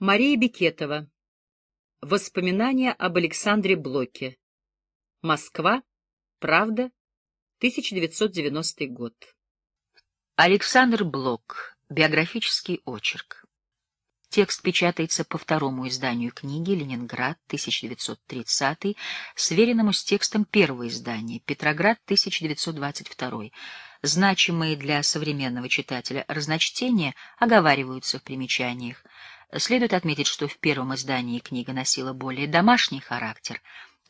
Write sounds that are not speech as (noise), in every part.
Мария Бекетова. Воспоминания об Александре Блоке. Москва. Правда. 1990 год. Александр Блок. Биографический очерк. Текст печатается по второму изданию книги «Ленинград, 1930», сверенному с текстом первого издания «Петроград, 1922». Значимые для современного читателя разночтения оговариваются в примечаниях. Следует отметить, что в первом издании книга носила более домашний характер.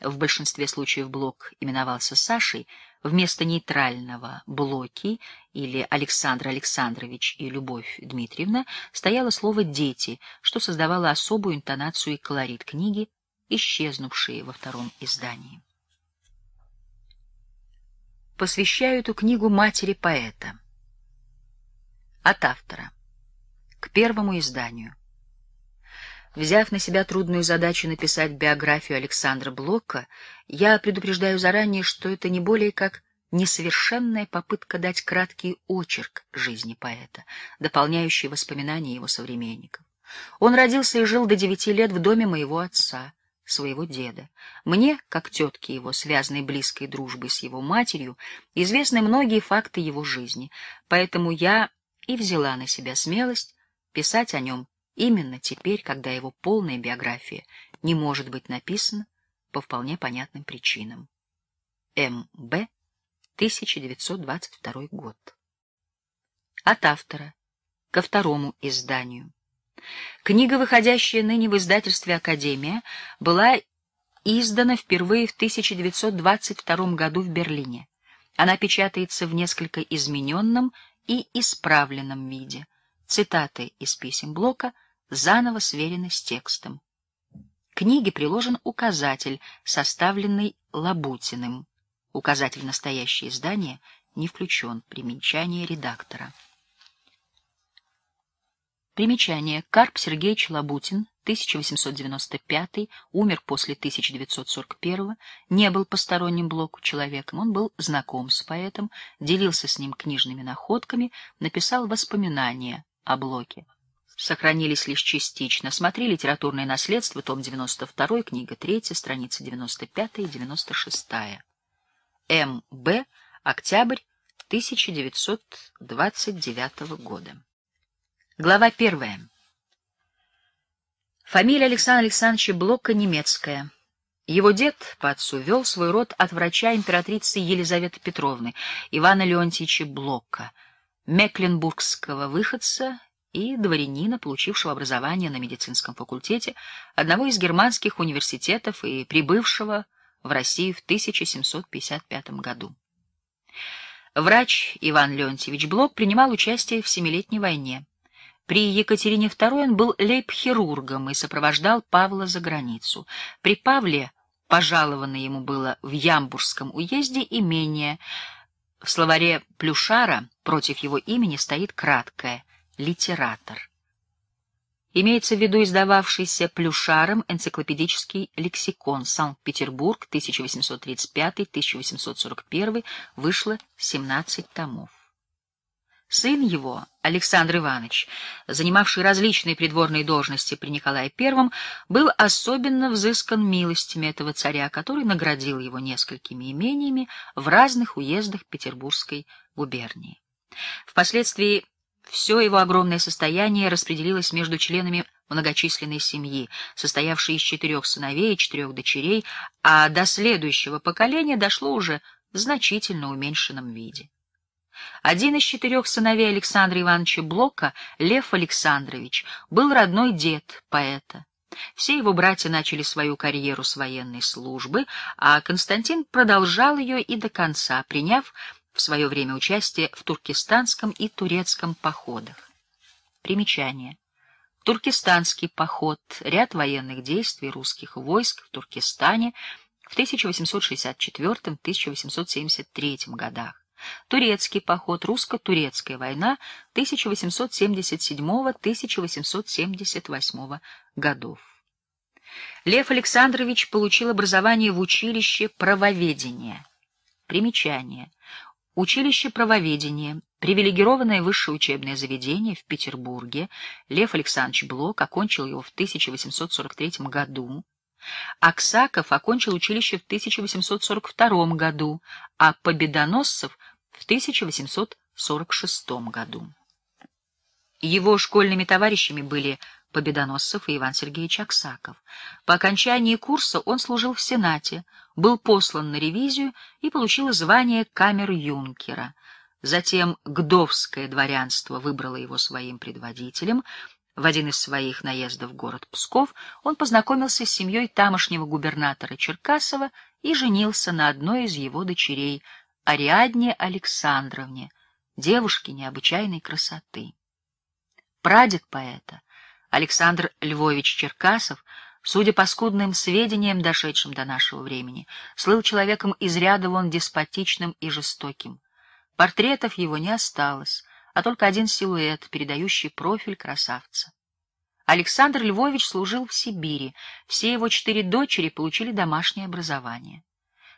В большинстве случаев Блок именовался Сашей, вместо нейтрального «Блоки» или «Александр Александрович» и «Любовь Дмитриевна» стояло слово «дети», что создавало особую интонацию и колорит книги, исчезнувшие во втором издании. Посвящаю эту книгу матери поэта. От автора. К первому изданию. Взяв на себя трудную задачу написать биографию Александра Блока, я предупреждаю заранее, что это не более как несовершенная попытка дать краткий очерк жизни поэта, дополняющий воспоминания его современников. Он родился и жил до девяти лет в доме моего отца, своего деда. Мне, как тетке его, связанной близкой дружбой с его матерью, известны многие факты его жизни, поэтому я и взяла на себя смелость писать о нем Именно теперь, когда его полная биография не может быть написана по вполне понятным причинам. М.Б. 1922 год. От автора ко второму изданию. Книга, выходящая ныне в издательстве «Академия», была издана впервые в 1922 году в Берлине. Она печатается в несколько измененном и исправленном виде. Цитаты из писем Блока — заново сверены с текстом. К книге приложен указатель, составленный Лабутиным. Указатель в настоящее издание не включен. Примечание редактора. Примечание. Карп Сергеевич Лабутин, 1895, умер после 1941, не был посторонним Блоку человеком, он был знаком с поэтом, делился с ним книжными находками, написал воспоминания о Блоке сохранились лишь частично. Смотри «Литературное наследство», том 92, книга 3, страницы 95 и 96. М.Б. Октябрь 1929 года. Глава первая. Фамилия Александра Александровича Блока немецкая. Его дед по отцу вел свой род от врача императрицы Елизаветы Петровны, Ивана Леонтьевича Блока, мекленбургского выходца и дворянина, получившего образование на медицинском факультете одного из германских университетов и прибывшего в Россию в 1755 году. Врач Иван Леонтьевич Блок принимал участие в Семилетней войне. При Екатерине II он был лейб-хирургом и сопровождал Павла за границу. При Павле пожаловано ему было в Ямбургском уезде имение. В словаре Плюшара против его имени стоит краткое — литератор. Имеется в виду издававшийся Плюшаром энциклопедический лексикон «Санкт-Петербург, 1835-1841», вышло 17 томов. Сын его, Александр Иванович, занимавший различные придворные должности при Николае I, был особенно взыскан милостями этого царя, который наградил его несколькими имениями в разных уездах Петербургской губернии. Впоследствии все его огромное состояние распределилось между членами многочисленной семьи, состоявшей из четырех сыновей и четырех дочерей, а до следующего поколения дошло уже в значительно уменьшенном виде. Один из четырех сыновей Александра Ивановича Блока, Лев Александрович, был родной дед поэта. Все его братья начали свою карьеру с военной службы, а Константин продолжал ее и до конца, приняв в свое время участие в туркестанском и турецком походах. Примечание. Туркестанский поход, ряд военных действий русских войск в Туркестане в 1864-1873 годах. Турецкий поход, русско-турецкая война 1877-1878 годов. Лев Александрович получил образование в училище правоведения. Примечание. Училище правоведения, привилегированное высшее учебное заведение в Петербурге, Лев Александрович Блок окончил его в 1843 году. Аксаков окончил училище в 1842 году, а Победоносцев в 1846 году. Его школьными товарищами были Победоносцев и Иван Сергеевич Аксаков. По окончании курса он служил в Сенате, был послан на ревизию и получил звание камер-юнкера. Затем гдовское дворянство выбрало его своим предводителем. В один из своих наездов в город Псков он познакомился с семьей тамошнего губернатора Черкасова и женился на одной из его дочерей, Ариадне Александровне, девушке необычайной красоты. Прадед поэта Александр Львович Черкасов — судя по скудным сведениям, дошедшим до нашего времени, слыл человеком из ряда вон деспотичным и жестоким. Портретов его не осталось, а только один силуэт, передающий профиль красавца. Александр Львович служил в Сибири, все его четыре дочери получили домашнее образование.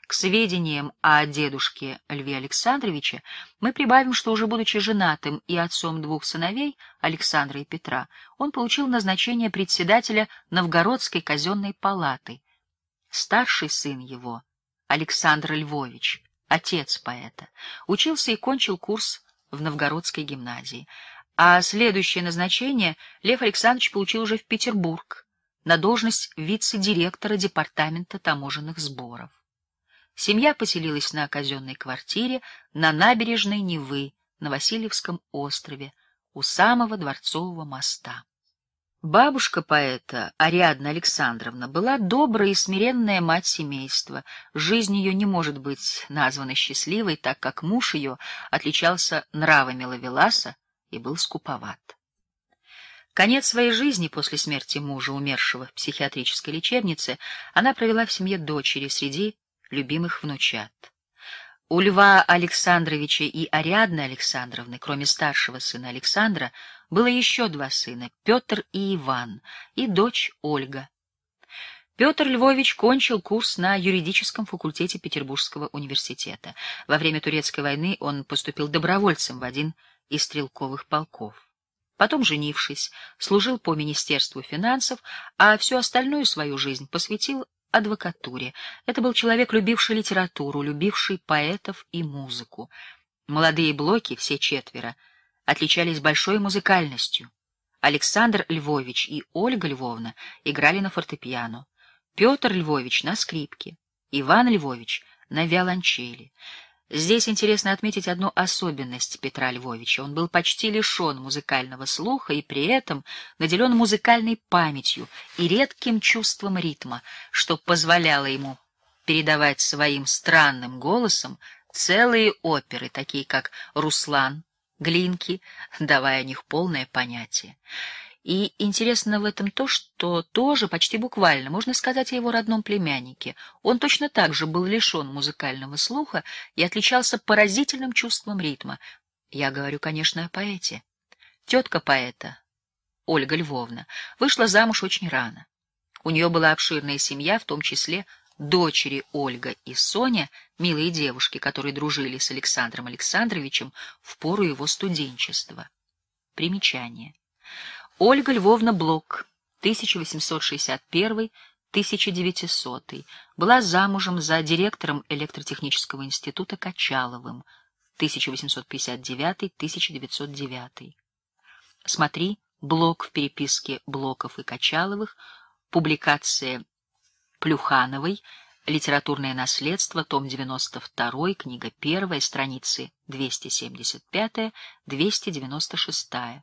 К сведениям о дедушке Льве Александровиче мы прибавим, что уже будучи женатым и отцом двух сыновей, Александра и Петра, он получил назначение председателя Новгородской казенной палаты. Старший сын его, Александр Львович, отец поэта, учился и кончил курс в Новгородской гимназии. А следующее назначение Лев Александрович получил уже в Петербург на должность вице-директора департамента таможенных сборов. Семья поселилась на казенной квартире на набережной Невы на Васильевском острове у самого Дворцового моста. Бабушка поэта, Ариадна Александровна, была добрая и смиренная мать семейства. Жизнь ее не может быть названа счастливой, так как муж ее отличался нравами Лавеласа и был скуповат. Конец своей жизни после смерти мужа, умершего в психиатрической лечебнице, она провела в семье дочери среди любимых внучат. У Льва Александровича и Ариадны Александровны, кроме старшего сына Александра, было еще два сына — Петр и Иван, и дочь Ольга. Петр Львович кончил курс на юридическом факультете Петербургского университета. Во время Турецкой войны он поступил добровольцем в один из стрелковых полков. Потом, женившись, служил по Министерству финансов, а всю остальную свою жизнь посвятил адвокатуре. Это был человек, любивший литературу, любивший поэтов и музыку. Молодые блоки, все четверо, отличались большой музыкальностью. Александр Львович и Ольга Львовна играли на фортепиано, Петр Львович на скрипке, Иван Львович на виолончели. Здесь интересно отметить одну особенность Петра Львовича. Он был почти лишен музыкального слуха и при этом наделен музыкальной памятью и редким чувством ритма, что позволяло ему передавать своим странным голосом целые оперы, такие как «Руслан», «Глинки», давая о них полное понятие. И интересно в этом то, что тоже почти буквально можно сказать о его родном племяннике. Он точно так же был лишен музыкального слуха и отличался поразительным чувством ритма. Я говорю, конечно, о поэте. Тетка поэта, Ольга Львовна, вышла замуж очень рано. У нее была обширная семья, в том числе дочери Ольга и Соня, милые девушки, которые дружили с Александром Александровичем в пору его студенчества. Примечание. Ольга Львовна Блок, 1861-1900, была замужем за директором электротехнического института Качаловым, 1859-1909. Смотри Блок в переписке Блоков и Качаловых, публикация Плюхановой Литературное наследство, том 92, книга 1, страницы 275-296.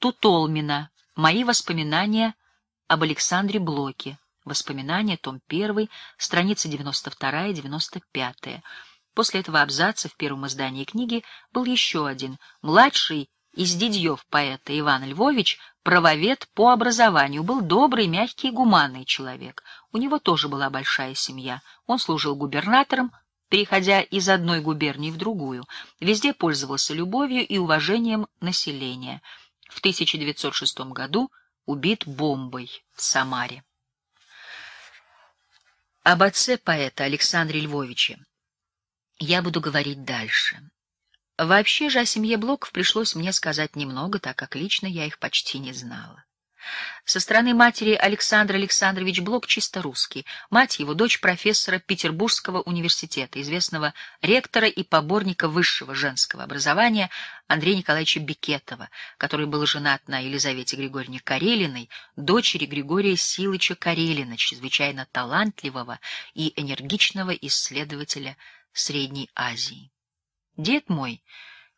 Тутолмина. Мои воспоминания об Александре Блоке. Воспоминания, том 1, страница 92-95. После этого абзаца в первом издании книги был еще один. Младший из дедьев поэта Иван Львович, правовед по образованию, был добрый, мягкий и гуманный человек. У него тоже была большая семья. Он служил губернатором, переходя из одной губернии в другую. Везде пользовался любовью и уважением населения в 1906 году убит бомбой в Самаре. Об отце поэта Александре Львовиче я буду говорить дальше. Вообще же о семье Блоков пришлось мне сказать немного, так как лично я их почти не знала. Со стороны матери Александр Александрович Блок чисто русский. Мать его — дочь профессора Петербургского университета, известного ректора и поборника высшего женского образования Андрея Николаевича Бекетова, который был женат на Елизавете Григорьевне Карелиной, дочери Григория Силыча Карелина, чрезвычайно талантливого и энергичного исследователя Средней Азии. Дед мой,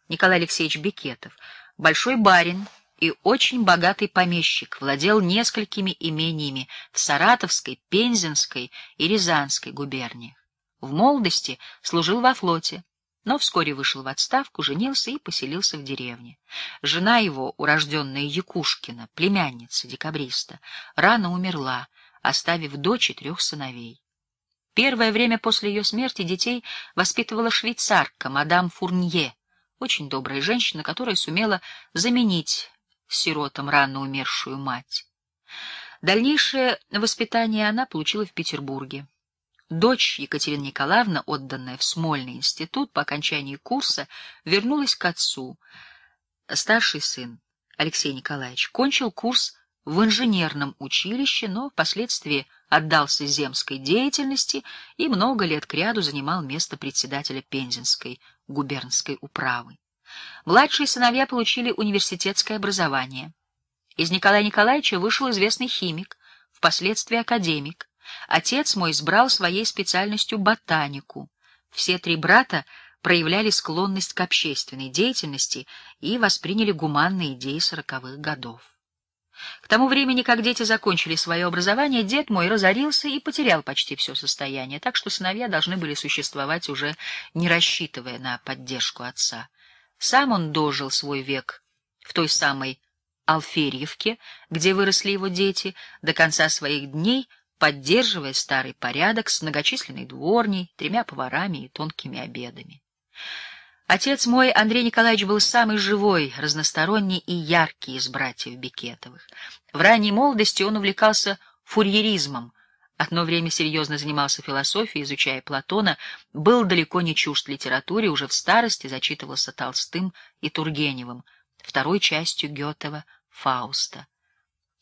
Николай Алексеевич Бекетов, большой барин — и очень богатый помещик, владел несколькими имениями в Саратовской, Пензенской и Рязанской губерниях. В молодости служил во флоте, но вскоре вышел в отставку, женился и поселился в деревне. Жена его, урожденная Якушкина, племянница декабриста, рано умерла, оставив дочь и трех сыновей. Первое время после ее смерти детей воспитывала швейцарка мадам Фурнье, очень добрая женщина, которая сумела заменить сиротам рано умершую мать. Дальнейшее воспитание она получила в Петербурге. Дочь Екатерина Николаевна, отданная в Смольный институт, по окончании курса вернулась к отцу. Старший сын, Алексей Николаевич, кончил курс в инженерном училище, но впоследствии отдался земской деятельности и много лет кряду занимал место председателя Пензенской губернской управы. Младшие сыновья получили университетское образование. Из Николая Николаевича вышел известный химик, впоследствии академик. Отец мой избрал своей специальностью ботанику. Все три брата проявляли склонность к общественной деятельности и восприняли гуманные идеи сороковых годов. К тому времени, как дети закончили свое образование, дед мой разорился и потерял почти все состояние, так что сыновья должны были существовать уже не рассчитывая на поддержку отца. Сам он дожил свой век в той самой Алферьевке, где выросли его дети, до конца своих дней поддерживая старый порядок с многочисленной дворней, тремя поварами и тонкими обедами. Отец мой, Андрей Николаевич, был самый живой, разносторонний и яркий из братьев Бекетовых. В ранней молодости он увлекался фурьеризмом — одно время серьезно занимался философией, изучая Платона, был далеко не чужд литературе, уже в старости зачитывался Толстым и Тургеневым, второй частью Гетова «Фауста».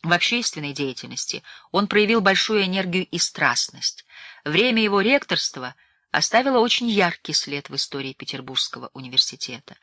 В общественной деятельности он проявил большую энергию и страстность. Время его ректорства оставило очень яркий след в истории Петербургского университета.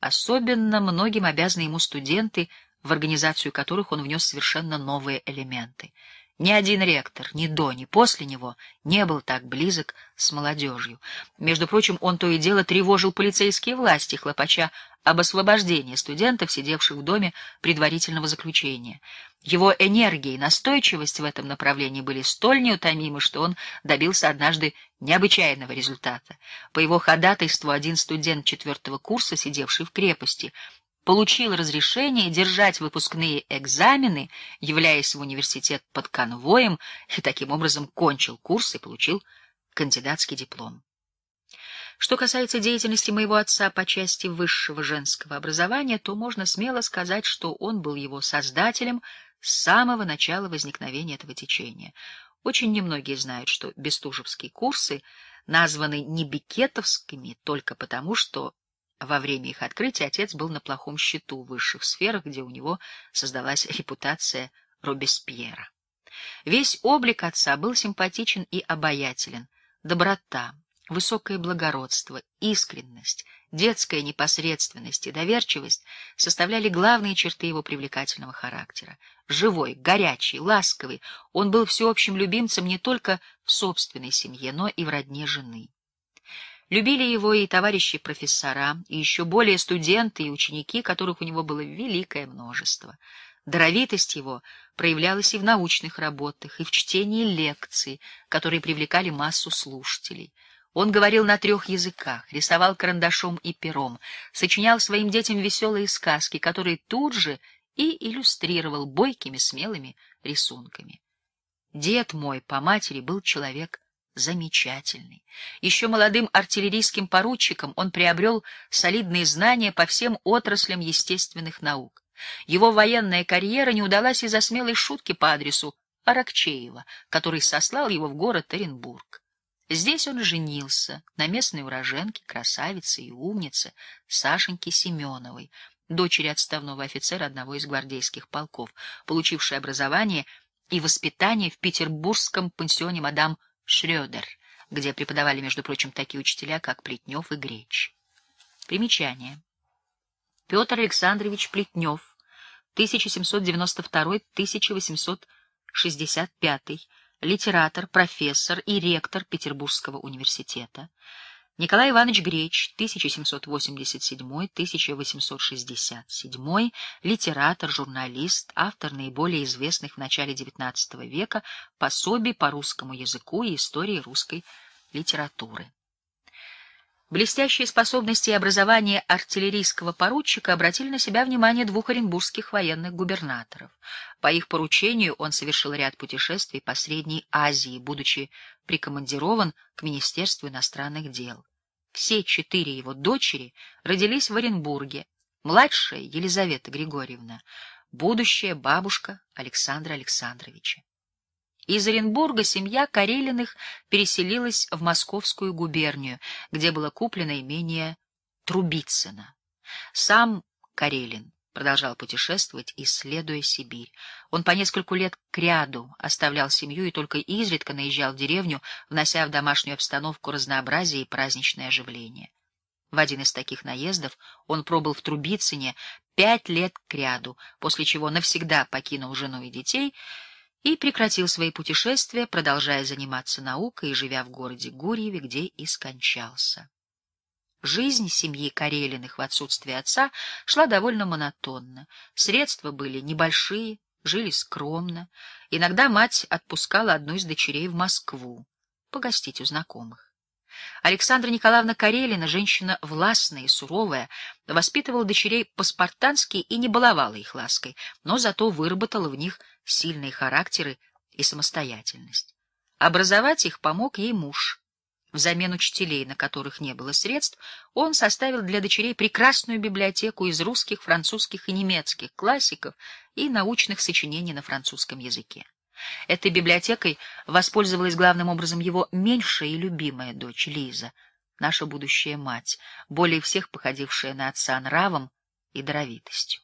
Особенно многим обязаны ему студенты, в организацию которых он внес совершенно новые элементы — ни один ректор, ни до, ни после него не был так близок с молодежью. Между прочим, он то и дело тревожил полицейские власти, хлопача об освобождении студентов, сидевших в доме предварительного заключения. Его энергия и настойчивость в этом направлении были столь неутомимы, что он добился однажды необычайного результата. По его ходатайству один студент четвертого курса, сидевший в крепости, получил разрешение держать выпускные экзамены, являясь в университет под конвоем, и таким образом кончил курс и получил кандидатский диплом. Что касается деятельности моего отца по части высшего женского образования, то можно смело сказать, что он был его создателем с самого начала возникновения этого течения. Очень немногие знают, что бестужевские курсы названы не бикетовскими только потому, что во время их открытия отец был на плохом счету в высших сферах, где у него создалась репутация Робеспьера. Весь облик отца был симпатичен и обаятелен. Доброта, высокое благородство, искренность, детская непосредственность и доверчивость составляли главные черты его привлекательного характера. Живой, горячий, ласковый, он был всеобщим любимцем не только в собственной семье, но и в родне жены. Любили его и товарищи-профессора, и еще более студенты и ученики, которых у него было великое множество. Даровитость его проявлялась и в научных работах, и в чтении лекций, которые привлекали массу слушателей. Он говорил на трех языках, рисовал карандашом и пером, сочинял своим детям веселые сказки, которые тут же и иллюстрировал бойкими смелыми рисунками. Дед мой по матери был человек замечательный. Еще молодым артиллерийским поручиком он приобрел солидные знания по всем отраслям естественных наук. Его военная карьера не удалась из-за смелой шутки по адресу Аракчеева, который сослал его в город Оренбург. Здесь он женился на местной уроженке, красавице и умнице Сашеньке Семеновой, дочери отставного офицера одного из гвардейских полков, получившей образование и воспитание в петербургском пансионе мадам Шрёдер, где преподавали, между прочим, такие учителя, как Плетнев и Греч. Примечание. Петр Александрович Плетнев, 1792-1865, литератор, профессор и ректор Петербургского университета, Николай Иванович Греч, 1787-1867, литератор, журналист, автор наиболее известных в начале XIX века пособий по русскому языку и истории русской литературы. Блестящие способности и образование артиллерийского поручика обратили на себя внимание двух оренбургских военных губернаторов. По их поручению он совершил ряд путешествий по Средней Азии, будучи прикомандирован к Министерству иностранных дел. Все четыре его дочери родились в Оренбурге. Младшая Елизавета Григорьевна, будущая бабушка Александра Александровича. Из Оренбурга семья Карелиных переселилась в Московскую губернию, где было куплено имение Трубицына. Сам Карелин продолжал путешествовать, исследуя Сибирь. Он по нескольку лет кряду оставлял семью и только изредка наезжал в деревню, внося в домашнюю обстановку разнообразие и праздничное оживление. В один из таких наездов он пробыл в Трубицыне пять лет кряду, после чего навсегда покинул жену и детей и прекратил свои путешествия, продолжая заниматься наукой и живя в городе Гурьеве, где и скончался. Жизнь семьи Карелиных в отсутствии отца шла довольно монотонно. Средства были небольшие, жили скромно. Иногда мать отпускала одну из дочерей в Москву погостить у знакомых. Александра Николаевна Карелина, женщина властная и суровая, воспитывала дочерей по-спартански и не баловала их лаской, но зато выработала в них сильные характеры и самостоятельность. Образовать их помог ей муж — Взамен учителей, на которых не было средств, он составил для дочерей прекрасную библиотеку из русских, французских и немецких классиков и научных сочинений на французском языке. Этой библиотекой воспользовалась главным образом его меньшая и любимая дочь Лиза, наша будущая мать, более всех походившая на отца нравом и даровитостью.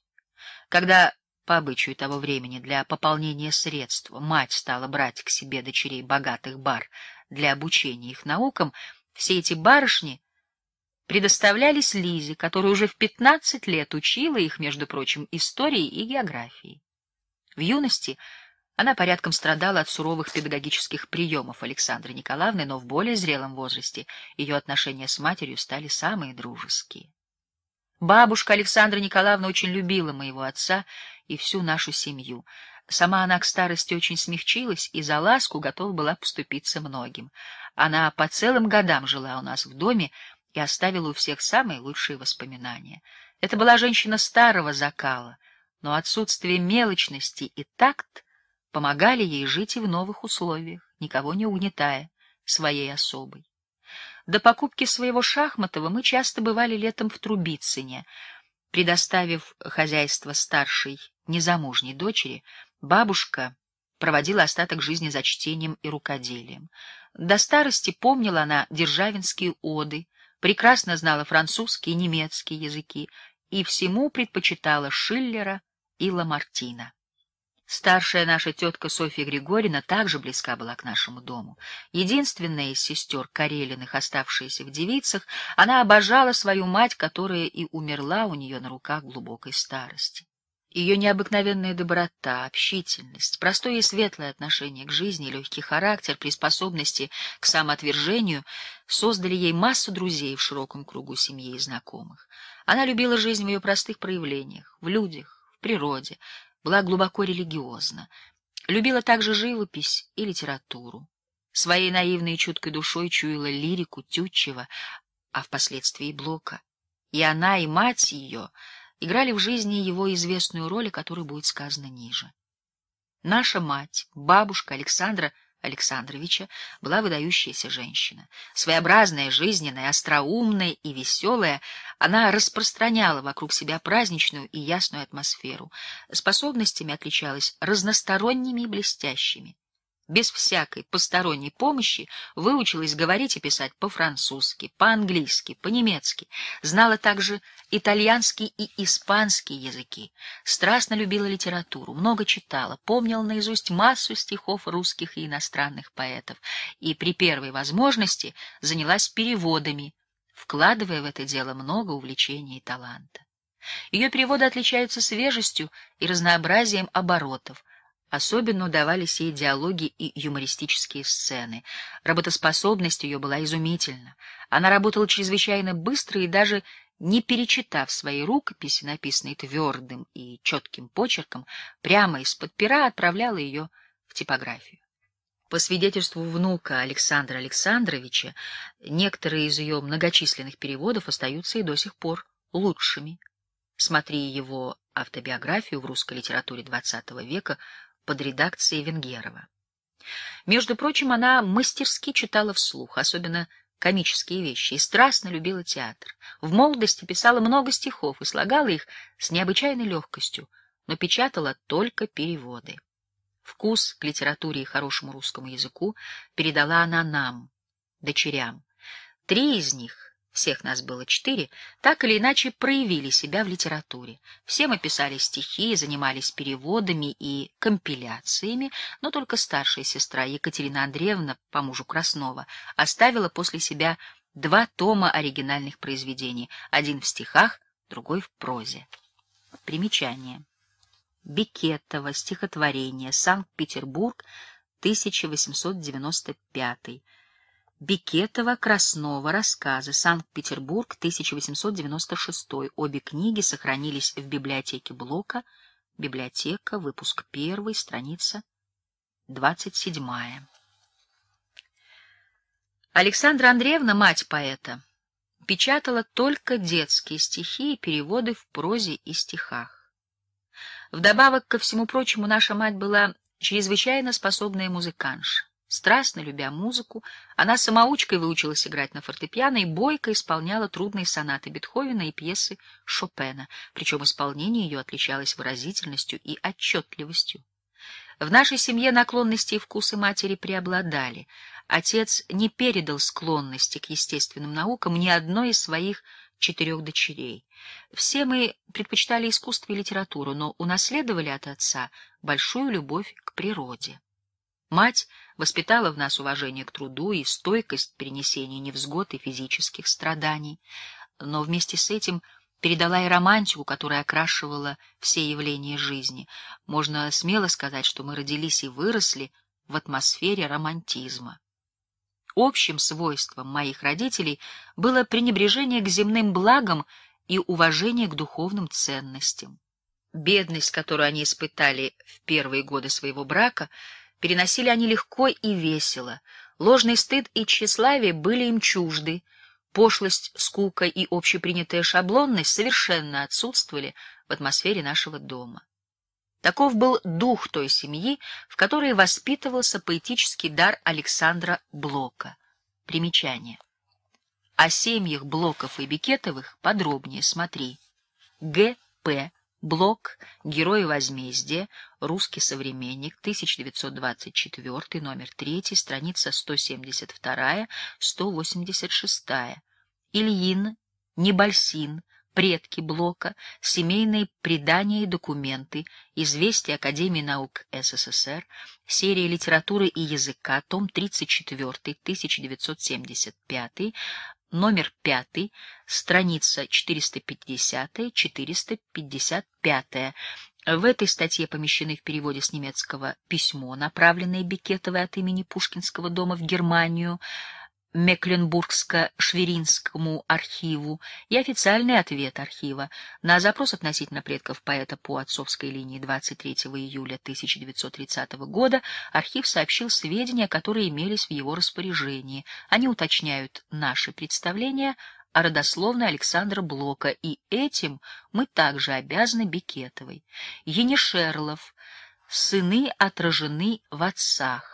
Когда по обычаю того времени, для пополнения средств мать стала брать к себе дочерей богатых бар для обучения их наукам, все эти барышни предоставлялись Лизе, которая уже в 15 лет учила их, между прочим, истории и географии. В юности она порядком страдала от суровых педагогических приемов Александры Николаевны, но в более зрелом возрасте ее отношения с матерью стали самые дружеские. Бабушка Александра Николаевна очень любила моего отца и всю нашу семью. Сама она к старости очень смягчилась и за ласку готова была поступиться многим. Она по целым годам жила у нас в доме и оставила у всех самые лучшие воспоминания. Это была женщина старого закала, но отсутствие мелочности и такт помогали ей жить и в новых условиях, никого не угнетая своей особой. До покупки своего шахматова мы часто бывали летом в Трубицыне. Предоставив хозяйство старшей, незамужней дочери, бабушка проводила остаток жизни за чтением и рукоделием. До старости помнила она державинские оды, прекрасно знала французский и немецкий языки и всему предпочитала Шиллера и Ламартина. Старшая наша тетка Софья Григорьевна также близка была к нашему дому. Единственная из сестер Карелиных, оставшаяся в девицах, она обожала свою мать, которая и умерла у нее на руках глубокой старости. Ее необыкновенная доброта, общительность, простое и светлое отношение к жизни, легкий характер, приспособности к самоотвержению создали ей массу друзей в широком кругу семьи и знакомых. Она любила жизнь в ее простых проявлениях, в людях, в природе, была глубоко религиозна, любила также живопись и литературу. Своей наивной и чуткой душой чуяла лирику Тютчева, а впоследствии и Блока. И она, и мать ее играли в жизни его известную роль, о которой будет сказано ниже. Наша мать, бабушка Александра — Александровича была выдающаяся женщина. Своеобразная, жизненная, остроумная и веселая, она распространяла вокруг себя праздничную и ясную атмосферу. Способностями отличалась разносторонними и блестящими без всякой посторонней помощи выучилась говорить и писать по-французски, по-английски, по-немецки, знала также итальянский и испанский языки, страстно любила литературу, много читала, помнила наизусть массу стихов русских и иностранных поэтов и при первой возможности занялась переводами, вкладывая в это дело много увлечения и таланта. Ее переводы отличаются свежестью и разнообразием оборотов — Особенно удавались ей диалоги и юмористические сцены. Работоспособность ее была изумительна. Она работала чрезвычайно быстро и даже не перечитав свои рукописи, написанные твердым и четким почерком, прямо из-под пера отправляла ее в типографию. По свидетельству внука Александра Александровича, некоторые из ее многочисленных переводов остаются и до сих пор лучшими. Смотри его автобиографию в русской литературе XX века под редакцией Венгерова. Между прочим, она мастерски читала вслух, особенно комические вещи, и страстно любила театр. В молодости писала много стихов и слагала их с необычайной легкостью, но печатала только переводы. Вкус к литературе и хорошему русскому языку передала она нам, дочерям. Три из них всех нас было четыре, так или иначе проявили себя в литературе. Все мы писали стихи, занимались переводами и компиляциями, но только старшая сестра Екатерина Андреевна по мужу Краснова оставила после себя два тома оригинальных произведений, один в стихах, другой в прозе. Примечание. Бекетова, стихотворение, Санкт-Петербург, 1895 Бикетова Краснова. Рассказы. Санкт-Петербург, 1896. Обе книги сохранились в библиотеке Блока. Библиотека, выпуск 1, страница 27. Александра Андреевна, мать поэта, печатала только детские стихи и переводы в прозе и стихах. Вдобавок ко всему прочему, наша мать была чрезвычайно способная музыкантша. Страстно любя музыку, она самоучкой выучилась играть на фортепиано и бойко исполняла трудные сонаты Бетховена и пьесы Шопена, причем исполнение ее отличалось выразительностью и отчетливостью. В нашей семье наклонности и вкусы матери преобладали. Отец не передал склонности к естественным наукам ни одной из своих четырех дочерей. Все мы предпочитали искусство и литературу, но унаследовали от отца большую любовь к природе. Мать воспитала в нас уважение к труду и стойкость перенесения невзгод и физических страданий, но вместе с этим передала и романтику, которая окрашивала все явления жизни. Можно смело сказать, что мы родились и выросли в атмосфере романтизма. Общим свойством моих родителей было пренебрежение к земным благам и уважение к духовным ценностям. Бедность, которую они испытали в первые годы своего брака — переносили они легко и весело. Ложный стыд и тщеславие были им чужды. Пошлость, скука и общепринятая шаблонность совершенно отсутствовали в атмосфере нашего дома. Таков был дух той семьи, в которой воспитывался поэтический дар Александра Блока. Примечание. О семьях Блоков и Бекетовых подробнее смотри. Г.П. Блок «Герои возмездия. Русский современник. 1924. Номер 3. Страница 172-186. Ильин. Небольсин. Предки Блока. Семейные предания и документы. Известия Академии наук СССР. Серия литературы и языка. Том 34. 1975 номер 5, страница 450-455. В этой статье помещены в переводе с немецкого письмо, направленное Бекетовой от имени Пушкинского дома в Германию, Мекленбургско-Шверинскому архиву и официальный ответ архива на запрос относительно предков поэта по отцовской линии 23 июля 1930 года архив сообщил сведения, которые имелись в его распоряжении. Они уточняют наши представления о родословной Александра Блока, и этим мы также обязаны Бекетовой. Енишерлов. Сыны отражены в отцах.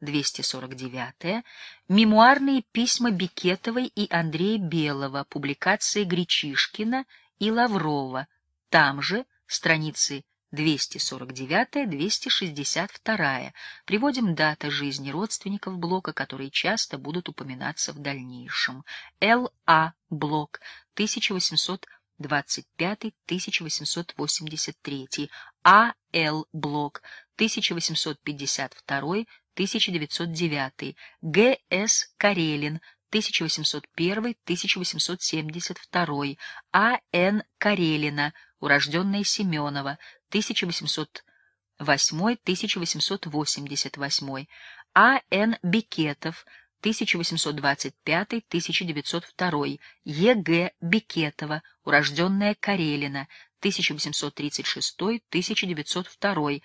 249 мемуарные письма Бикетовой и Андрея Белого, публикации Гречишкина и Лаврова, там же страницы 249-262, приводим даты жизни родственников Блока, которые часто будут упоминаться в дальнейшем. Л.А. Блок, 1825-1883, А.Л. Блок, 1852 1909, Г.С. Карелин, 1801-1872, А.Н. Карелина, урожденная Семенова, 1808-1888, А.Н. Бикетов, 1825-1902, Е.Г. Бикетова, урожденная Карелина, 1836-1902,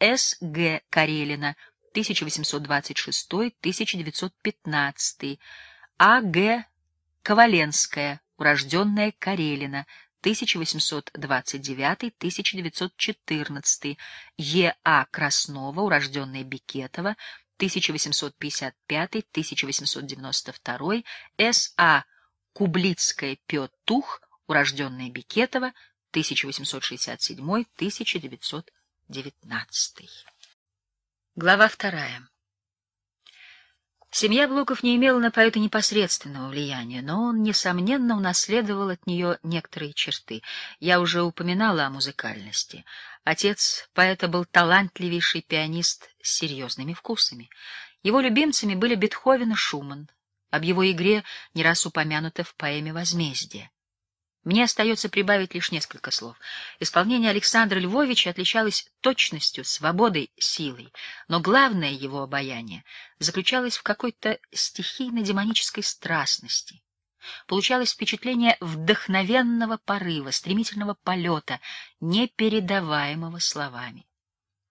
С.Г. Карелина, 1826-1915, А.Г. Коваленская, урожденная Карелина, 1829-1914, Е.А. Краснова, урожденная Бикетова, 1855-1892, С.А. Кублицкая Петух, урожденная Бикетова, 1867-1919. Глава вторая. Семья Блоков не имела на поэта непосредственного влияния, но он, несомненно, унаследовал от нее некоторые черты. Я уже упоминала о музыкальности. Отец поэта был талантливейший пианист с серьезными вкусами. Его любимцами были Бетховен и Шуман. Об его игре не раз упомянуто в поэме «Возмездие». Мне остается прибавить лишь несколько слов. Исполнение Александра Львовича отличалось точностью, свободой, силой, но главное его обаяние заключалось в какой-то стихийно-демонической страстности. Получалось впечатление вдохновенного порыва, стремительного полета, непередаваемого словами.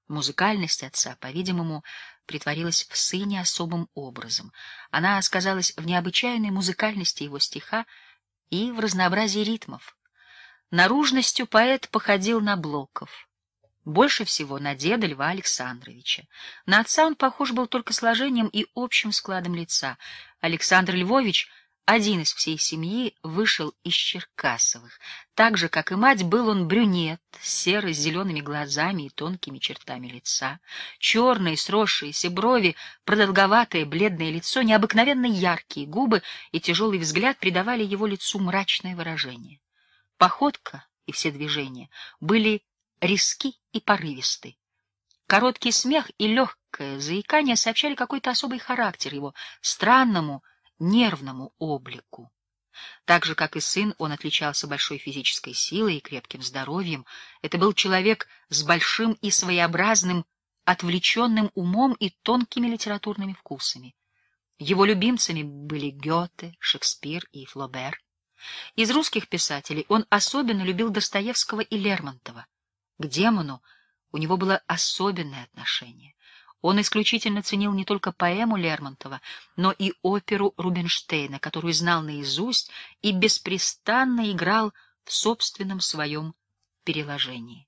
Музыкальность отца, по-видимому, притворилась в сыне особым образом. Она сказалась в необычайной музыкальности его стиха, и в разнообразии ритмов. Наружностью поэт походил на Блоков. Больше всего на деда Льва Александровича. На отца он похож был только сложением и общим складом лица. Александр Львович — один из всей семьи, вышел из Черкасовых. Так же, как и мать, был он брюнет, серый, с зелеными глазами и тонкими чертами лица. Черные, сросшиеся брови, продолговатое бледное лицо, необыкновенно яркие губы и тяжелый взгляд придавали его лицу мрачное выражение. Походка и все движения были резки и порывисты. Короткий смех и легкое заикание сообщали какой-то особый характер его, странному, нервному облику. Так же, как и сын, он отличался большой физической силой и крепким здоровьем. Это был человек с большим и своеобразным, отвлеченным умом и тонкими литературными вкусами. Его любимцами были Гёте, Шекспир и Флобер. Из русских писателей он особенно любил Достоевского и Лермонтова. К демону у него было особенное отношение. Он исключительно ценил не только поэму Лермонтова, но и оперу Рубинштейна, которую знал наизусть и беспрестанно играл в собственном своем переложении.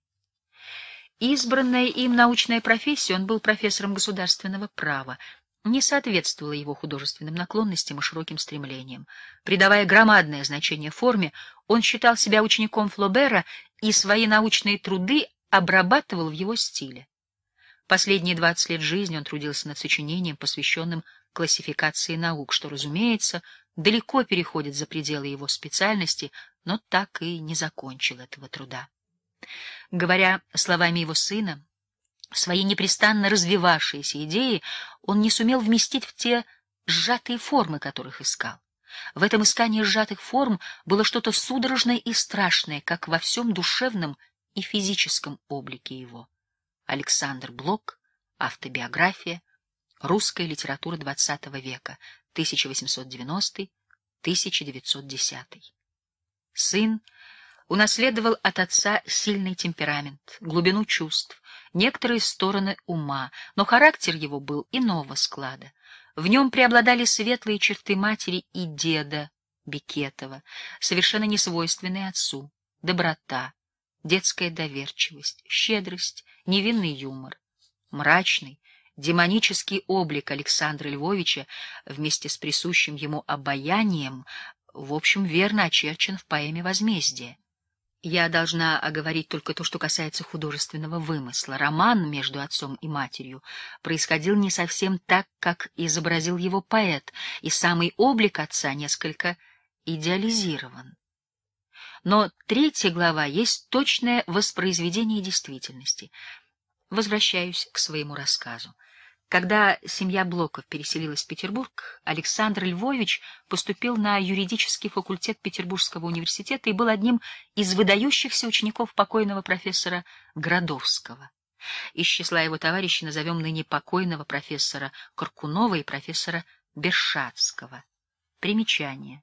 Избранная им научная профессия, он был профессором государственного права, не соответствовала его художественным наклонностям и широким стремлениям. Придавая громадное значение форме, он считал себя учеником Флобера и свои научные труды обрабатывал в его стиле. Последние 20 лет жизни он трудился над сочинением, посвященным классификации наук, что, разумеется, далеко переходит за пределы его специальности, но так и не закончил этого труда. Говоря словами его сына, свои непрестанно развивавшиеся идеи он не сумел вместить в те сжатые формы, которых искал. В этом искании сжатых форм было что-то судорожное и страшное, как во всем душевном и физическом облике его. Александр Блок. Автобиография. Русская литература XX века. 1890-1910. Сын унаследовал от отца сильный темперамент, глубину чувств, некоторые стороны ума, но характер его был иного склада. В нем преобладали светлые черты матери и деда Бекетова, совершенно несвойственные отцу, доброта, детская доверчивость, щедрость, невинный юмор, мрачный, демонический облик Александра Львовича вместе с присущим ему обаянием, в общем, верно очерчен в поэме «Возмездие». Я должна оговорить только то, что касается художественного вымысла. Роман между отцом и матерью происходил не совсем так, как изобразил его поэт, и самый облик отца несколько идеализирован но третья глава есть точное воспроизведение действительности. Возвращаюсь к своему рассказу. Когда семья Блоков переселилась в Петербург, Александр Львович поступил на юридический факультет Петербургского университета и был одним из выдающихся учеников покойного профессора Градовского. Из числа его товарищей назовем ныне покойного профессора Коркунова и профессора Бершацкого. Примечание.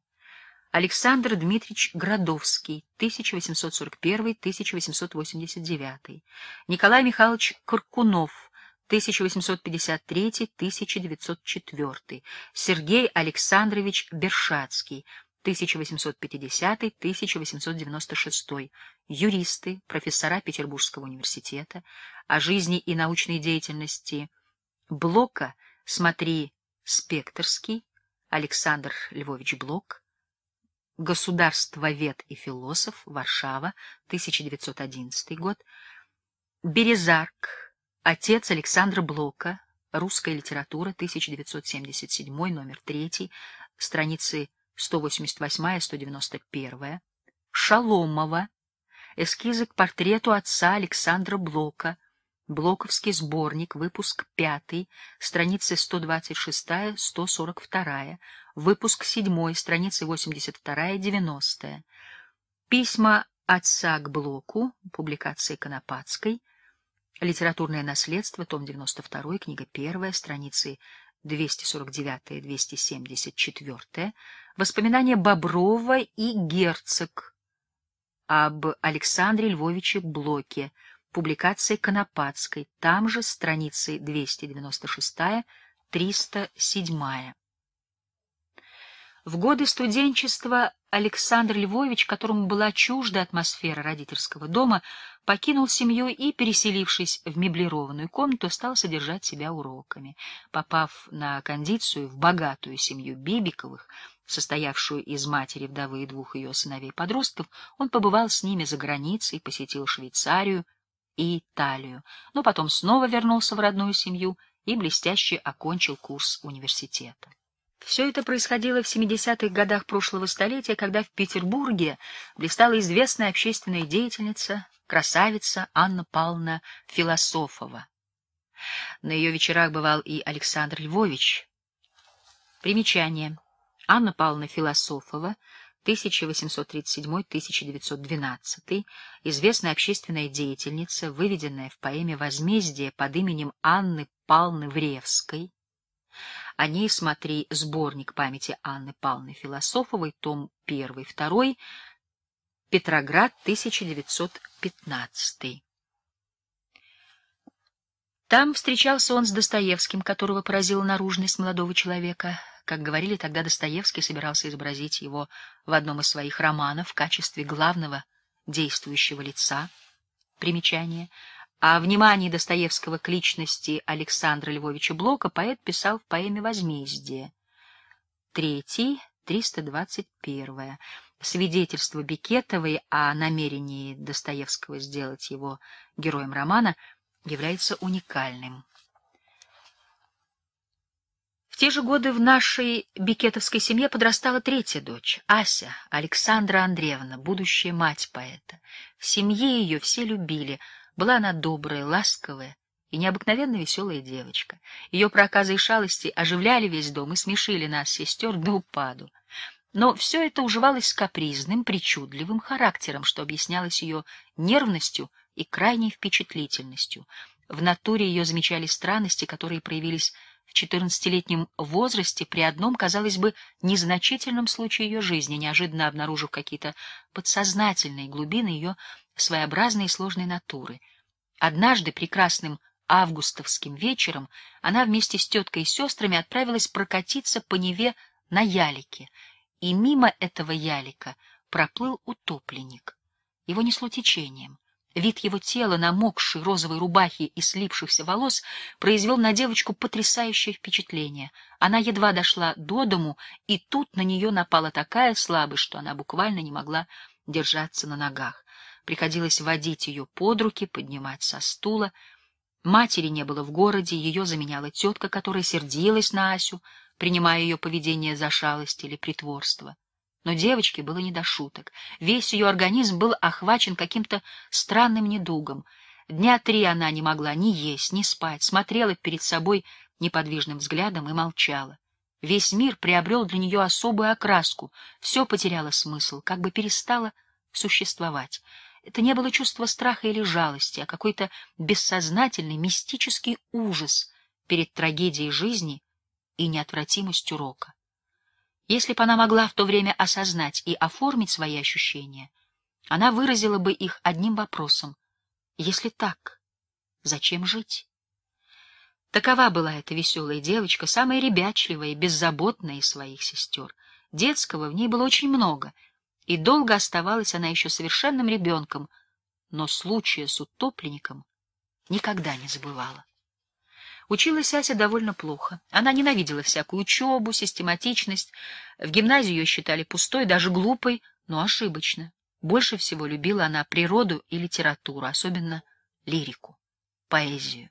Александр Дмитрич Градовский, 1841-1889, Николай Михайлович Коркунов, 1853-1904, Сергей Александрович Бершацкий, 1850-1896, юристы, профессора Петербургского университета, о жизни и научной деятельности Блока, смотри, Спекторский, Александр Львович Блок, Государствовед и философ, Варшава, 1911 год. Березарк, отец Александра Блока, русская литература, 1977, номер 3, страницы 188-191. Шаломова, эскизы к портрету отца Александра Блока, Блоковский сборник, выпуск 5, страницы 126-142, выпуск 7, страницы 82-90. Письма отца к Блоку, публикации Конопатской. литературное наследство, том 92, книга 1, страницы 249-274, воспоминания Боброва и Герцог об Александре Львовиче Блоке, публикации Конопатской. там же страницы 296-307. В годы студенчества Александр Львович, которому была чужда атмосфера родительского дома, покинул семью и, переселившись в меблированную комнату, стал содержать себя уроками. Попав на кондицию в богатую семью Бибиковых, состоявшую из матери вдовы и двух ее сыновей-подростков, он побывал с ними за границей, посетил Швейцарию и Италию, но потом снова вернулся в родную семью и блестяще окончил курс университета. Все это происходило в 70-х годах прошлого столетия, когда в Петербурге блистала известная общественная деятельница, красавица Анна Павловна Философова. На ее вечерах бывал и Александр Львович. Примечание. Анна Павловна Философова, 1837-1912, известная общественная деятельница, выведенная в поэме «Возмездие» под именем Анны Павловны Вревской, о ней смотри сборник памяти Анны Павловны Философовой, том 1, 2, Петроград, 1915. Там встречался он с Достоевским, которого поразила наружность молодого человека. Как говорили тогда, Достоевский собирался изобразить его в одном из своих романов в качестве главного действующего лица. Примечание — о внимании Достоевского к личности Александра Львовича Блока поэт писал в поэме «Возмездие». Третий, 321. Свидетельство Бекетовой о намерении Достоевского сделать его героем романа является уникальным. В те же годы в нашей бекетовской семье подрастала третья дочь, Ася, Александра Андреевна, будущая мать поэта. В семье ее все любили — была она добрая, ласковая и необыкновенно веселая девочка. Ее проказы и шалости оживляли весь дом и смешили нас, сестер, до упаду. Но все это уживалось с капризным, причудливым характером, что объяснялось ее нервностью и крайней впечатлительностью. В натуре ее замечали странности, которые проявились в четырнадцатилетнем возрасте при одном, казалось бы, незначительном случае ее жизни, неожиданно обнаружив какие-то подсознательные глубины ее своеобразной и сложной натуры. Однажды прекрасным августовским вечером она вместе с теткой и сестрами отправилась прокатиться по Неве на ялике, и мимо этого ялика проплыл утопленник. Его несло течением. Вид его тела, намокшей розовой рубахи и слипшихся волос, произвел на девочку потрясающее впечатление. Она едва дошла до дому, и тут на нее напала такая слабость, что она буквально не могла держаться на ногах. Приходилось водить ее под руки, поднимать со стула. Матери не было в городе, ее заменяла тетка, которая сердилась на Асю, принимая ее поведение за шалость или притворство. Но девочке было не до шуток. Весь ее организм был охвачен каким-то странным недугом. Дня три она не могла ни есть, ни спать, смотрела перед собой неподвижным взглядом и молчала. Весь мир приобрел для нее особую окраску, все потеряло смысл, как бы перестало существовать. Это не было чувство страха или жалости, а какой-то бессознательный мистический ужас перед трагедией жизни и неотвратимостью урока. Если бы она могла в то время осознать и оформить свои ощущения, она выразила бы их одним вопросом. Если так, зачем жить? Такова была эта веселая девочка, самая ребячливая и беззаботная из своих сестер. Детского в ней было очень много, и долго оставалась она еще совершенным ребенком, но случая с утопленником никогда не забывала. Училась Ася довольно плохо. Она ненавидела всякую учебу, систематичность. В гимназию ее считали пустой, даже глупой, но ошибочно. Больше всего любила она природу и литературу, особенно лирику, поэзию.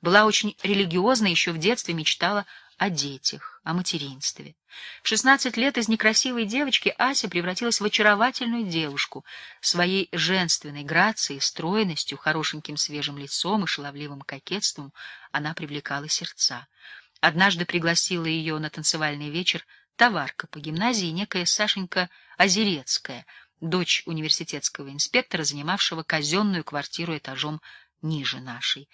Была очень религиозна, еще в детстве мечтала о детях о материнстве. В 16 лет из некрасивой девочки Ася превратилась в очаровательную девушку, своей женственной грацией, стройностью, хорошеньким свежим лицом и шаловливым кокетством она привлекала сердца. Однажды пригласила ее на танцевальный вечер товарка по гимназии некая Сашенька Озерецкая, дочь университетского инспектора, занимавшего казенную квартиру этажом ниже нашей.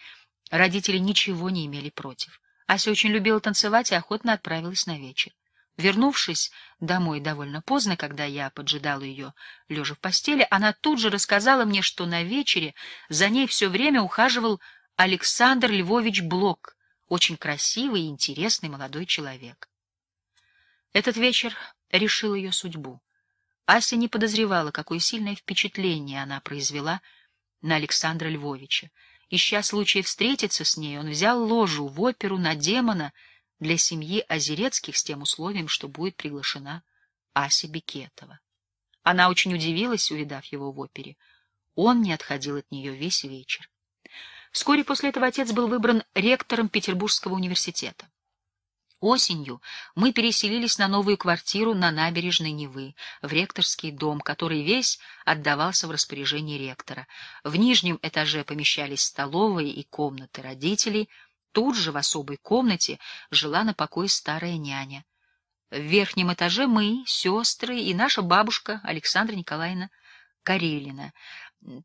Родители ничего не имели против. Ася очень любила танцевать и охотно отправилась на вечер. Вернувшись домой довольно поздно, когда я поджидала ее, лежа в постели, она тут же рассказала мне, что на вечере за ней все время ухаживал Александр Львович Блок, очень красивый и интересный молодой человек. Этот вечер решил ее судьбу. Ася не подозревала, какое сильное впечатление она произвела на Александра Львовича. Ища случая встретиться с ней, он взял ложу в оперу на демона для семьи Озерецких с тем условием, что будет приглашена Ася Бекетова. Она очень удивилась, увидав его в опере. Он не отходил от нее весь вечер. Вскоре после этого отец был выбран ректором Петербургского университета. Осенью мы переселились на новую квартиру на набережной Невы, в ректорский дом, который весь отдавался в распоряжение ректора. В нижнем этаже помещались столовые и комнаты родителей. Тут же, в особой комнате, жила на покой старая няня. В верхнем этаже мы, сестры и наша бабушка Александра Николаевна Карелина.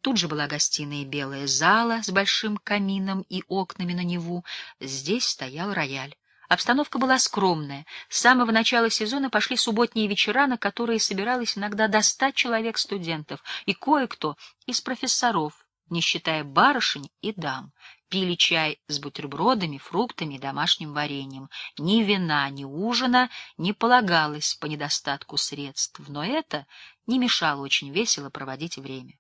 Тут же была гостиная и белая зала с большим камином и окнами на Неву. Здесь стоял рояль. Обстановка была скромная. С самого начала сезона пошли субботние вечера, на которые собиралось иногда до ста человек студентов и кое-кто из профессоров, не считая барышень и дам. Пили чай с бутербродами, фруктами и домашним вареньем. Ни вина, ни ужина не полагалось по недостатку средств, но это не мешало очень весело проводить время.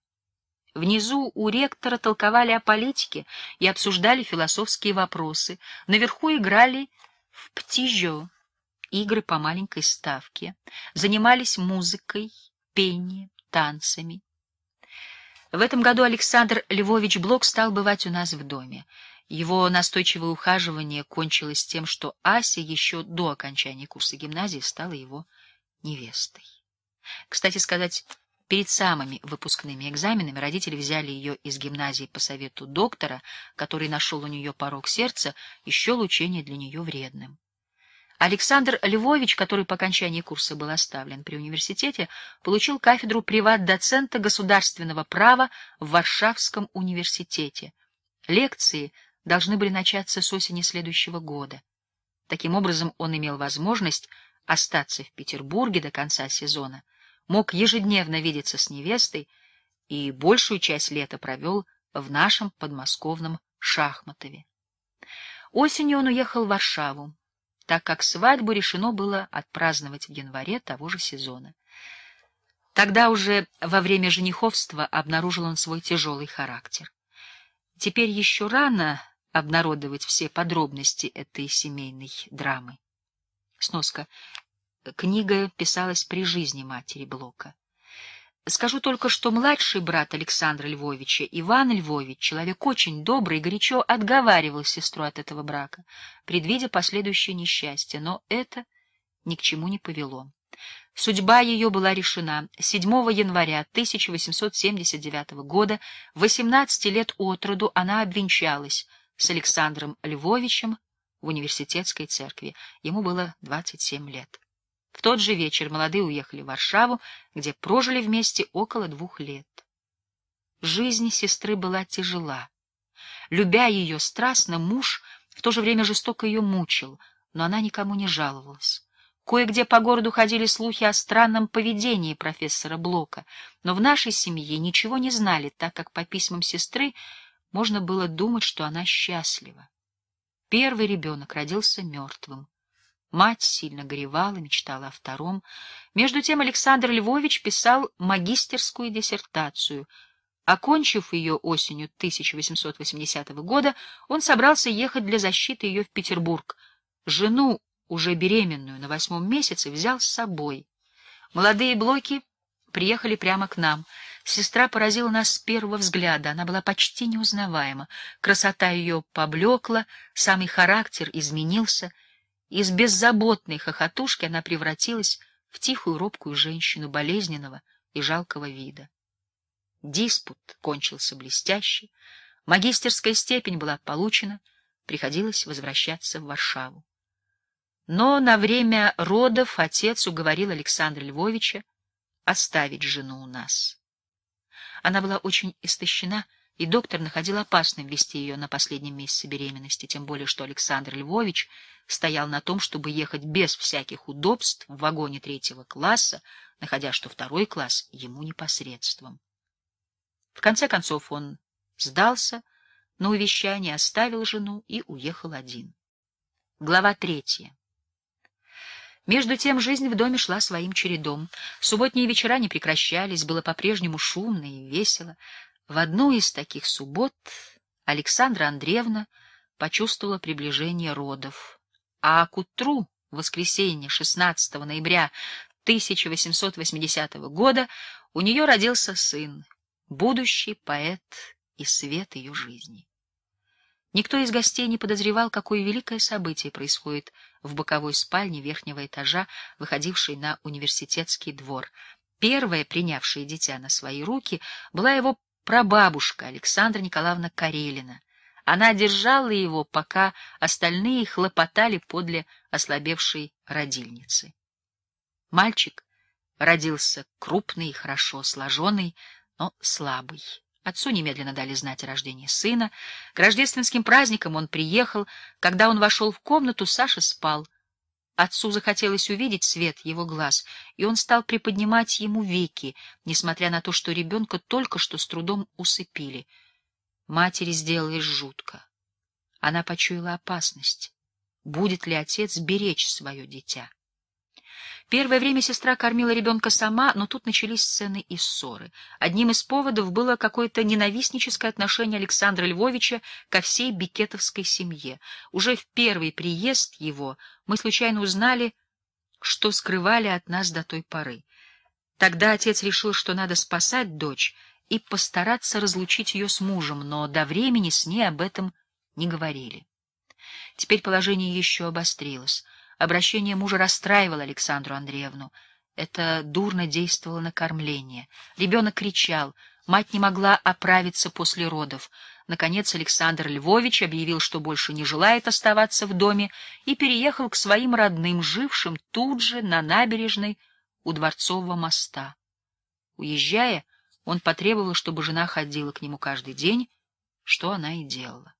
Внизу у ректора толковали о политике и обсуждали философские вопросы. Наверху играли в Птижо игры по маленькой ставке, занимались музыкой, пением, танцами. В этом году Александр Львович Блок стал бывать у нас в доме. Его настойчивое ухаживание кончилось тем, что Ася еще до окончания курса гимназии стала его невестой. Кстати сказать, Перед самыми выпускными экзаменами родители взяли ее из гимназии по совету доктора, который нашел у нее порог сердца, еще лучение для нее вредным. Александр Львович, который по окончании курса был оставлен при университете, получил кафедру приват-доцента государственного права в Варшавском университете. Лекции должны были начаться с осени следующего года. Таким образом, он имел возможность остаться в Петербурге до конца сезона — мог ежедневно видеться с невестой и большую часть лета провел в нашем подмосковном Шахматове. Осенью он уехал в Варшаву, так как свадьбу решено было отпраздновать в январе того же сезона. Тогда уже во время жениховства обнаружил он свой тяжелый характер. Теперь еще рано обнародовать все подробности этой семейной драмы. Сноска. Книга писалась при жизни матери Блока. Скажу только, что младший брат Александра Львовича, Иван Львович, человек очень добрый, горячо отговаривал сестру от этого брака, предвидя последующее несчастье, но это ни к чему не повело. Судьба ее была решена. 7 января 1879 года, 18 лет от роду, она обвенчалась с Александром Львовичем в университетской церкви. Ему было 27 лет. В тот же вечер молодые уехали в Варшаву, где прожили вместе около двух лет. Жизнь сестры была тяжела. Любя ее страстно, муж в то же время жестоко ее мучил, но она никому не жаловалась. Кое-где по городу ходили слухи о странном поведении профессора Блока, но в нашей семье ничего не знали, так как по письмам сестры можно было думать, что она счастлива. Первый ребенок родился мертвым. Мать сильно горевала, мечтала о втором. Между тем Александр Львович писал магистерскую диссертацию. Окончив ее осенью 1880 года, он собрался ехать для защиты ее в Петербург. Жену, уже беременную, на восьмом месяце взял с собой. Молодые блоки приехали прямо к нам. Сестра поразила нас с первого взгляда, она была почти неузнаваема. Красота ее поблекла, самый характер изменился — из беззаботной хохотушки она превратилась в тихую робкую женщину болезненного и жалкого вида. Диспут кончился блестяще, магистерская степень была получена, приходилось возвращаться в Варшаву. Но на время родов отец уговорил Александра Львовича оставить жену у нас. Она была очень истощена, и доктор находил опасным вести ее на последнем месяце беременности, тем более что Александр Львович стоял на том, чтобы ехать без всяких удобств в вагоне третьего класса, находя, что второй класс ему непосредством. В конце концов он сдался, но увещание оставил жену и уехал один. Глава третья. Между тем жизнь в доме шла своим чередом. Субботние вечера не прекращались, было по-прежнему шумно и весело. В одну из таких суббот Александра Андреевна почувствовала приближение родов, а к утру воскресенья 16 ноября 1880 года у нее родился сын, будущий поэт и свет ее жизни. Никто из гостей не подозревал, какое великое событие происходит в боковой спальне верхнего этажа, выходившей на университетский двор. Первая, принявшая дитя на свои руки, была его прабабушка Александра Николаевна Карелина. Она держала его, пока остальные хлопотали подле ослабевшей родильницы. Мальчик родился крупный хорошо сложенный, но слабый. Отцу немедленно дали знать о рождении сына. К рождественским праздникам он приехал. Когда он вошел в комнату, Саша спал — Отцу захотелось увидеть свет его глаз, и он стал приподнимать ему веки, несмотря на то, что ребенка только что с трудом усыпили. Матери сделалось жутко. Она почуяла опасность. Будет ли отец беречь свое дитя? Первое время сестра кормила ребенка сама, но тут начались сцены и ссоры. Одним из поводов было какое-то ненавистническое отношение Александра Львовича ко всей бикетовской семье. Уже в первый приезд его мы случайно узнали, что скрывали от нас до той поры. Тогда отец решил, что надо спасать дочь и постараться разлучить ее с мужем, но до времени с ней об этом не говорили. Теперь положение еще обострилось. Обращение мужа расстраивало Александру Андреевну. Это дурно действовало на кормление. Ребенок кричал, мать не могла оправиться после родов. Наконец Александр Львович объявил, что больше не желает оставаться в доме, и переехал к своим родным, жившим тут же на набережной у Дворцового моста. Уезжая, он потребовал, чтобы жена ходила к нему каждый день, что она и делала.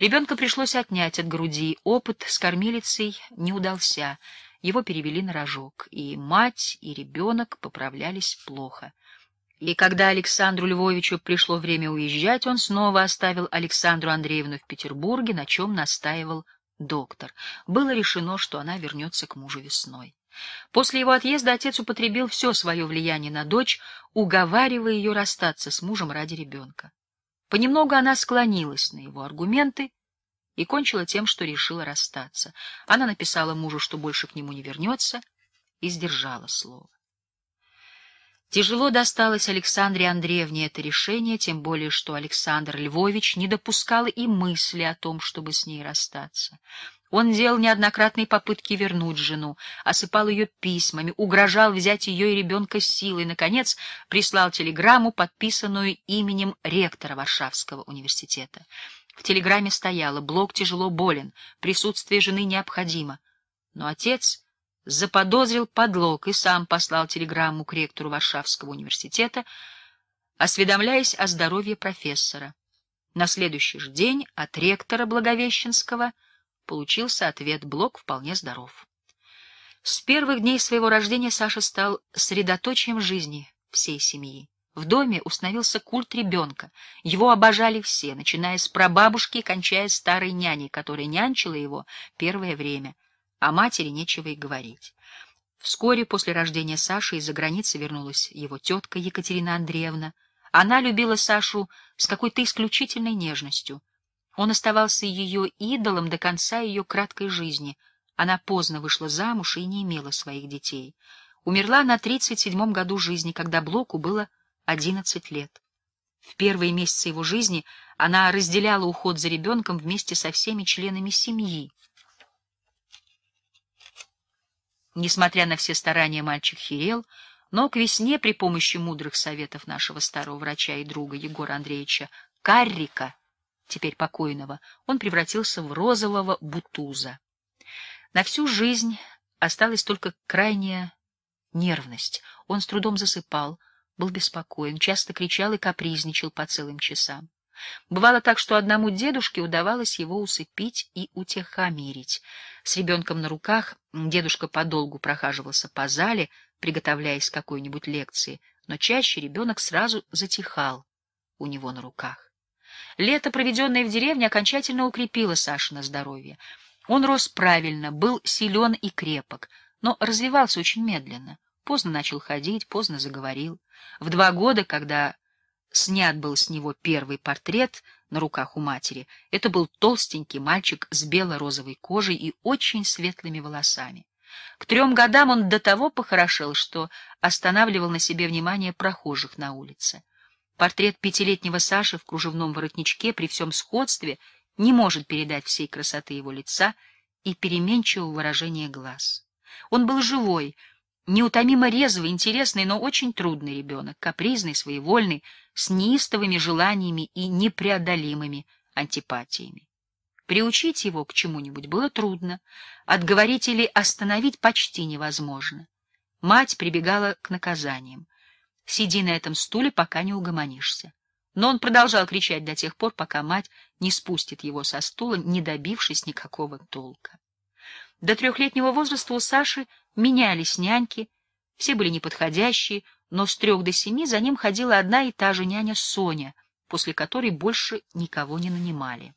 Ребенка пришлось отнять от груди, опыт с кормилицей не удался, его перевели на рожок, и мать, и ребенок поправлялись плохо. И когда Александру Львовичу пришло время уезжать, он снова оставил Александру Андреевну в Петербурге, на чем настаивал доктор. Было решено, что она вернется к мужу весной. После его отъезда отец употребил все свое влияние на дочь, уговаривая ее расстаться с мужем ради ребенка. Понемногу она склонилась на его аргументы и кончила тем, что решила расстаться. Она написала мужу, что больше к нему не вернется, и сдержала слово. Тяжело досталось Александре Андреевне это решение, тем более, что Александр Львович не допускал и мысли о том, чтобы с ней расстаться. Он делал неоднократные попытки вернуть жену, осыпал ее письмами, угрожал взять ее и ребенка силой, наконец прислал телеграмму, подписанную именем ректора Варшавского университета. В телеграмме стояло «Блок тяжело болен, присутствие жены необходимо». Но отец заподозрил подлог и сам послал телеграмму к ректору Варшавского университета, осведомляясь о здоровье профессора. На следующий же день от ректора Благовещенского – Получился ответ, Блок вполне здоров. С первых дней своего рождения Саша стал средоточием жизни всей семьи. В доме установился культ ребенка. Его обожали все, начиная с прабабушки и кончая старой няней, которая нянчила его первое время. О матери нечего и говорить. Вскоре после рождения Саши из-за границы вернулась его тетка Екатерина Андреевна. Она любила Сашу с какой-то исключительной нежностью — он оставался ее идолом до конца ее краткой жизни. Она поздно вышла замуж и не имела своих детей. Умерла на 37-м году жизни, когда Блоку было 11 лет. В первые месяцы его жизни она разделяла уход за ребенком вместе со всеми членами семьи. Несмотря на все старания, мальчик херел, но к весне при помощи мудрых советов нашего старого врача и друга Егора Андреевича Каррика теперь покойного, он превратился в розового бутуза. На всю жизнь осталась только крайняя нервность. Он с трудом засыпал, был беспокоен, часто кричал и капризничал по целым часам. Бывало так, что одному дедушке удавалось его усыпить и утихомирить. С ребенком на руках дедушка подолгу прохаживался по зале, приготовляясь к какой-нибудь лекции, но чаще ребенок сразу затихал у него на руках. Лето, проведенное в деревне, окончательно укрепило Сашина здоровье. Он рос правильно, был силен и крепок, но развивался очень медленно. Поздно начал ходить, поздно заговорил. В два года, когда снят был с него первый портрет на руках у матери, это был толстенький мальчик с бело-розовой кожей и очень светлыми волосами. К трем годам он до того похорошел, что останавливал на себе внимание прохожих на улице. Портрет пятилетнего Саши в кружевном воротничке при всем сходстве не может передать всей красоты его лица и переменчивого выражения глаз. Он был живой, неутомимо резвый, интересный, но очень трудный ребенок, капризный, своевольный, с неистовыми желаниями и непреодолимыми антипатиями. Приучить его к чему-нибудь было трудно, отговорить или остановить почти невозможно. Мать прибегала к наказаниям. Сиди на этом стуле, пока не угомонишься. Но он продолжал кричать до тех пор, пока мать не спустит его со стула, не добившись никакого толка. До трехлетнего возраста у Саши менялись няньки, все были неподходящие, но с трех до семи за ним ходила одна и та же няня Соня, после которой больше никого не нанимали.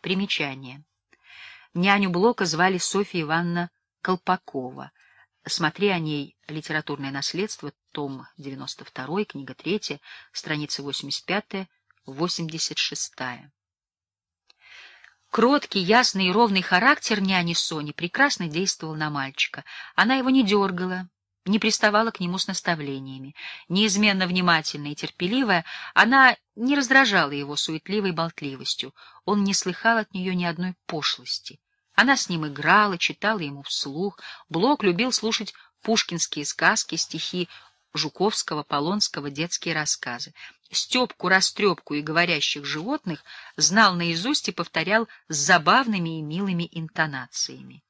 Примечание. Няню Блока звали Софья Ивановна Колпакова. Смотри о ней «Литературное наследство», том 92, книга 3, страница 85, 86. Кроткий, ясный и ровный характер няни Сони прекрасно действовал на мальчика. Она его не дергала, не приставала к нему с наставлениями. Неизменно внимательная и терпеливая, она не раздражала его суетливой болтливостью. Он не слыхал от нее ни одной пошлости. Она с ним играла, читала ему вслух. Блок любил слушать пушкинские сказки, стихи Жуковского, Полонского, детские рассказы. Степку, растрепку и говорящих животных знал наизусть и повторял с забавными и милыми интонациями.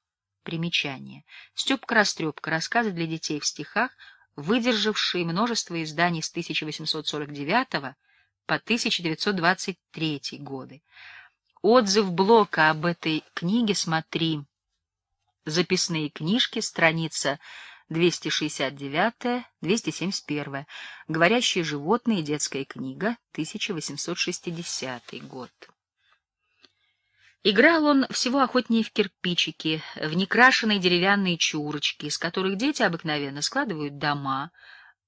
Примечание. Степка-растрепка. Рассказы для детей в стихах, выдержавшие множество изданий с 1849 по 1923 годы. Отзыв Блока об этой книге смотри. Записные книжки, страница 269-271. Говорящие животные. Детская книга. 1860 год. Играл он всего охотнее в кирпичики, в некрашенные деревянные чурочки, из которых дети обыкновенно складывают дома,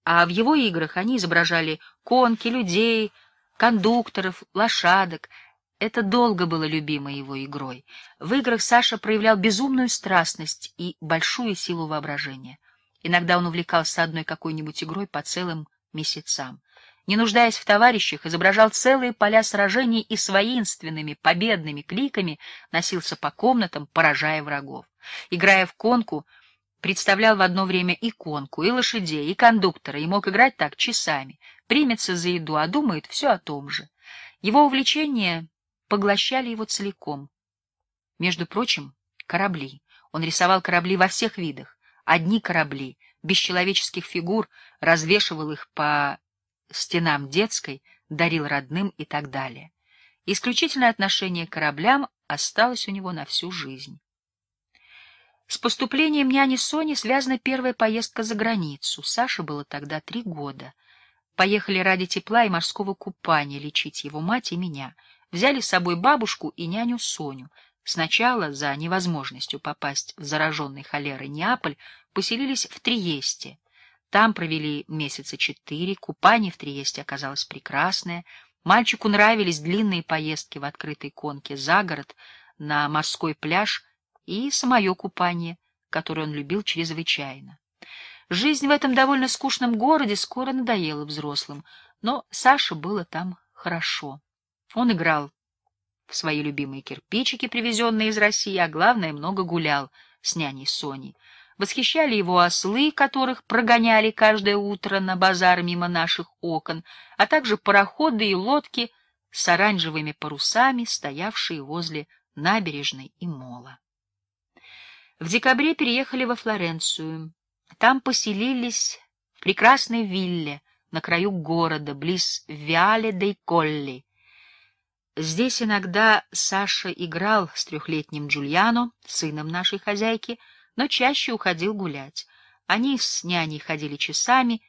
а в его играх они изображали конки, людей, кондукторов, лошадок — это долго было любимой его игрой. В играх Саша проявлял безумную страстность и большую силу воображения. Иногда он увлекался одной какой-нибудь игрой по целым месяцам. Не нуждаясь в товарищах, изображал целые поля сражений и с воинственными, победными кликами носился по комнатам, поражая врагов. Играя в конку, представлял в одно время и конку, и лошадей, и кондуктора, и мог играть так часами. Примется за еду, а думает все о том же. Его увлечение поглощали его целиком. Между прочим, корабли. Он рисовал корабли во всех видах. Одни корабли, без человеческих фигур, развешивал их по стенам детской, дарил родным и так далее. Исключительное отношение к кораблям осталось у него на всю жизнь. С поступлением няни Сони связана первая поездка за границу. Саше было тогда три года. Поехали ради тепла и морского купания лечить его мать и меня — взяли с собой бабушку и няню Соню. Сначала, за невозможностью попасть в зараженный холерой Неаполь, поселились в Триесте. Там провели месяца четыре, купание в Триесте оказалось прекрасное. Мальчику нравились длинные поездки в открытой конке за город, на морской пляж и самое купание, которое он любил чрезвычайно. Жизнь в этом довольно скучном городе скоро надоела взрослым, но Саше было там хорошо. Он играл в свои любимые кирпичики, привезенные из России, а главное, много гулял с няней Соней. Восхищали его ослы, которых прогоняли каждое утро на базар мимо наших окон, а также пароходы и лодки с оранжевыми парусами, стоявшие возле набережной и мола. В декабре переехали во Флоренцию. Там поселились в прекрасной вилле на краю города, близ Виале-дей-Колли, Здесь иногда Саша играл с трехлетним Джульяно, сыном нашей хозяйки, но чаще уходил гулять. Они с няней ходили часами,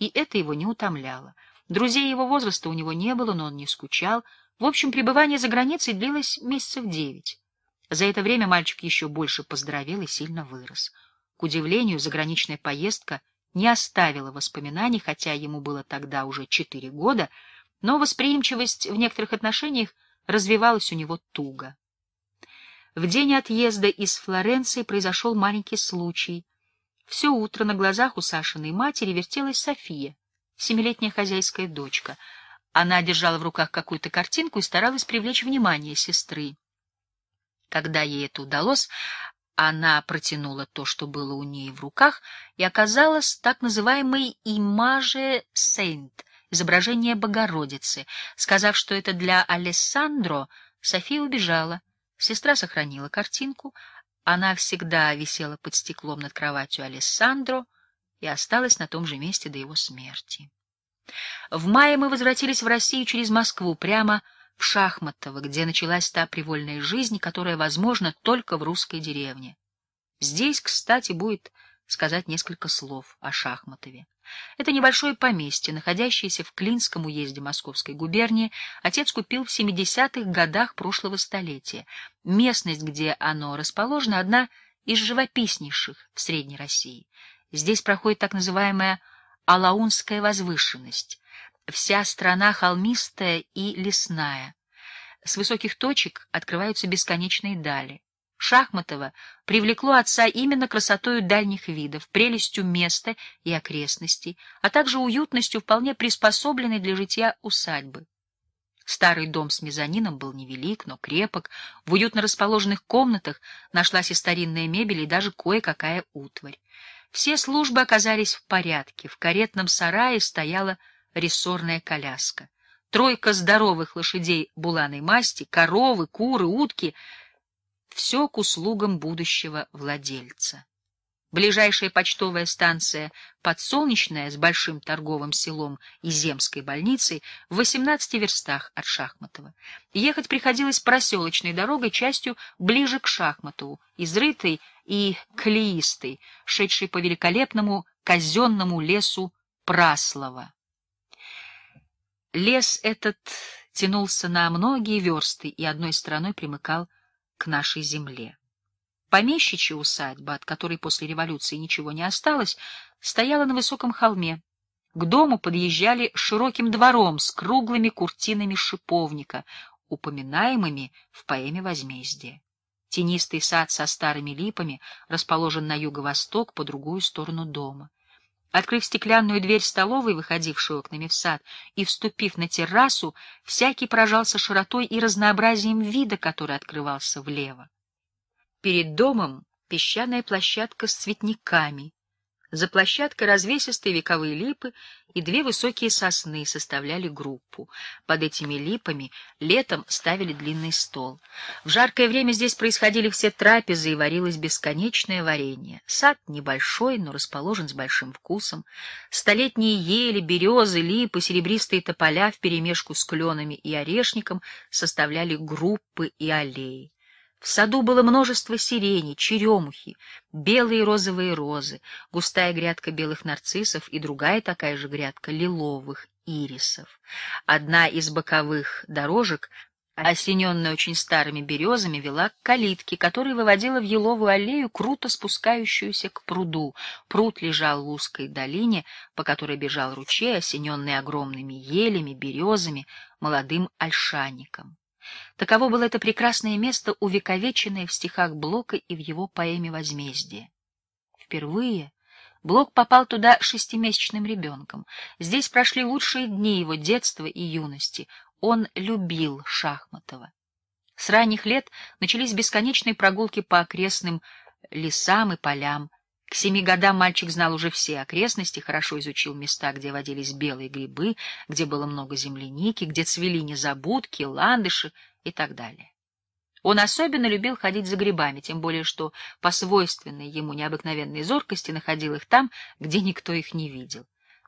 и это его не утомляло. Друзей его возраста у него не было, но он не скучал. В общем, пребывание за границей длилось месяцев девять. За это время мальчик еще больше поздоровел и сильно вырос. К удивлению, заграничная поездка не оставила воспоминаний, хотя ему было тогда уже четыре года — но восприимчивость в некоторых отношениях развивалась у него туго. В день отъезда из Флоренции произошел маленький случай. Все утро на глазах у Сашиной матери вертелась София, семилетняя хозяйская дочка. Она держала в руках какую-то картинку и старалась привлечь внимание сестры. Когда ей это удалось, она протянула то, что было у ней в руках, и оказалась так называемой «имаже Сент изображение Богородицы. Сказав, что это для Алессандро, София убежала. Сестра сохранила картинку. Она всегда висела под стеклом над кроватью Алессандро и осталась на том же месте до его смерти. В мае мы возвратились в Россию через Москву, прямо в Шахматово, где началась та привольная жизнь, которая возможна только в русской деревне. Здесь, кстати, будет сказать несколько слов о Шахматове. Это небольшое поместье, находящееся в Клинском уезде Московской губернии, отец купил в 70-х годах прошлого столетия. Местность, где оно расположено, одна из живописнейших в Средней России. Здесь проходит так называемая Алаунская возвышенность. Вся страна холмистая и лесная. С высоких точек открываются бесконечные дали. Шахматова привлекло отца именно красотою дальних видов, прелестью места и окрестностей, а также уютностью вполне приспособленной для житья усадьбы. Старый дом с мезонином был невелик, но крепок, в уютно расположенных комнатах нашлась и старинная мебель, и даже кое-какая утварь. Все службы оказались в порядке, в каретном сарае стояла рессорная коляска. Тройка здоровых лошадей буланой масти, коровы, куры, утки — все к услугам будущего владельца. Ближайшая почтовая станция «Подсолнечная» с большим торговым селом и земской больницей в 18 верстах от Шахматова. Ехать приходилось проселочной дорогой, частью ближе к Шахматову, изрытой и клеистой, шедшей по великолепному казенному лесу Праслова. Лес этот тянулся на многие версты и одной стороной примыкал к нашей земле. Помещичья усадьба, от которой после революции ничего не осталось, стояла на высоком холме. К дому подъезжали широким двором с круглыми куртинами шиповника, упоминаемыми в поэме «Возмездие». Тенистый сад со старыми липами расположен на юго-восток по другую сторону дома. Открыв стеклянную дверь столовой, выходившую окнами в сад, и вступив на террасу, всякий поражался широтой и разнообразием вида, который открывался влево. Перед домом песчаная площадка с цветниками, за площадкой развесистые вековые липы и две высокие сосны составляли группу. Под этими липами летом ставили длинный стол. В жаркое время здесь происходили все трапезы и варилось бесконечное варенье. Сад небольшой, но расположен с большим вкусом. Столетние ели, березы, липы, серебристые тополя вперемешку с кленами и орешником составляли группы и аллеи. В саду было множество сирени, черемухи, белые и розовые розы, густая грядка белых нарциссов и другая такая же грядка лиловых ирисов. Одна из боковых дорожек, осененная очень старыми березами, вела к калитке, которая выводила в еловую аллею, круто спускающуюся к пруду. Пруд лежал в узкой долине, по которой бежал ручей, осененный огромными елями, березами, молодым ольшаником. Таково было это прекрасное место, увековеченное в стихах Блока и в его поэме «Возмездие». Впервые Блок попал туда шестимесячным ребенком. Здесь прошли лучшие дни его детства и юности. Он любил Шахматова. С ранних лет начались бесконечные прогулки по окрестным лесам и полям, к семи годам мальчик знал уже все окрестности, хорошо изучил места, где водились белые грибы, где было много земляники, где цвели незабудки, ландыши и так далее. Он особенно любил ходить за грибами, тем более что по свойственной ему необыкновенной зоркости находил их там, где никто их не видел.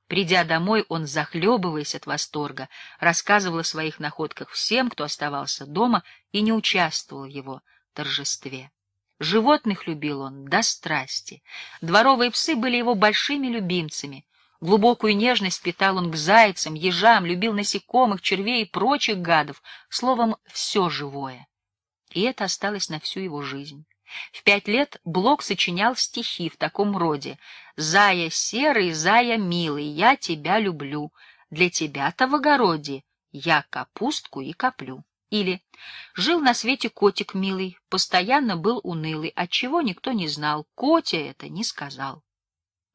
Придя домой, он, захлебываясь от восторга, рассказывал о своих находках всем, кто оставался дома и не участвовал в его торжестве. Животных любил он до страсти. Дворовые псы были его большими любимцами. Глубокую нежность питал он к зайцам, ежам, любил насекомых, червей и прочих гадов, словом, все живое. И это осталось на всю его жизнь. В пять лет Блок сочинял стихи в таком роде «Зая серый, зая милый, я тебя люблю, для тебя-то в огороде я капустку и коплю». Или «Жил на свете котик милый, постоянно был унылый, отчего никто не знал, Котя это не сказал».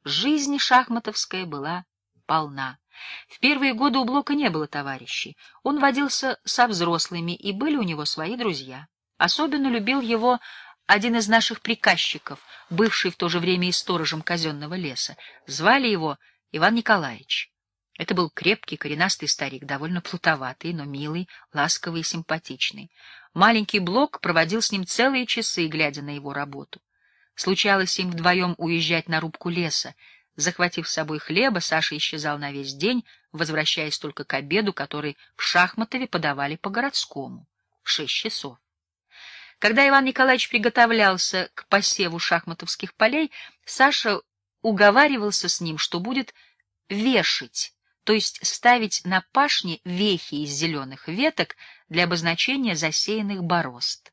Жизнь шахматовская была полна. В первые годы у Блока не было товарищей. Он водился со взрослыми, и были у него свои друзья. Особенно любил его один из наших приказчиков, бывший в то же время и сторожем казенного леса. Звали его Иван Николаевич. Это был крепкий, коренастый старик, довольно плутоватый, но милый, ласковый и симпатичный. Маленький Блок проводил с ним целые часы, глядя на его работу. Случалось им вдвоем уезжать на рубку леса. Захватив с собой хлеба, Саша исчезал на весь день, возвращаясь только к обеду, который в Шахматове подавали по-городскому в шесть часов. Когда Иван Николаевич приготовлялся к посеву шахматовских полей, Саша уговаривался с ним, что будет вешать то есть ставить на пашни вехи из зеленых веток для обозначения засеянных борозд.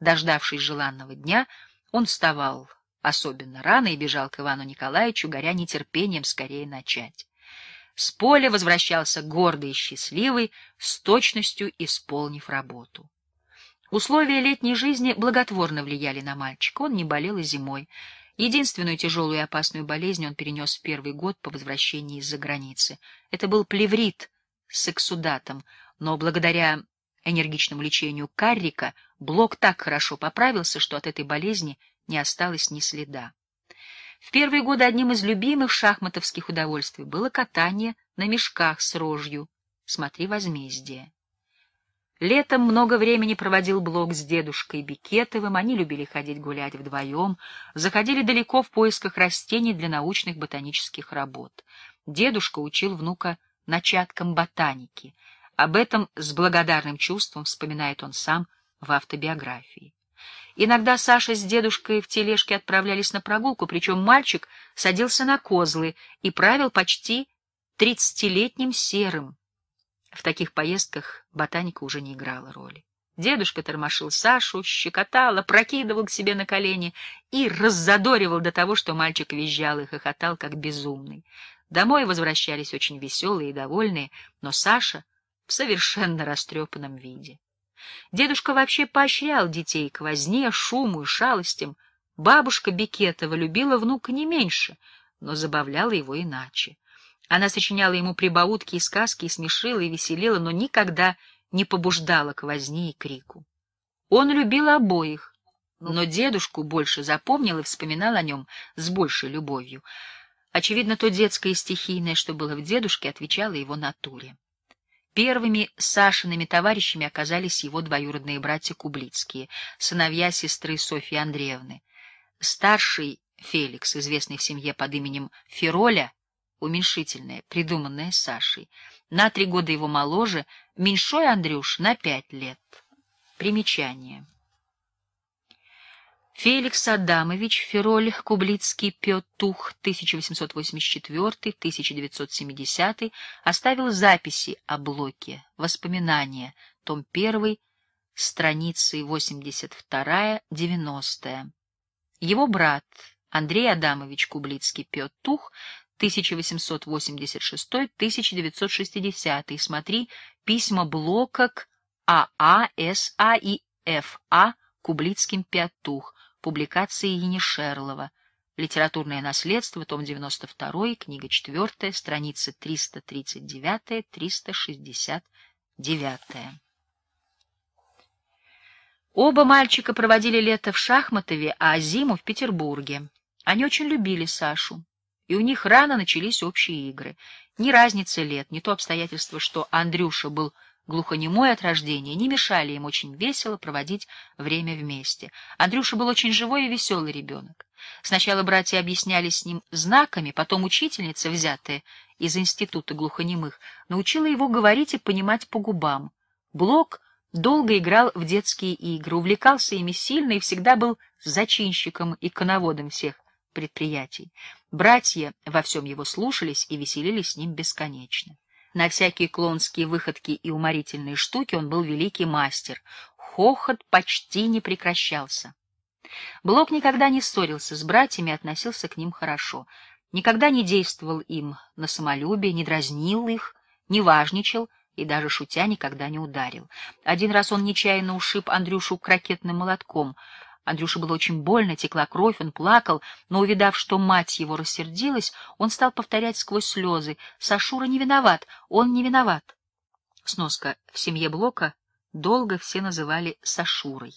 Дождавшись желанного дня, он вставал особенно рано и бежал к Ивану Николаевичу, горя нетерпением скорее начать. С поля возвращался гордый и счастливый, с точностью исполнив работу. Условия летней жизни благотворно влияли на мальчика, он не болел и зимой. Единственную тяжелую и опасную болезнь он перенес в первый год по возвращении из-за границы. Это был плеврит с эксудатом, но благодаря энергичному лечению каррика Блок так хорошо поправился, что от этой болезни не осталось ни следа. В первые годы одним из любимых шахматовских удовольствий было катание на мешках с рожью. Смотри возмездие. Летом много времени проводил Блок с дедушкой Бикетовым, они любили ходить гулять вдвоем, заходили далеко в поисках растений для научных ботанических работ. Дедушка учил внука начаткам ботаники. Об этом с благодарным чувством вспоминает он сам в автобиографии. Иногда Саша с дедушкой в тележке отправлялись на прогулку, причем мальчик садился на козлы и правил почти тридцатилетним серым, в таких поездках ботаника уже не играла роли. Дедушка тормошил Сашу, щекотал, опрокидывал к себе на колени и раззадоривал до того, что мальчик визжал и хохотал, как безумный. Домой возвращались очень веселые и довольные, но Саша в совершенно растрепанном виде. Дедушка вообще поощрял детей к возне, шуму и шалостям. Бабушка Бекетова любила внука не меньше, но забавляла его иначе. Она сочиняла ему прибаутки и сказки, и смешила, и веселила, но никогда не побуждала к возне и крику. Он любил обоих, но дедушку больше запомнил и вспоминал о нем с большей любовью. Очевидно, то детское и стихийное, что было в дедушке, отвечало его натуре. Первыми Сашиными товарищами оказались его двоюродные братья Кублицкие, сыновья сестры Софьи Андреевны. Старший Феликс, известный в семье под именем Фероля, уменьшительное, придуманное Сашей. На три года его моложе, меньшой Андрюш на пять лет. Примечание. Феликс Адамович Фероль Кублицкий Петух 1884-1970 оставил записи о Блоке, воспоминания, том 1, страницы 82-90. Его брат Андрей Адамович Кублицкий Петух 1886-1960. Смотри письма Блока к АА, СА и ФА Кублицким Пятух, публикации Енишерлова. Литературное наследство, том 92, книга 4, страницы 339-369. Оба мальчика проводили лето в Шахматове, а зиму в Петербурге. Они очень любили Сашу и у них рано начались общие игры. Ни разница лет, ни то обстоятельство, что Андрюша был глухонемой от рождения, не мешали им очень весело проводить время вместе. Андрюша был очень живой и веселый ребенок. Сначала братья объяснялись с ним знаками, потом учительница, взятая из института глухонемых, научила его говорить и понимать по губам. Блок долго играл в детские игры, увлекался ими сильно и всегда был зачинщиком и коноводом всех предприятий. Братья во всем его слушались и веселились с ним бесконечно. На всякие клонские выходки и уморительные штуки он был великий мастер. Хохот почти не прекращался. Блок никогда не ссорился с братьями, относился к ним хорошо. Никогда не действовал им на самолюбие, не дразнил их, не важничал и даже шутя никогда не ударил. Один раз он нечаянно ушиб Андрюшу ракетным молотком — Андрюше было очень больно, текла кровь, он плакал, но, увидав, что мать его рассердилась, он стал повторять сквозь слезы «Сашура не виноват, он не виноват». Сноска в семье Блока долго все называли Сашурой.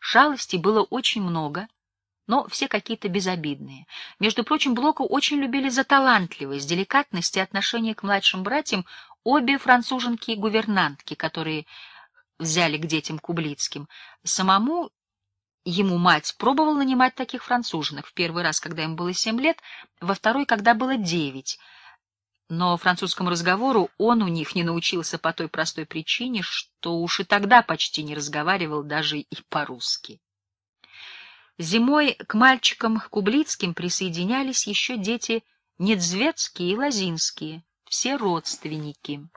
Шалости было очень много, но все какие-то безобидные. Между прочим, Блока очень любили за талантливость, деликатность и отношение к младшим братьям обе француженки-гувернантки, которые взяли к детям Кублицким. Самому Ему мать пробовала нанимать таких француженок, в первый раз, когда им было семь лет, во второй, когда было девять. Но французскому разговору он у них не научился по той простой причине, что уж и тогда почти не разговаривал даже и по-русски. Зимой к мальчикам кублицким присоединялись еще дети Недзветские и Лазинские, все родственники.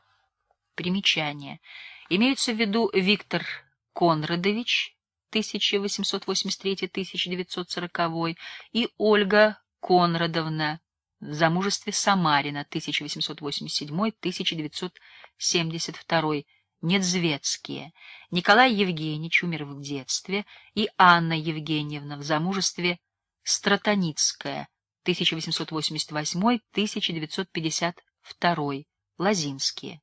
Примечание. Имеются в виду Виктор Конрадович, 1883-1940 и Ольга Конрадовна в замужестве Самарина 1887-1972, Недзветские Николай Евгеньевич умер в детстве и Анна Евгеньевна в замужестве Стратоницкая 1888-1952, Лазинские.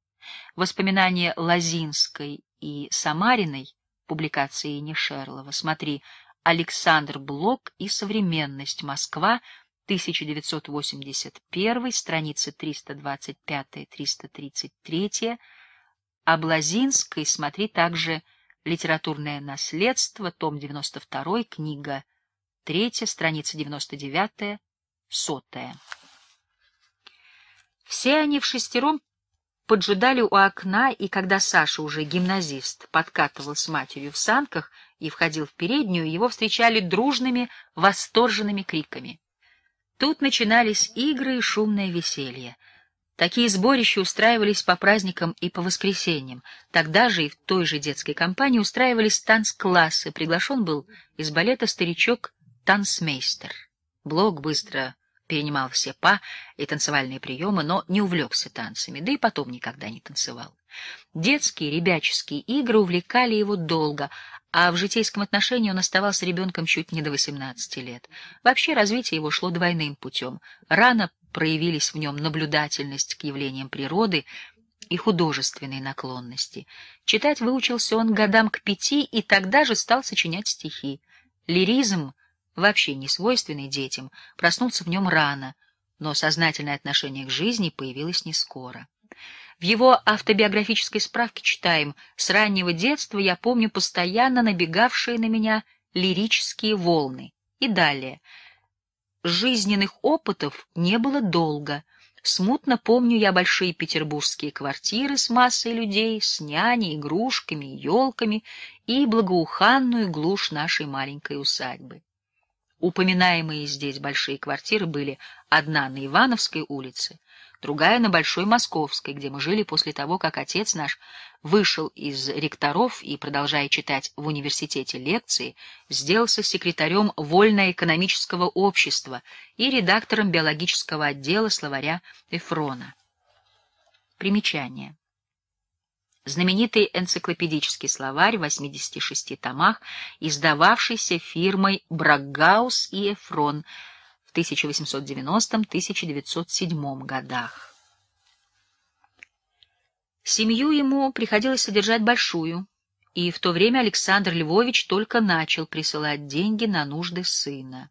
Воспоминания Лазинской и Самариной публикации не Шерлова. Смотри, Александр Блок и современность. Москва, 1981, страницы 325-333. Облазинской смотри также «Литературное наследство», том 92, книга 3, страница 99, 100 Все они в шестером поджидали у окна, и когда Саша, уже гимназист, подкатывал с матерью в санках и входил в переднюю, его встречали дружными, восторженными криками. Тут начинались игры и шумное веселье. Такие сборища устраивались по праздникам и по воскресеньям. Тогда же и в той же детской компании устраивались танц-классы. Приглашен был из балета старичок-танцмейстер. Блок быстро перенимал все па и танцевальные приемы, но не увлекся танцами, да и потом никогда не танцевал. Детские, ребяческие игры увлекали его долго, а в житейском отношении он оставался ребенком чуть не до 18 лет. Вообще развитие его шло двойным путем. Рано проявились в нем наблюдательность к явлениям природы и художественные наклонности. Читать выучился он годам к пяти и тогда же стал сочинять стихи. Лиризм вообще не свойственный детям, проснулся в нем рано, но сознательное отношение к жизни появилось не скоро. В его автобиографической справке читаем «С раннего детства я помню постоянно набегавшие на меня лирические волны». И далее. Жизненных опытов не было долго. Смутно помню я большие петербургские квартиры с массой людей, с няней, игрушками, елками и благоуханную глушь нашей маленькой усадьбы. Упоминаемые здесь большие квартиры были одна на Ивановской улице, другая на Большой Московской, где мы жили после того, как отец наш вышел из ректоров и, продолжая читать в университете лекции, сделался секретарем Вольно-экономического общества и редактором биологического отдела словаря Эфрона. Примечание знаменитый энциклопедический словарь в 86 томах, издававшийся фирмой Брагаус и Эфрон в 1890-1907 годах. Семью ему приходилось содержать большую, и в то время Александр Львович только начал присылать деньги на нужды сына.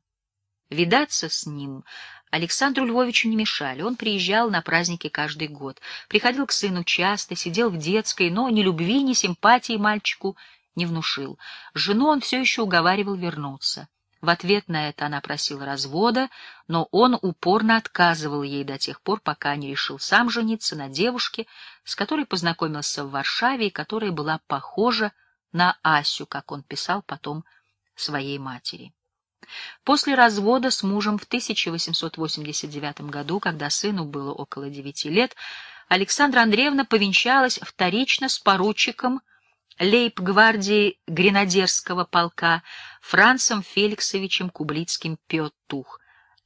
Видаться с ним Александру Львовичу не мешали, он приезжал на праздники каждый год, приходил к сыну часто, сидел в детской, но ни любви, ни симпатии мальчику не внушил. Жену он все еще уговаривал вернуться. В ответ на это она просила развода, но он упорно отказывал ей до тех пор, пока не решил сам жениться на девушке, с которой познакомился в Варшаве и которая была похожа на Асю, как он писал потом своей матери. После развода с мужем в 1889 году, когда сыну было около девяти лет, Александра Андреевна повенчалась вторично с поручиком лейб-гвардии гренадерского полка Францем Феликсовичем Кублицким Петух.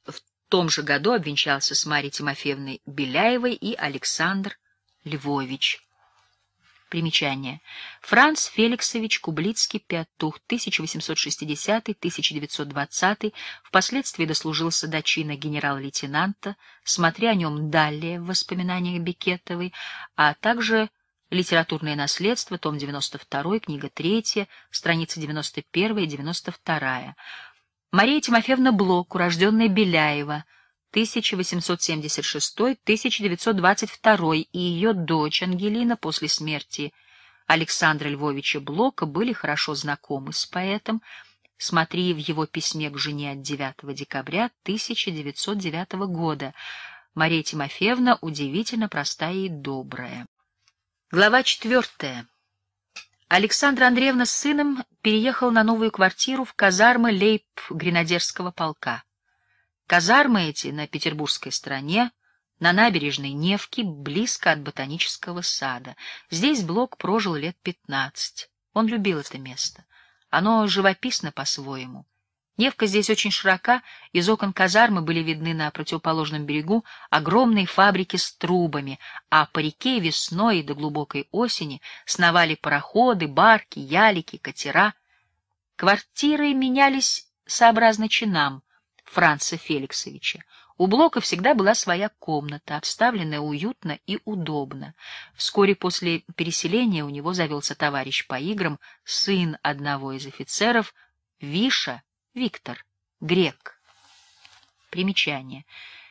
В том же году обвенчался с Марией Тимофеевной Беляевой и Александр Львович. Примечание. Франц Феликсович Кублицкий, Пятух, 1860-1920, впоследствии дослужился до чина генерал-лейтенанта, смотря о нем далее в воспоминаниях Бекетовой, а также «Литературное наследство», том 92, книга 3, страницы 91 и 92. Мария Тимофеевна Блок, урожденная Беляева, 1876-1922 и ее дочь Ангелина после смерти Александра Львовича Блока были хорошо знакомы с поэтом, смотри в его письме к жене от 9 декабря 1909 года. Мария Тимофеевна удивительно простая и добрая. Глава четвертая. Александра Андреевна с сыном переехал на новую квартиру в казармы Лейб-гренадерского полка. Казармы эти на петербургской стороне, на набережной Невки, близко от ботанического сада. Здесь Блок прожил лет пятнадцать. Он любил это место. Оно живописно по-своему. Невка здесь очень широка, из окон казармы были видны на противоположном берегу огромные фабрики с трубами, а по реке весной и до глубокой осени сновали пароходы, барки, ялики, катера. Квартиры менялись сообразно чинам. Франца Феликсовича. У Блока всегда была своя комната, обставленная уютно и удобно. Вскоре после переселения у него завелся товарищ по играм, сын одного из офицеров, Виша, Виктор, грек. Примечание.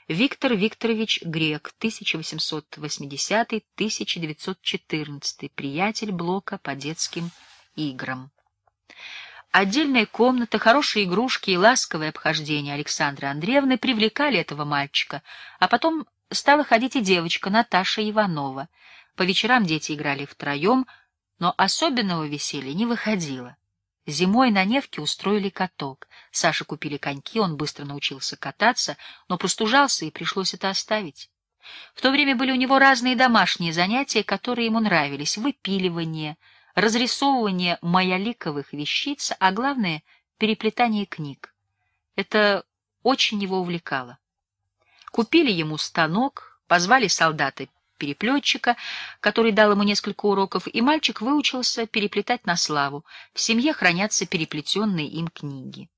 Виктор Викторович Грек, 1880-1914, приятель Блока по детским играм. Отдельная комната, хорошие игрушки и ласковое обхождение Александры Андреевны привлекали этого мальчика, а потом стала ходить и девочка Наташа Иванова. По вечерам дети играли втроем, но особенного веселья не выходило. Зимой на Невке устроили каток. Саше купили коньки, он быстро научился кататься, но простужался и пришлось это оставить. В то время были у него разные домашние занятия, которые ему нравились — выпиливание — разрисовывание маяликовых вещиц, а главное — переплетание книг. Это очень его увлекало. Купили ему станок, позвали солдата-переплетчика, который дал ему несколько уроков, и мальчик выучился переплетать на славу. В семье хранятся переплетенные им книги.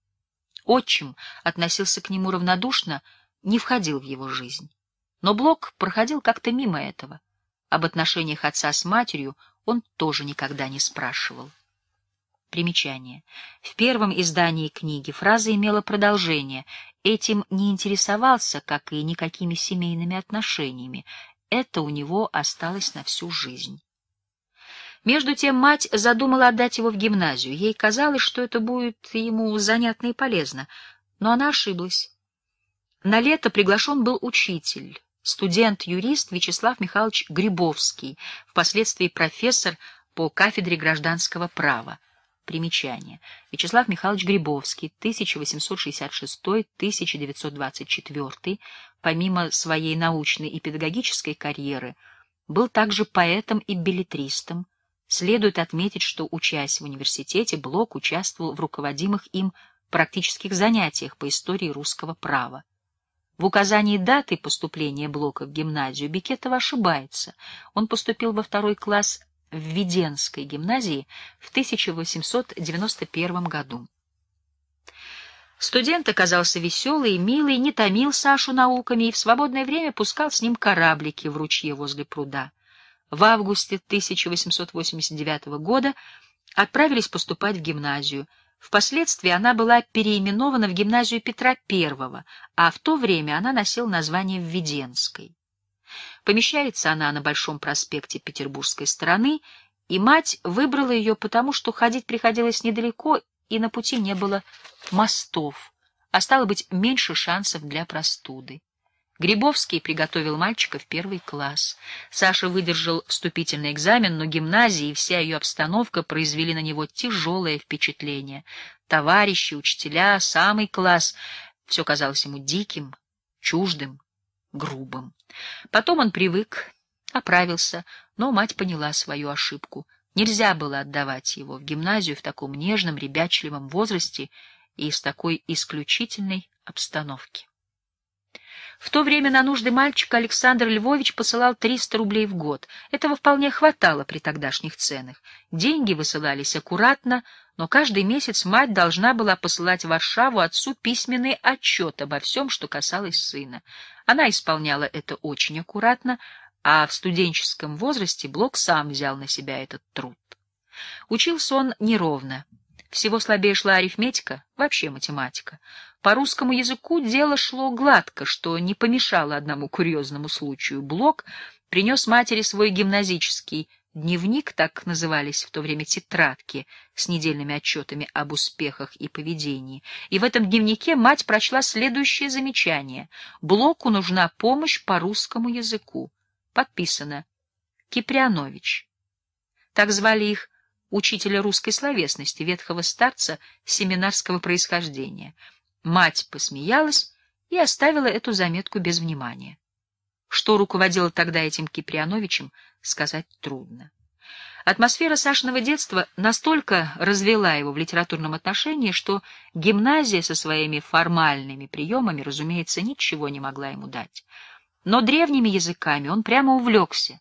Отчим относился к нему равнодушно, не входил в его жизнь. Но Блок проходил как-то мимо этого. Об отношениях отца с матерью он тоже никогда не спрашивал. Примечание. В первом издании книги фраза имела продолжение. Этим не интересовался, как и никакими семейными отношениями. Это у него осталось на всю жизнь. Между тем мать задумала отдать его в гимназию. Ей казалось, что это будет ему занятно и полезно, но она ошиблась. На лето приглашен был учитель, студент-юрист Вячеслав Михайлович Грибовский, впоследствии профессор по кафедре гражданского права. Примечание. Вячеслав Михайлович Грибовский, 1866-1924, помимо своей научной и педагогической карьеры, был также поэтом и билетристом. Следует отметить, что, учась в университете, Блок участвовал в руководимых им практических занятиях по истории русского права. В указании даты поступления Блока в гимназию Бекетова ошибается. Он поступил во второй класс в Веденской гимназии в 1891 году. Студент оказался веселый и милый, не томил Сашу науками и в свободное время пускал с ним кораблики в ручье возле пруда. В августе 1889 года отправились поступать в гимназию — Впоследствии она была переименована в гимназию Петра I, а в то время она носила название Введенской. Помещается она на Большом проспекте Петербургской стороны, и мать выбрала ее потому, что ходить приходилось недалеко, и на пути не было мостов, а стало быть, меньше шансов для простуды. Грибовский приготовил мальчика в первый класс. Саша выдержал вступительный экзамен, но гимназия и вся ее обстановка произвели на него тяжелое впечатление. Товарищи, учителя, самый класс — все казалось ему диким, чуждым, грубым. Потом он привык, оправился, но мать поняла свою ошибку. Нельзя было отдавать его в гимназию в таком нежном, ребячливом возрасте и из такой исключительной обстановки. В то время на нужды мальчика Александр Львович посылал 300 рублей в год. Этого вполне хватало при тогдашних ценах. Деньги высылались аккуратно, но каждый месяц мать должна была посылать в Варшаву отцу письменный отчет обо всем, что касалось сына. Она исполняла это очень аккуратно, а в студенческом возрасте Блок сам взял на себя этот труд. Учился он неровно. Всего слабее шла арифметика, вообще математика. По русскому языку дело шло гладко, что не помешало одному курьезному случаю. Блок принес матери свой гимназический дневник, так назывались в то время тетрадки, с недельными отчетами об успехах и поведении. И в этом дневнике мать прочла следующее замечание. Блоку нужна помощь по русскому языку. Подписано. Киприанович. Так звали их учителя русской словесности, ветхого старца семинарского происхождения. Мать посмеялась и оставила эту заметку без внимания. Что руководило тогда этим Киприановичем, сказать трудно. Атмосфера Сашиного детства настолько развела его в литературном отношении, что гимназия со своими формальными приемами, разумеется, ничего не могла ему дать. Но древними языками он прямо увлекся.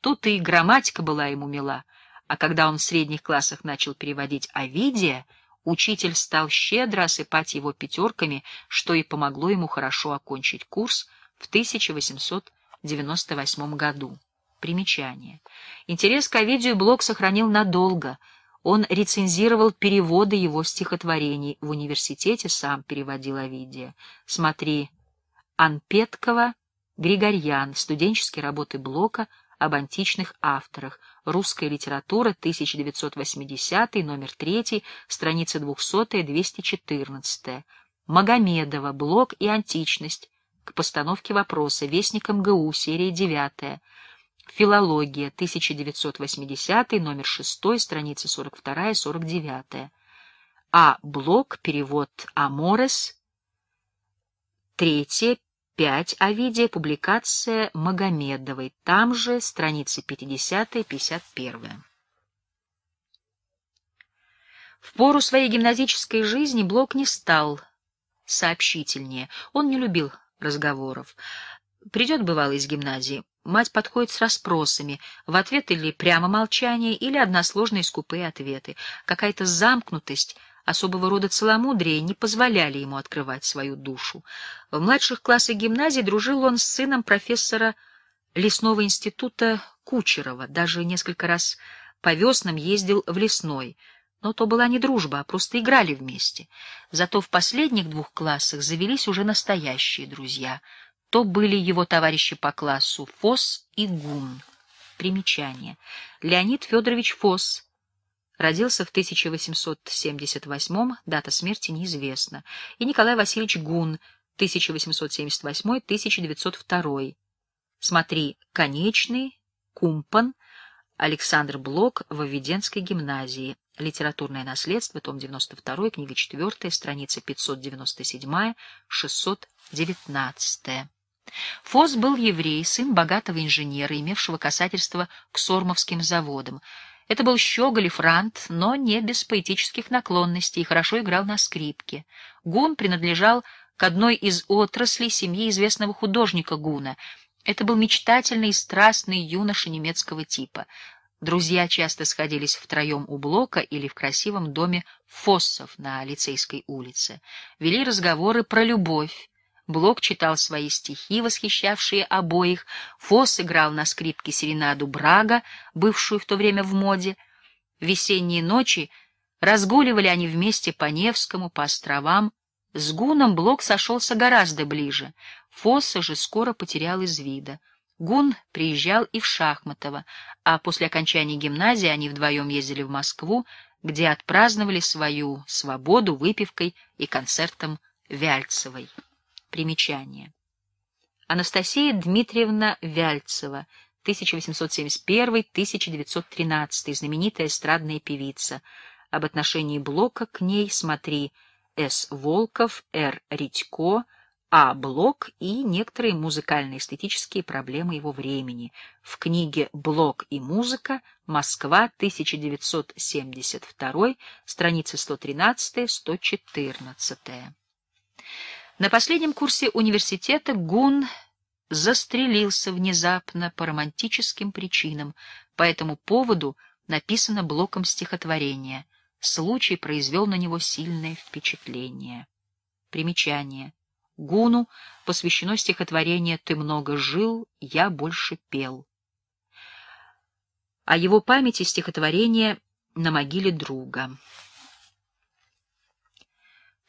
Тут и грамматика была ему мила, а когда он в средних классах начал переводить «Овидия», Учитель стал щедро осыпать его пятерками, что и помогло ему хорошо окончить курс в 1898 году. Примечание. Интерес к Овидию Блок сохранил надолго. Он рецензировал переводы его стихотворений. В университете сам переводил Овидия. Смотри. Анпеткова, Григорьян. Студенческие работы Блока об античных авторах. Русская литература, 1980, номер 3, страница 200-214. Магомедова, Блок и античность. К постановке вопроса. Вестник МГУ, серия 9. Филология, 1980, номер 6, страницы 42-49. А. Блок, перевод Аморес. Третье, 5. Овидия. Публикация Магомедовой. Там же страницы 50-51. В пору своей гимназической жизни Блок не стал сообщительнее. Он не любил разговоров. Придет, бывало, из гимназии. Мать подходит с расспросами. В ответ или прямо молчание, или односложные скупые ответы. Какая-то замкнутость — особого рода целомудрие не позволяли ему открывать свою душу. В младших классах гимназии дружил он с сыном профессора лесного института Кучерова, даже несколько раз по веснам ездил в лесной, но то была не дружба, а просто играли вместе. Зато в последних двух классах завелись уже настоящие друзья. То были его товарищи по классу Фос и Гун. Примечание. Леонид Федорович Фос родился в 1878 дата смерти неизвестна, и Николай Васильевич Гун, 1878-1902. Смотри «Конечный», «Кумпан», Александр Блок в Введенской гимназии. Литературное наследство, том 92, книга 4, страница 597-619. Фос был еврей, сын богатого инженера, имевшего касательство к Сормовским заводам. Это был щеголь и франт, но не без поэтических наклонностей и хорошо играл на скрипке. Гун принадлежал к одной из отраслей семьи известного художника Гуна. Это был мечтательный и страстный юноша немецкого типа. Друзья часто сходились втроем у блока или в красивом доме Фоссов на Лицейской улице. Вели разговоры про любовь, Блок читал свои стихи, восхищавшие обоих, Фос играл на скрипке серенаду Брага, бывшую в то время в моде. весенние ночи разгуливали они вместе по Невскому, по островам. С Гуном Блок сошелся гораздо ближе, Фосса же скоро потерял из вида. Гун приезжал и в Шахматово, а после окончания гимназии они вдвоем ездили в Москву, где отпраздновали свою свободу выпивкой и концертом Вяльцевой. Примечание. Анастасия Дмитриевна Вяльцева, 1871-1913, знаменитая эстрадная певица. Об отношении Блока к ней смотри С. Волков, Р. Редько, а. Блок и некоторые музыкально-эстетические проблемы его времени в книге «Блок и музыка. Москва. 1972. Страницы 113-114». На последнем курсе университета Гун застрелился внезапно по романтическим причинам. По этому поводу написано блоком стихотворения. Случай произвел на него сильное впечатление. Примечание. Гуну посвящено стихотворение «Ты много жил, я больше пел». О его памяти стихотворение на могиле друга.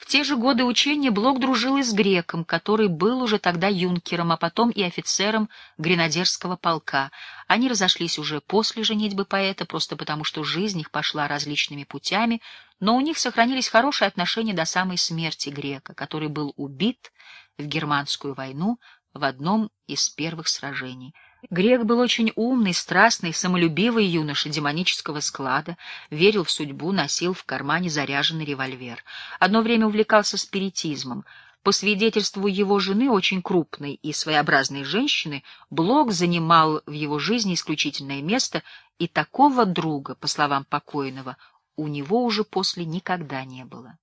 В те же годы учения Блок дружил и с греком, который был уже тогда юнкером, а потом и офицером гренадерского полка. Они разошлись уже после женитьбы поэта, просто потому что жизнь их пошла различными путями, но у них сохранились хорошие отношения до самой смерти грека, который был убит в германскую войну в одном из первых сражений — Грек был очень умный, страстный, самолюбивый юноша демонического склада, верил в судьбу, носил в кармане заряженный револьвер. Одно время увлекался спиритизмом. По свидетельству его жены, очень крупной и своеобразной женщины, Блок занимал в его жизни исключительное место, и такого друга, по словам покойного, у него уже после никогда не было.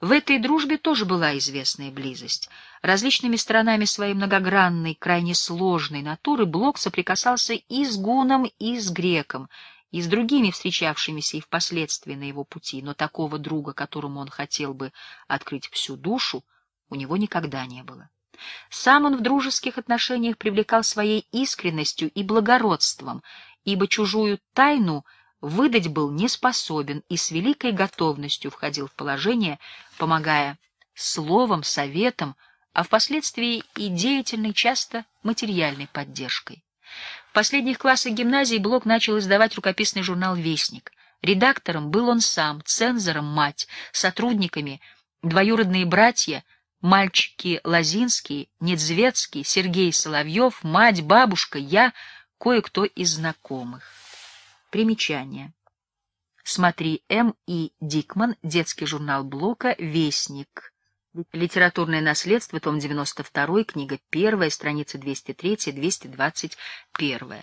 В этой дружбе тоже была известная близость. Различными сторонами своей многогранной, крайне сложной натуры Блок соприкасался и с гуном, и с греком, и с другими встречавшимися и впоследствии на его пути, но такого друга, которому он хотел бы открыть всю душу, у него никогда не было. Сам он в дружеских отношениях привлекал своей искренностью и благородством, ибо чужую тайну — выдать был не способен и с великой готовностью входил в положение, помогая словом, советом, а впоследствии и деятельной, часто материальной поддержкой. В последних классах гимназии Блок начал издавать рукописный журнал «Вестник». Редактором был он сам, цензором — мать, сотрудниками — двоюродные братья, мальчики Лазинский, Недзвецкий, Сергей Соловьев, мать, бабушка, я, кое-кто из знакомых. Примечание. Смотри М. И. Дикман, детский журнал Блока, Вестник. Литературное наследство, том 92, книга 1, страница 203-221.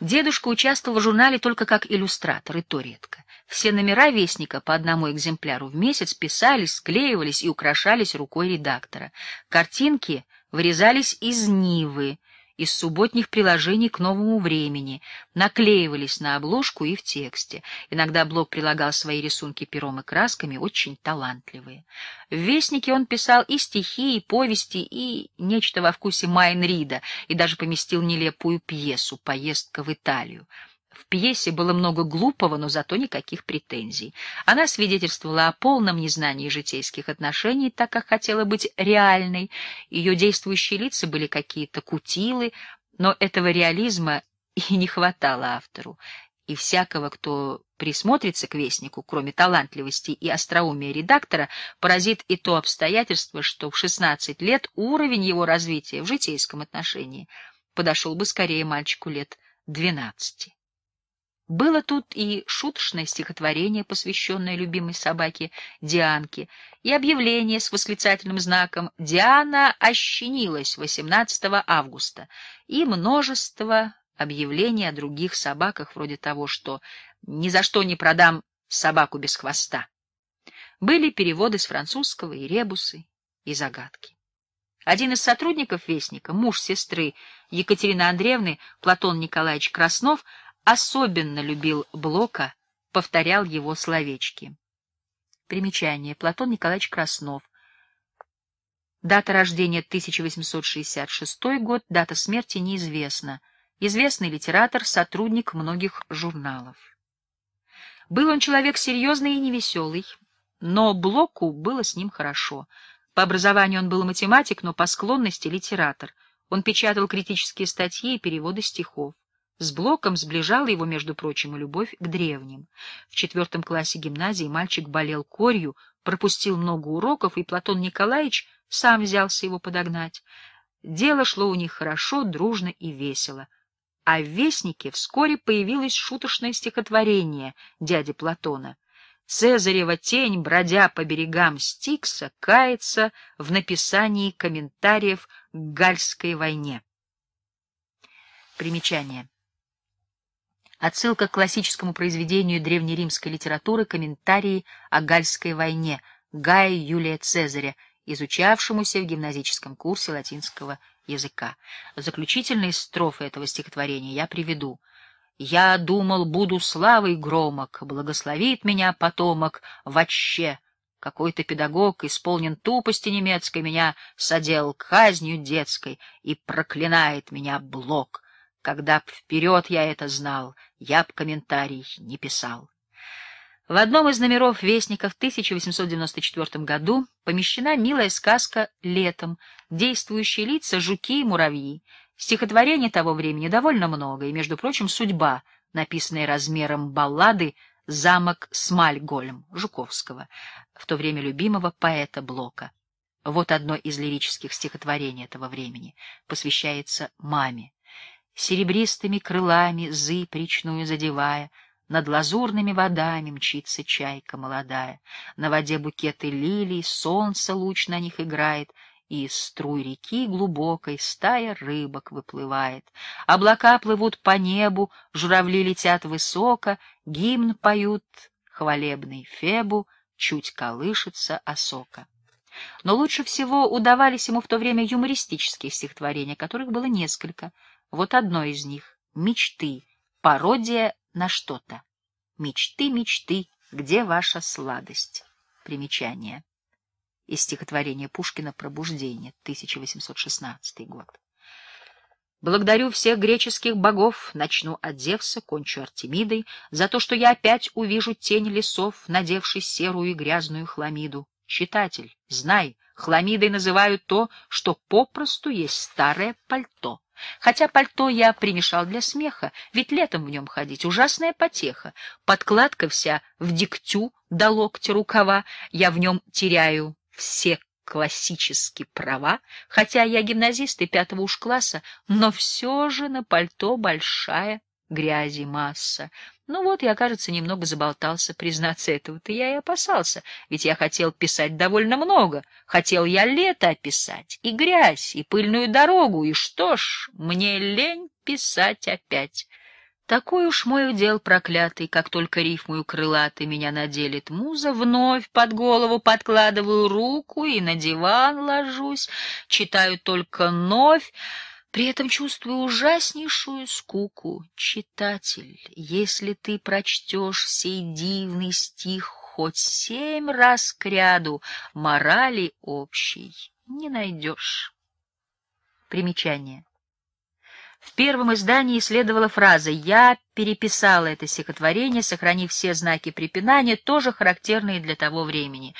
Дедушка участвовал в журнале только как иллюстратор, и то редко. Все номера Вестника по одному экземпляру в месяц писались, склеивались и украшались рукой редактора. Картинки вырезались из Нивы, из субботних приложений к новому времени, наклеивались на обложку и в тексте. Иногда Блок прилагал свои рисунки пером и красками, очень талантливые. В «Вестнике» он писал и стихи, и повести, и нечто во вкусе Майн Рида, и даже поместил нелепую пьесу «Поездка в Италию». В пьесе было много глупого, но зато никаких претензий. Она свидетельствовала о полном незнании житейских отношений, так как хотела быть реальной. Ее действующие лица были какие-то кутилы, но этого реализма (laughs) и не хватало автору. И всякого, кто присмотрится к вестнику, кроме талантливости и остроумия редактора, поразит и то обстоятельство, что в 16 лет уровень его развития в житейском отношении подошел бы скорее мальчику лет 12. Было тут и шуточное стихотворение, посвященное любимой собаке Дианке, и объявление с восклицательным знаком «Диана ощенилась 18 августа», и множество объявлений о других собаках, вроде того, что «Ни за что не продам собаку без хвоста». Были переводы с французского и ребусы, и загадки. Один из сотрудников Вестника, муж сестры Екатерины Андреевны, Платон Николаевич Краснов, особенно любил Блока, повторял его словечки. Примечание. Платон Николаевич Краснов. Дата рождения 1866 год, дата смерти неизвестна. Известный литератор, сотрудник многих журналов. Был он человек серьезный и невеселый, но Блоку было с ним хорошо. По образованию он был математик, но по склонности литератор. Он печатал критические статьи и переводы стихов. С Блоком сближала его, между прочим, и любовь к древним. В четвертом классе гимназии мальчик болел корью, пропустил много уроков, и Платон Николаевич сам взялся его подогнать. Дело шло у них хорошо, дружно и весело. А в «Вестнике» вскоре появилось шуточное стихотворение дяди Платона. Цезарева тень, бродя по берегам Стикса, кается в написании комментариев к Гальской войне. Примечание. Отсылка к классическому произведению древнеримской литературы «Комментарии о Гальской войне» Гая Юлия Цезаря, изучавшемуся в гимназическом курсе латинского языка. Заключительные строфы этого стихотворения я приведу. «Я думал, буду славой громок, благословит меня потомок вообще». Какой-то педагог исполнен тупости немецкой, меня садел казнью детской и проклинает меня Блок. Когда б вперед я это знал, я б комментарий не писал. В одном из номеров «Вестника» в 1894 году помещена милая сказка «Летом», действующие лица — жуки и муравьи. Стихотворений того времени довольно много, и, между прочим, «Судьба», написанная размером баллады «Замок Смальгольм» Жуковского, в то время любимого поэта Блока. Вот одно из лирических стихотворений этого времени, посвящается маме серебристыми крылами зыбь речную задевая, над лазурными водами мчится чайка молодая. На воде букеты лилий, солнце луч на них играет, и из струй реки глубокой стая рыбок выплывает. Облака плывут по небу, журавли летят высоко, гимн поют, хвалебный Фебу, чуть колышется осока. Но лучше всего удавались ему в то время юмористические стихотворения, которых было несколько — вот одно из них — мечты, пародия на что-то. Мечты, мечты, где ваша сладость? Примечание. Из стихотворения Пушкина «Пробуждение», 1816 год. Благодарю всех греческих богов, начну от Зевса, кончу Артемидой, за то, что я опять увижу тень лесов, надевший серую и грязную хламиду. Читатель, знай, хламидой называют то, что попросту есть старое пальто. Хотя пальто я примешал для смеха, ведь летом в нем ходить ужасная потеха. Подкладка вся в диктю, до локтя рукава, я в нем теряю все классические права, хотя я гимназист и пятого уж класса, но все же на пальто большая грязи масса. Ну вот, я, кажется, немного заболтался. Признаться, этого-то я и опасался, ведь я хотел писать довольно много. Хотел я лето описать, и грязь, и пыльную дорогу, и что ж, мне лень писать опять. Такой уж мой удел проклятый, как только рифмую крылатый меня наделит муза, вновь под голову подкладываю руку и на диван ложусь, читаю только новь, при этом чувствую ужаснейшую скуку. Читатель, если ты прочтешь сей дивный стих хоть семь раз кряду, морали общей не найдешь. Примечание. В первом издании следовала фраза «Я переписала это стихотворение, сохранив все знаки препинания, тоже характерные для того времени».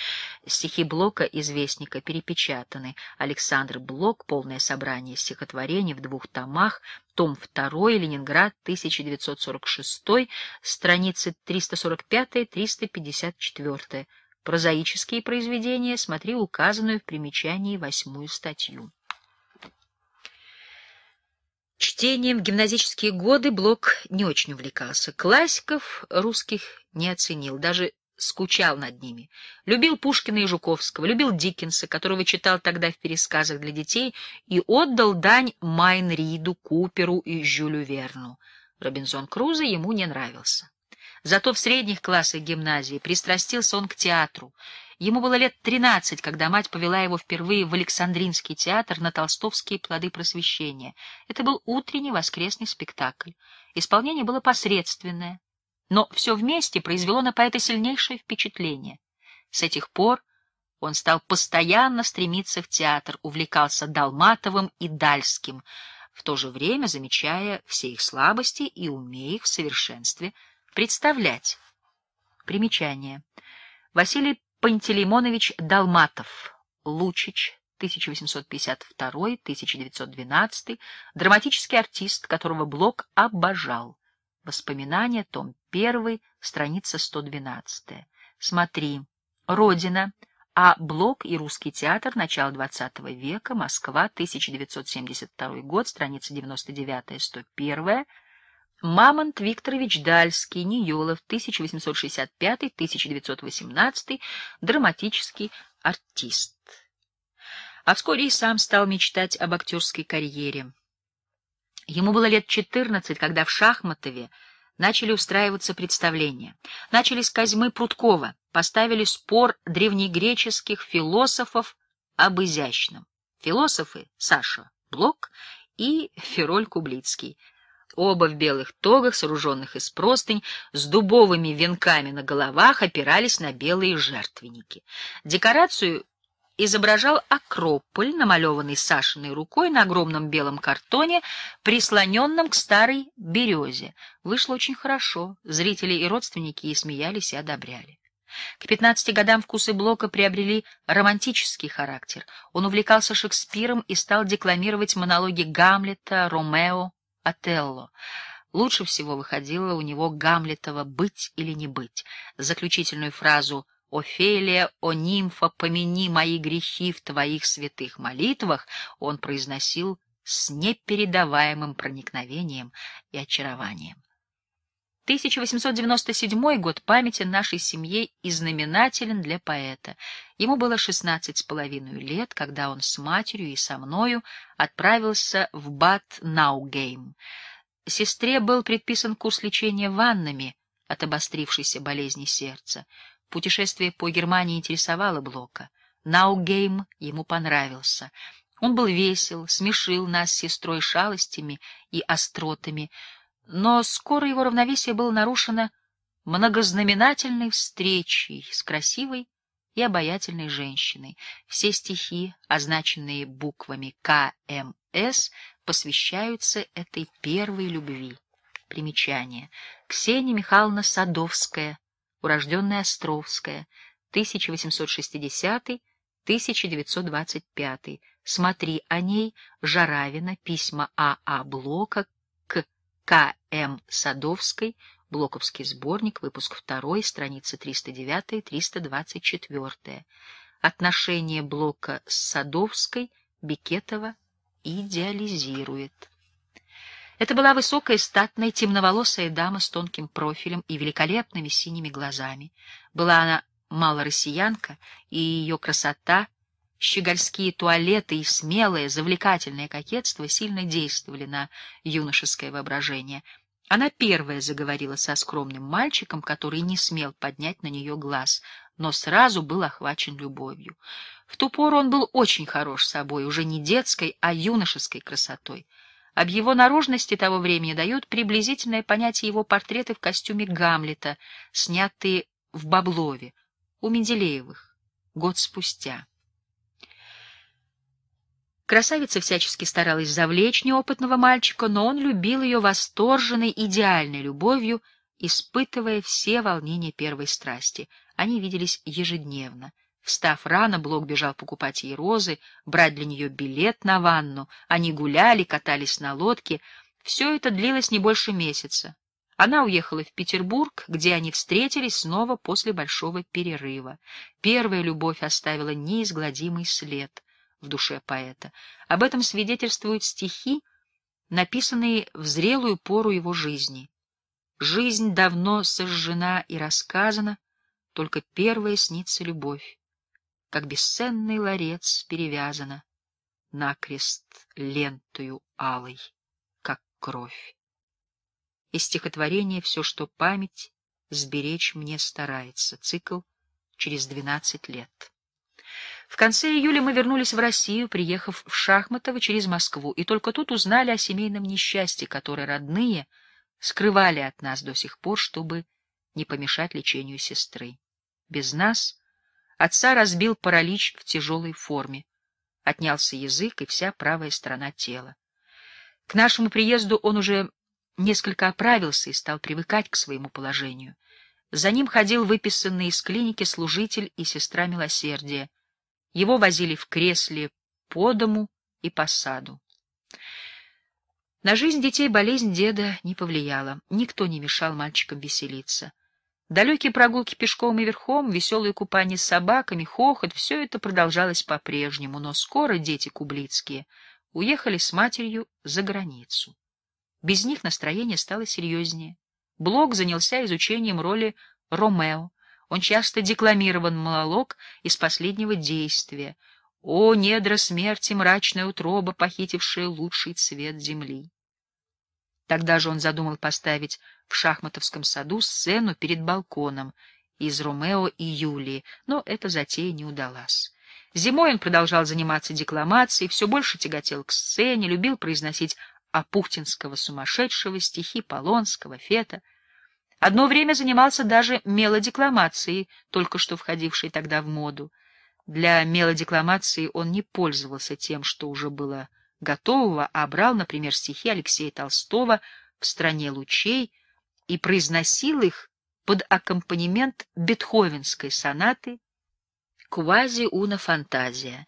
Стихи Блока «Известника» перепечатаны. Александр Блок. Полное собрание стихотворений в двух томах. Том 2. Ленинград. 1946. Страницы 345-354. Прозаические произведения. Смотри указанную в примечании восьмую статью. Чтением в гимназические годы Блок не очень увлекался. Классиков русских не оценил, даже скучал над ними. Любил Пушкина и Жуковского, любил Диккенса, которого читал тогда в пересказах для детей, и отдал дань Майнриду, Куперу и Жюлю Верну. Робинзон Крузо ему не нравился. Зато в средних классах гимназии пристрастился он к театру — Ему было лет тринадцать, когда мать повела его впервые в Александринский театр на толстовские плоды просвещения. Это был утренний воскресный спектакль. Исполнение было посредственное, но все вместе произвело на поэта сильнейшее впечатление. С этих пор он стал постоянно стремиться в театр, увлекался Далматовым и Дальским, в то же время замечая все их слабости и умея их в совершенстве представлять. Примечание. Василий Пантелеймонович Долматов, Лучич, 1852-1912, драматический артист, которого Блок обожал. Воспоминания, том 1, страница 112. Смотри. Родина. А. Блок и русский театр. Начало XX века. Москва. 1972 год. Страница 99-101. Мамонт Викторович Дальский, Ниелов, 1865-1918, драматический артист. А вскоре и сам стал мечтать об актерской карьере. Ему было лет 14, когда в Шахматове начали устраиваться представления. Начали с Козьмы Прудкова, поставили спор древнегреческих философов об изящном. Философы Саша Блок и Фероль Кублицкий — Оба в белых тогах, сооруженных из простынь, с дубовыми венками на головах опирались на белые жертвенники. Декорацию изображал Акрополь, намалеванный Сашиной рукой на огромном белом картоне, прислоненном к старой березе. Вышло очень хорошо. Зрители и родственники и смеялись, и одобряли. К 15 годам вкусы Блока приобрели романтический характер. Он увлекался Шекспиром и стал декламировать монологи Гамлета, Ромео, Отелло. Лучше всего выходило у него Гамлетова «быть или не быть». Заключительную фразу «Офелия, о нимфа, помяни мои грехи в твоих святых молитвах» он произносил с непередаваемым проникновением и очарованием. 1897 год памятен нашей семье и знаменателен для поэта. Ему было шестнадцать с половиной лет, когда он с матерью и со мною отправился в Бат-Наугейм. Сестре был предписан курс лечения ваннами от обострившейся болезни сердца. Путешествие по Германии интересовало Блока. Наугейм ему понравился. Он был весел, смешил нас с сестрой шалостями и остротами — но скоро его равновесие было нарушено многознаменательной встречей с красивой и обаятельной женщиной. Все стихи, означенные буквами КМС, посвящаются этой первой любви. Примечание. Ксения Михайловна Садовская, урожденная Островская, 1860-1925. Смотри о ней. Жаравина. Письма А.А. А. Блока к.М. Садовской, Блоковский сборник, выпуск 2, страницы 309-324. Отношение Блока с Садовской Бикетова идеализирует. Это была высокая, статная, темноволосая дама с тонким профилем и великолепными синими глазами. Была она малороссиянка, и ее красота — Щегольские туалеты и смелое, завлекательное кокетство сильно действовали на юношеское воображение. Она первая заговорила со скромным мальчиком, который не смел поднять на нее глаз, но сразу был охвачен любовью. В ту пору он был очень хорош собой, уже не детской, а юношеской красотой. Об его наружности того времени дают приблизительное понятие его портреты в костюме Гамлета, снятые в Баблове, у Менделеевых, год спустя. Красавица всячески старалась завлечь неопытного мальчика, но он любил ее восторженной, идеальной любовью, испытывая все волнения первой страсти. Они виделись ежедневно. Встав рано, Блок бежал покупать ей розы, брать для нее билет на ванну. Они гуляли, катались на лодке. Все это длилось не больше месяца. Она уехала в Петербург, где они встретились снова после большого перерыва. Первая любовь оставила неизгладимый след в душе поэта. Об этом свидетельствуют стихи, написанные в зрелую пору его жизни. Жизнь давно сожжена и рассказана, только первая снится любовь. Как бесценный ларец перевязана, накрест лентою алой, как кровь. Из стихотворения «Все, что память» сберечь мне старается, цикл через двенадцать лет. В конце июля мы вернулись в Россию, приехав в Шахматово через Москву, и только тут узнали о семейном несчастье, которое родные скрывали от нас до сих пор, чтобы не помешать лечению сестры. Без нас отца разбил паралич в тяжелой форме. Отнялся язык и вся правая сторона тела. К нашему приезду он уже несколько оправился и стал привыкать к своему положению. За ним ходил выписанный из клиники служитель и сестра милосердия, его возили в кресле по дому и по саду. На жизнь детей болезнь деда не повлияла. Никто не мешал мальчикам веселиться. Далекие прогулки пешком и верхом, веселые купания с собаками, хохот — все это продолжалось по-прежнему, но скоро дети кублицкие уехали с матерью за границу. Без них настроение стало серьезнее. Блок занялся изучением роли Ромео он часто декламирован малолог из последнего действия. «О, недра смерти, мрачная утроба, похитившая лучший цвет земли!» Тогда же он задумал поставить в шахматовском саду сцену перед балконом из «Ромео и Юлии», но эта затея не удалась. Зимой он продолжал заниматься декламацией, все больше тяготел к сцене, любил произносить Апухтинского сумасшедшего, стихи Полонского, Фета — Одно время занимался даже мелодекламацией, только что входившей тогда в моду. Для мелодекламации он не пользовался тем, что уже было готового, а брал, например, стихи Алексея Толстого «В стране лучей» и произносил их под аккомпанемент бетховенской сонаты «Квази-уна фантазия».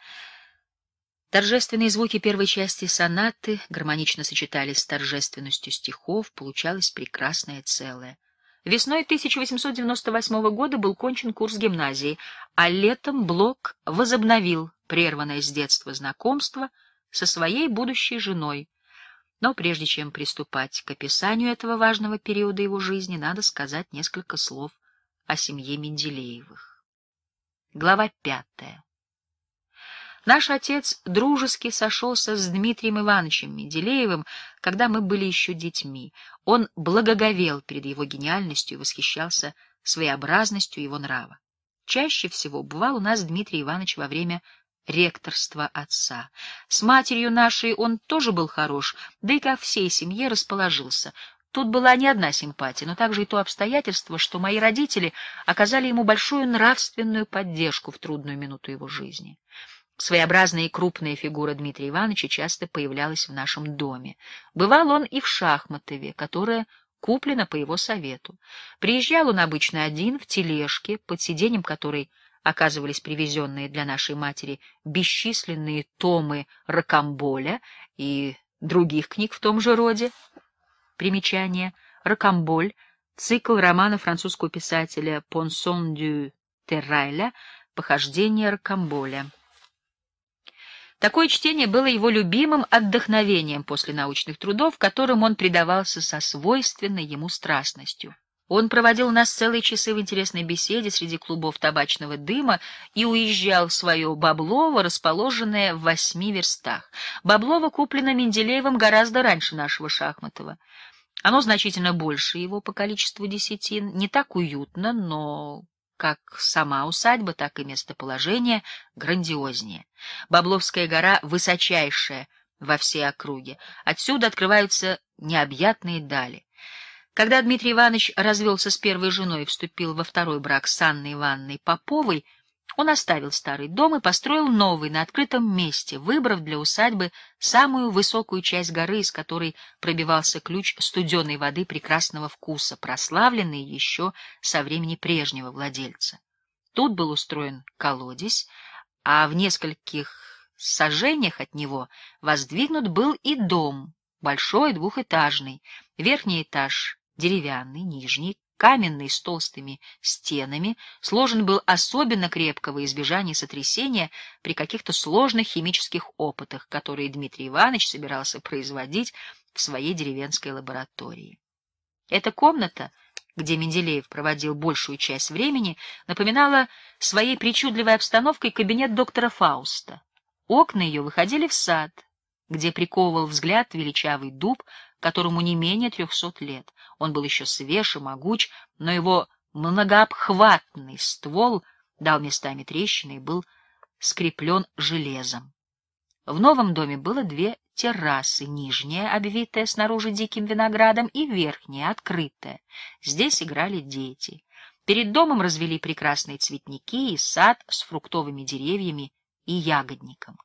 Торжественные звуки первой части сонаты гармонично сочетались с торжественностью стихов, получалось прекрасное целое — Весной 1898 года был кончен курс гимназии, а летом Блок возобновил прерванное с детства знакомство со своей будущей женой. Но прежде чем приступать к описанию этого важного периода его жизни, надо сказать несколько слов о семье Менделеевых. Глава пятая. Наш отец дружески сошелся с Дмитрием Ивановичем Менделеевым, когда мы были еще детьми. Он благоговел перед его гениальностью и восхищался своеобразностью его нрава. Чаще всего бывал у нас Дмитрий Иванович во время ректорства отца. С матерью нашей он тоже был хорош, да и ко всей семье расположился. Тут была не одна симпатия, но также и то обстоятельство, что мои родители оказали ему большую нравственную поддержку в трудную минуту его жизни. Своеобразная и крупная фигура Дмитрия Ивановича часто появлялась в нашем доме. Бывал он и в Шахматове, которая куплена по его совету. Приезжал он обычно один в тележке, под сиденьем которой оказывались привезенные для нашей матери бесчисленные томы Ракамболя и других книг в том же роде. Примечание. Ракамболь. Цикл романа французского писателя Понсон дю Террайля «Похождение Ракамболя. Такое чтение было его любимым отдохновением после научных трудов, которым он предавался со свойственной ему страстностью. Он проводил у нас целые часы в интересной беседе среди клубов табачного дыма и уезжал в свое Баблово, расположенное в восьми верстах. Баблово куплено Менделеевым гораздо раньше нашего Шахматова. Оно значительно больше его по количеству десятин, не так уютно, но как сама усадьба, так и местоположение грандиознее. Бабловская гора высочайшая во всей округе. Отсюда открываются необъятные дали. Когда Дмитрий Иванович развелся с первой женой и вступил во второй брак с Анной Ивановной Поповой, он оставил старый дом и построил новый на открытом месте, выбрав для усадьбы самую высокую часть горы, из которой пробивался ключ студеной воды прекрасного вкуса, прославленный еще со времени прежнего владельца. Тут был устроен колодец, а в нескольких сажениях от него воздвигнут был и дом, большой двухэтажный, верхний этаж деревянный, нижний каменный с толстыми стенами, сложен был особенно крепко во избежание сотрясения при каких-то сложных химических опытах, которые Дмитрий Иванович собирался производить в своей деревенской лаборатории. Эта комната, где Менделеев проводил большую часть времени, напоминала своей причудливой обстановкой кабинет доктора Фауста. Окна ее выходили в сад, где приковывал взгляд величавый дуб, которому не менее трехсот лет. Он был еще свеж и могуч, но его многообхватный ствол дал местами трещины и был скреплен железом. В новом доме было две террасы, нижняя, обвитая снаружи диким виноградом, и верхняя, открытая. Здесь играли дети. Перед домом развели прекрасные цветники и сад с фруктовыми деревьями и ягодником.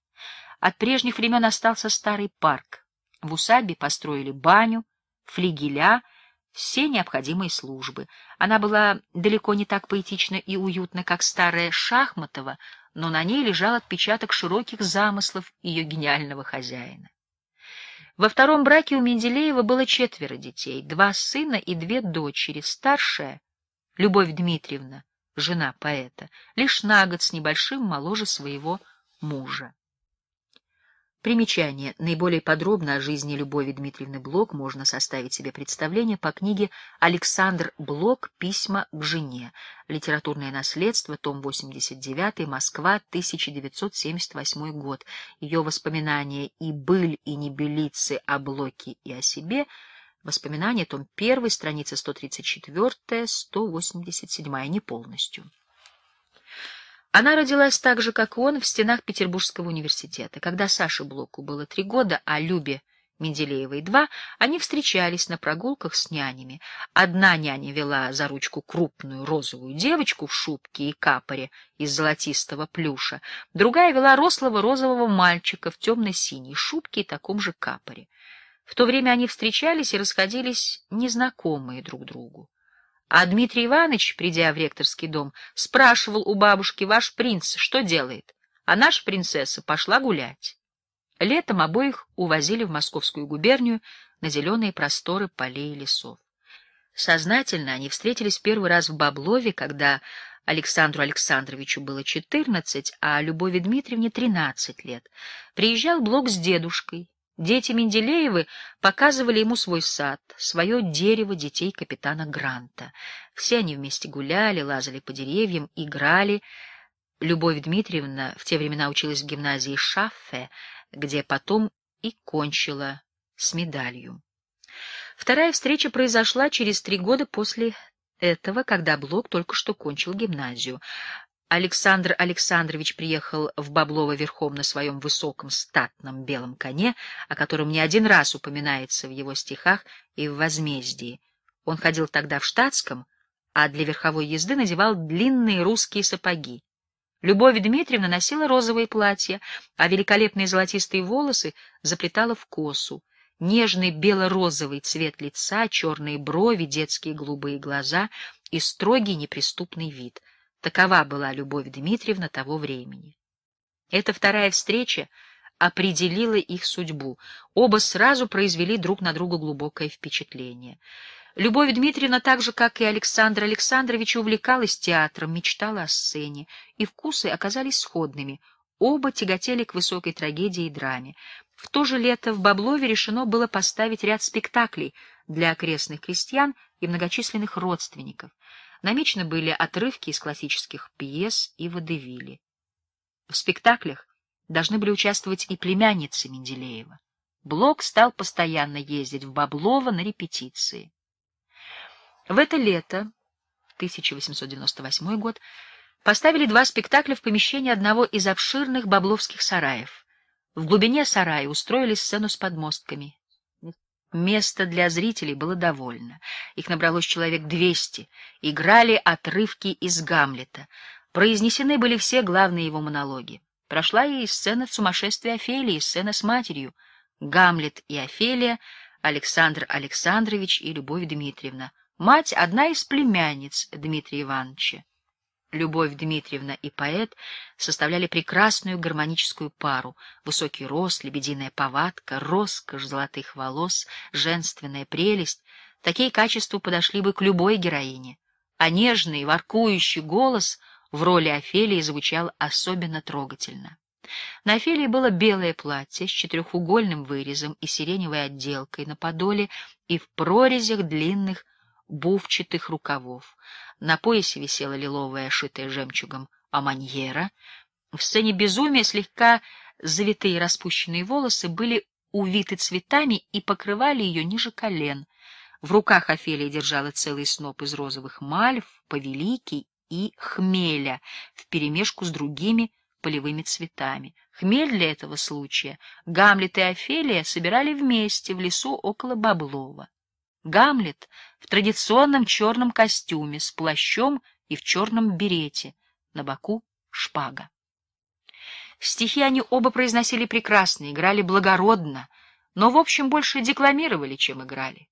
От прежних времен остался старый парк. В усадьбе построили баню, флигеля, все необходимые службы. Она была далеко не так поэтична и уютна, как старая Шахматова, но на ней лежал отпечаток широких замыслов ее гениального хозяина. Во втором браке у Менделеева было четверо детей, два сына и две дочери. Старшая, Любовь Дмитриевна, жена поэта, лишь на год с небольшим моложе своего мужа. Примечание. Наиболее подробно о жизни Любови Дмитриевны Блок можно составить себе представление по книге «Александр Блок. Письма к жене. Литературное наследство. Том 89. Москва. 1978 год». Ее воспоминания «И быль, и небелицы о Блоке и о себе» Воспоминания, том 1, страница 134-187, не полностью. Она родилась так же, как и он, в стенах Петербургского университета. Когда Саше Блоку было три года, а Любе Менделеевой два, они встречались на прогулках с нянями. Одна няня вела за ручку крупную розовую девочку в шубке и капоре из золотистого плюша, другая вела рослого розового мальчика в темно-синей шубке и таком же капоре. В то время они встречались и расходились незнакомые друг другу. А Дмитрий Иванович, придя в ректорский дом, спрашивал у бабушки, ваш принц что делает? А наша принцесса пошла гулять. Летом обоих увозили в московскую губернию на зеленые просторы полей и лесов. Сознательно они встретились первый раз в Баблове, когда Александру Александровичу было 14, а Любови Дмитриевне 13 лет. Приезжал Блок с дедушкой, Дети Менделеевы показывали ему свой сад, свое дерево детей капитана Гранта. Все они вместе гуляли, лазали по деревьям, играли. Любовь Дмитриевна в те времена училась в гимназии Шаффе, где потом и кончила с медалью. Вторая встреча произошла через три года после этого, когда Блок только что кончил гимназию. Александр Александрович приехал в Баблово верхом на своем высоком статном белом коне, о котором не один раз упоминается в его стихах и в «Возмездии». Он ходил тогда в штатском, а для верховой езды надевал длинные русские сапоги. Любовь Дмитриевна носила розовое платье, а великолепные золотистые волосы заплетала в косу. Нежный бело-розовый цвет лица, черные брови, детские голубые глаза и строгий неприступный вид — Такова была Любовь Дмитриевна того времени. Эта вторая встреча определила их судьбу. Оба сразу произвели друг на друга глубокое впечатление. Любовь Дмитриевна, так же, как и Александр Александрович, увлекалась театром, мечтала о сцене, и вкусы оказались сходными. Оба тяготели к высокой трагедии и драме. В то же лето в Баблове решено было поставить ряд спектаклей для окрестных крестьян и многочисленных родственников — намечены были отрывки из классических пьес и водевили. В спектаклях должны были участвовать и племянницы Менделеева. Блок стал постоянно ездить в Баблово на репетиции. В это лето, 1898 год, поставили два спектакля в помещении одного из обширных бабловских сараев. В глубине сарая устроили сцену с подмостками. Место для зрителей было довольно. Их набралось человек двести. Играли отрывки из «Гамлета». Произнесены были все главные его монологи. Прошла и сцена в Офелии, сцена с матерью. Гамлет и Офелия, Александр Александрович и Любовь Дмитриевна. Мать — одна из племянниц Дмитрия Ивановича. Любовь Дмитриевна и поэт составляли прекрасную гармоническую пару. Высокий рост, лебединая повадка, роскошь золотых волос, женственная прелесть — такие качества подошли бы к любой героине. А нежный, воркующий голос в роли Офелии звучал особенно трогательно. На Офелии было белое платье с четырехугольным вырезом и сиреневой отделкой на подоле и в прорезях длинных буфчатых рукавов на поясе висела лиловая, шитая жемчугом, аманьера. В сцене безумия слегка завитые распущенные волосы были увиты цветами и покрывали ее ниже колен. В руках Офелия держала целый сноп из розовых мальв, повелики и хмеля, вперемешку с другими полевыми цветами. Хмель для этого случая Гамлет и Офелия собирали вместе в лесу около Баблова. Гамлет в традиционном черном костюме с плащом и в черном берете, на боку шпага. Стихи они оба произносили прекрасно, играли благородно, но, в общем, больше декламировали, чем играли.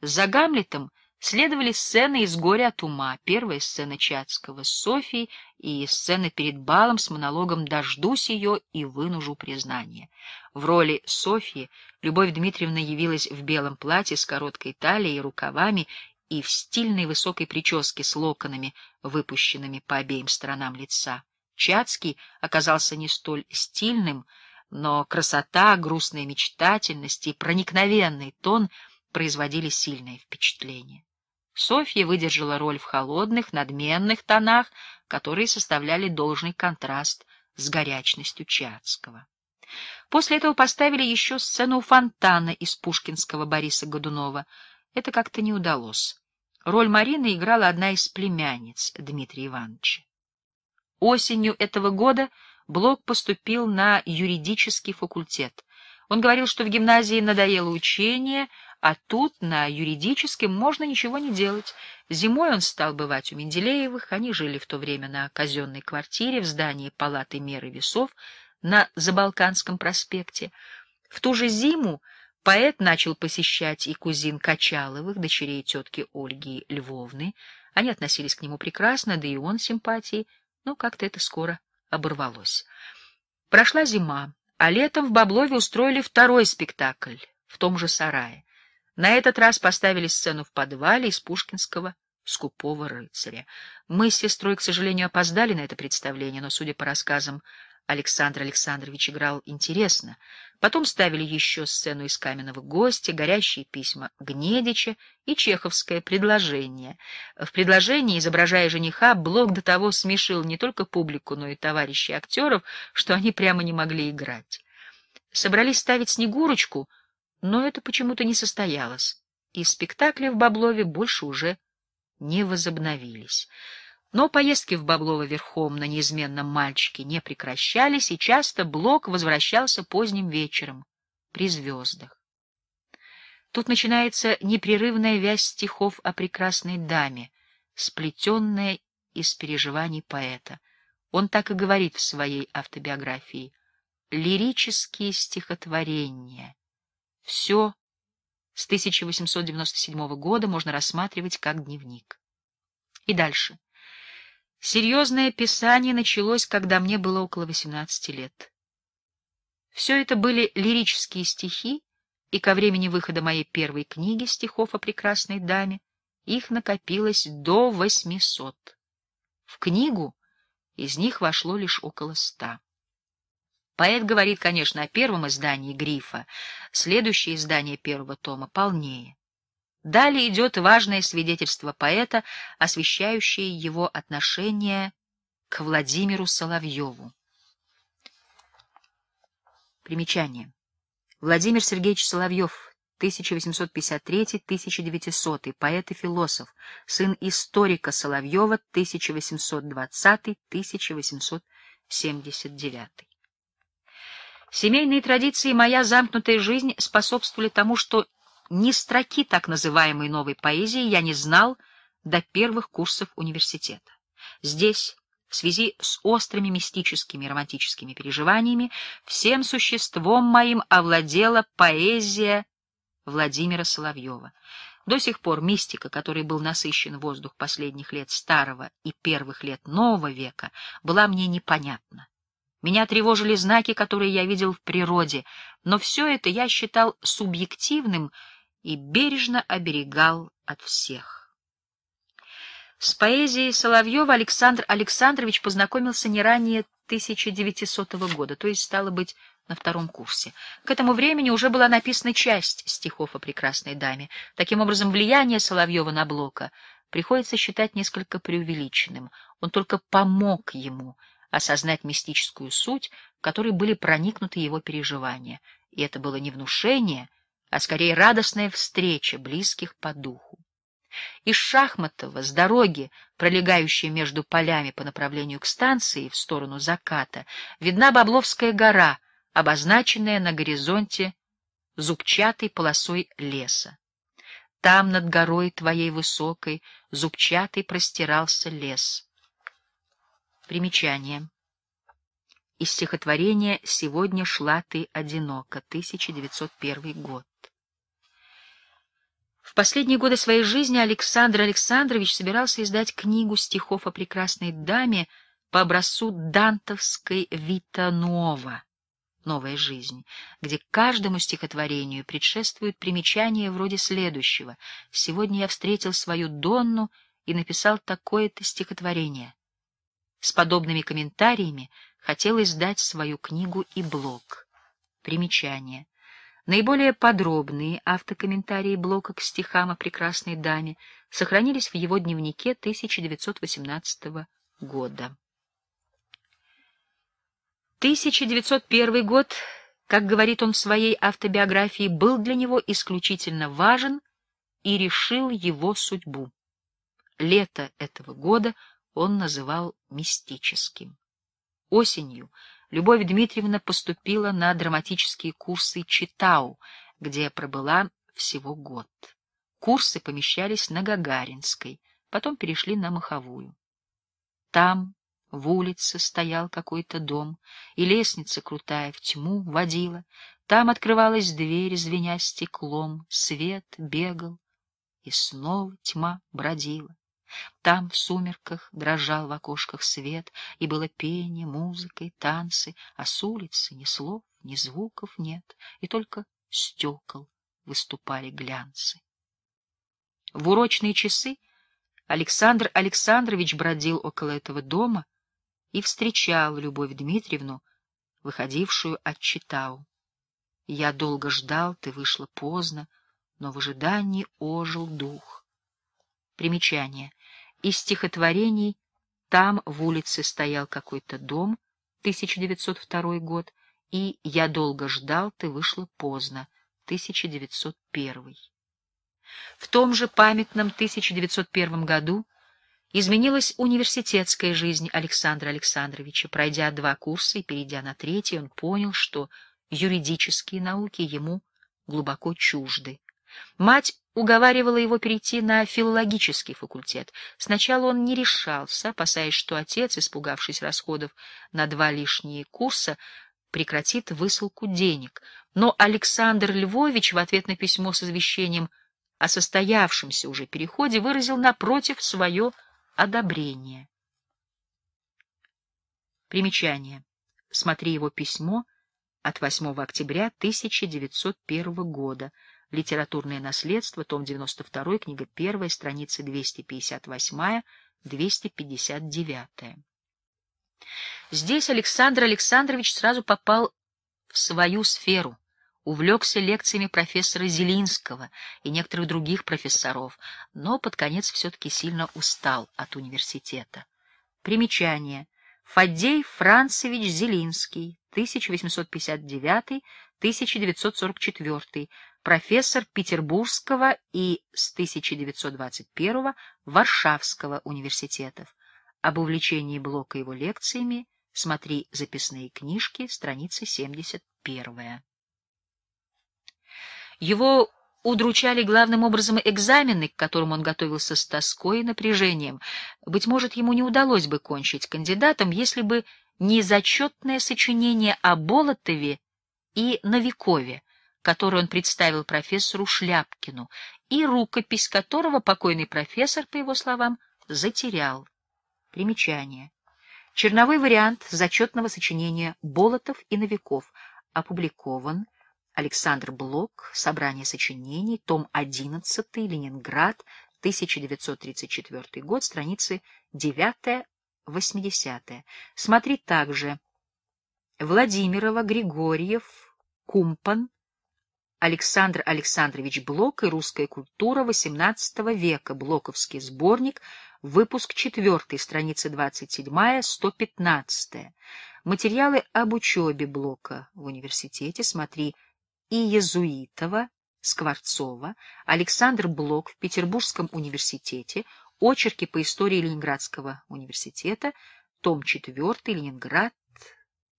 За Гамлетом — Следовали сцены из «Горя от ума», первая сцена Чацкого с Софией и сцена перед балом с монологом «Дождусь ее и вынужу признание». В роли Софьи Любовь Дмитриевна явилась в белом платье с короткой талией и рукавами и в стильной высокой прическе с локонами, выпущенными по обеим сторонам лица. Чацкий оказался не столь стильным, но красота, грустная мечтательность и проникновенный тон производили сильное впечатление. Софья выдержала роль в холодных, надменных тонах, которые составляли должный контраст с горячностью Чацкого. После этого поставили еще сцену у фонтана из пушкинского Бориса Годунова. Это как-то не удалось. Роль Марины играла одна из племянниц Дмитрия Ивановича. Осенью этого года Блок поступил на юридический факультет. Он говорил, что в гимназии надоело учение — а тут на юридическом можно ничего не делать. Зимой он стал бывать у Менделеевых, они жили в то время на казенной квартире в здании палаты меры весов на Забалканском проспекте. В ту же зиму поэт начал посещать и кузин Качаловых, дочерей тетки Ольги Львовны. Они относились к нему прекрасно, да и он симпатии, но как-то это скоро оборвалось. Прошла зима, а летом в Баблове устроили второй спектакль в том же сарае. На этот раз поставили сцену в подвале из пушкинского «Скупого рыцаря». Мы с сестрой, к сожалению, опоздали на это представление, но, судя по рассказам, Александр Александрович играл интересно. Потом ставили еще сцену из «Каменного гостя», горящие письма Гнедича и чеховское предложение. В предложении, изображая жениха, Блок до того смешил не только публику, но и товарищей актеров, что они прямо не могли играть. Собрались ставить «Снегурочку», но это почему-то не состоялось, и спектакли в Баблове больше уже не возобновились. Но поездки в Баблово верхом на неизменном мальчике не прекращались, и часто Блок возвращался поздним вечером при звездах. Тут начинается непрерывная вязь стихов о прекрасной даме, сплетенная из переживаний поэта. Он так и говорит в своей автобиографии «лирические стихотворения» Все с 1897 года можно рассматривать как дневник. И дальше. Серьезное писание началось, когда мне было около 18 лет. Все это были лирические стихи, и ко времени выхода моей первой книги стихов о прекрасной даме их накопилось до 800. В книгу из них вошло лишь около 100. Поэт говорит, конечно, о первом издании «Грифа». Следующее издание первого тома полнее. Далее идет важное свидетельство поэта, освещающее его отношение к Владимиру Соловьеву. Примечание. Владимир Сергеевич Соловьев, 1853-1900, поэт и философ, сын историка Соловьева, 1820-1879. Семейные традиции и моя замкнутая жизнь способствовали тому, что ни строки так называемой новой поэзии я не знал до первых курсов университета. Здесь, в связи с острыми мистическими и романтическими переживаниями, всем существом моим овладела поэзия Владимира Соловьева. До сих пор мистика, которой был насыщен воздух последних лет старого и первых лет нового века, была мне непонятна. Меня тревожили знаки, которые я видел в природе, но все это я считал субъективным и бережно оберегал от всех. С поэзией Соловьева Александр Александрович познакомился не ранее 1900 года, то есть, стало быть, на втором курсе. К этому времени уже была написана часть стихов о прекрасной даме. Таким образом, влияние Соловьева на Блока приходится считать несколько преувеличенным. Он только помог ему — осознать мистическую суть, в которой были проникнуты его переживания. И это было не внушение, а скорее радостная встреча близких по духу. Из Шахматова, с дороги, пролегающей между полями по направлению к станции в сторону заката, видна Бабловская гора, обозначенная на горизонте зубчатой полосой леса. Там над горой твоей высокой зубчатый простирался лес — Примечание. Из стихотворения «Сегодня шла ты одиноко» 1901 год. В последние годы своей жизни Александр Александрович собирался издать книгу стихов о прекрасной даме по образцу дантовской Вита Нуова «Новая жизнь», где каждому стихотворению предшествует примечание вроде следующего «Сегодня я встретил свою Донну и написал такое-то стихотворение». С подобными комментариями хотелось издать свою книгу и блог. Примечание. Наиболее подробные автокомментарии Блока к стихам о прекрасной даме сохранились в его дневнике 1918 года. 1901 год, как говорит он в своей автобиографии, был для него исключительно важен и решил его судьбу. Лето этого года — он называл мистическим. Осенью Любовь Дмитриевна поступила на драматические курсы Читау, где пробыла всего год. Курсы помещались на Гагаринской, потом перешли на Маховую. Там, в улице, стоял какой-то дом, и лестница крутая в тьму водила. Там открывалась дверь, звеня стеклом, свет бегал, и снова тьма бродила. Там, в сумерках, дрожал в окошках свет, и было пение, музыка и танцы, а с улицы ни слов, ни звуков нет, и только стекол выступали глянцы. В урочные часы Александр Александрович бродил около этого дома и встречал Любовь Дмитриевну, выходившую от Читау. Я долго ждал, ты вышла поздно, но в ожидании ожил дух. Примечание из стихотворений «Там в улице стоял какой-то дом» 1902 год и «Я долго ждал, ты вышла поздно» 1901. В том же памятном 1901 году изменилась университетская жизнь Александра Александровича. Пройдя два курса и перейдя на третий, он понял, что юридические науки ему глубоко чужды. Мать уговаривала его перейти на филологический факультет. Сначала он не решался, опасаясь, что отец, испугавшись расходов на два лишние курса, прекратит высылку денег. Но Александр Львович в ответ на письмо с извещением о состоявшемся уже переходе выразил напротив свое одобрение. Примечание. Смотри его письмо от 8 октября 1901 года. Литературное наследство, том 92, книга 1, страница 258-259. Здесь Александр Александрович сразу попал в свою сферу, увлекся лекциями профессора Зелинского и некоторых других профессоров, но под конец все-таки сильно устал от университета. Примечание. Фадей Францевич Зелинский, 1859-1944, профессор Петербургского и с 1921 Варшавского университетов. Об увлечении Блока его лекциями смотри записные книжки, страница 71. Его удручали главным образом экзамены, к которым он готовился с тоской и напряжением. Быть может, ему не удалось бы кончить кандидатом, если бы не зачетное сочинение о Болотове и Новикове, которую он представил профессору Шляпкину, и рукопись которого покойный профессор, по его словам, затерял. Примечание. Черновой вариант зачетного сочинения «Болотов и Новиков» опубликован Александр Блок, собрание сочинений, том 11, Ленинград, 1934 год, страницы 9-80. Смотри также Владимирова, Григорьев, Кумпан, Александр Александрович Блок и «Русская культура XVIII века», Блоковский сборник, выпуск 4, страница 27, 115. Материалы об учебе Блока в университете, смотри, и Езуитова, Скворцова, Александр Блок в Петербургском университете, очерки по истории Ленинградского университета, том 4, Ленинград,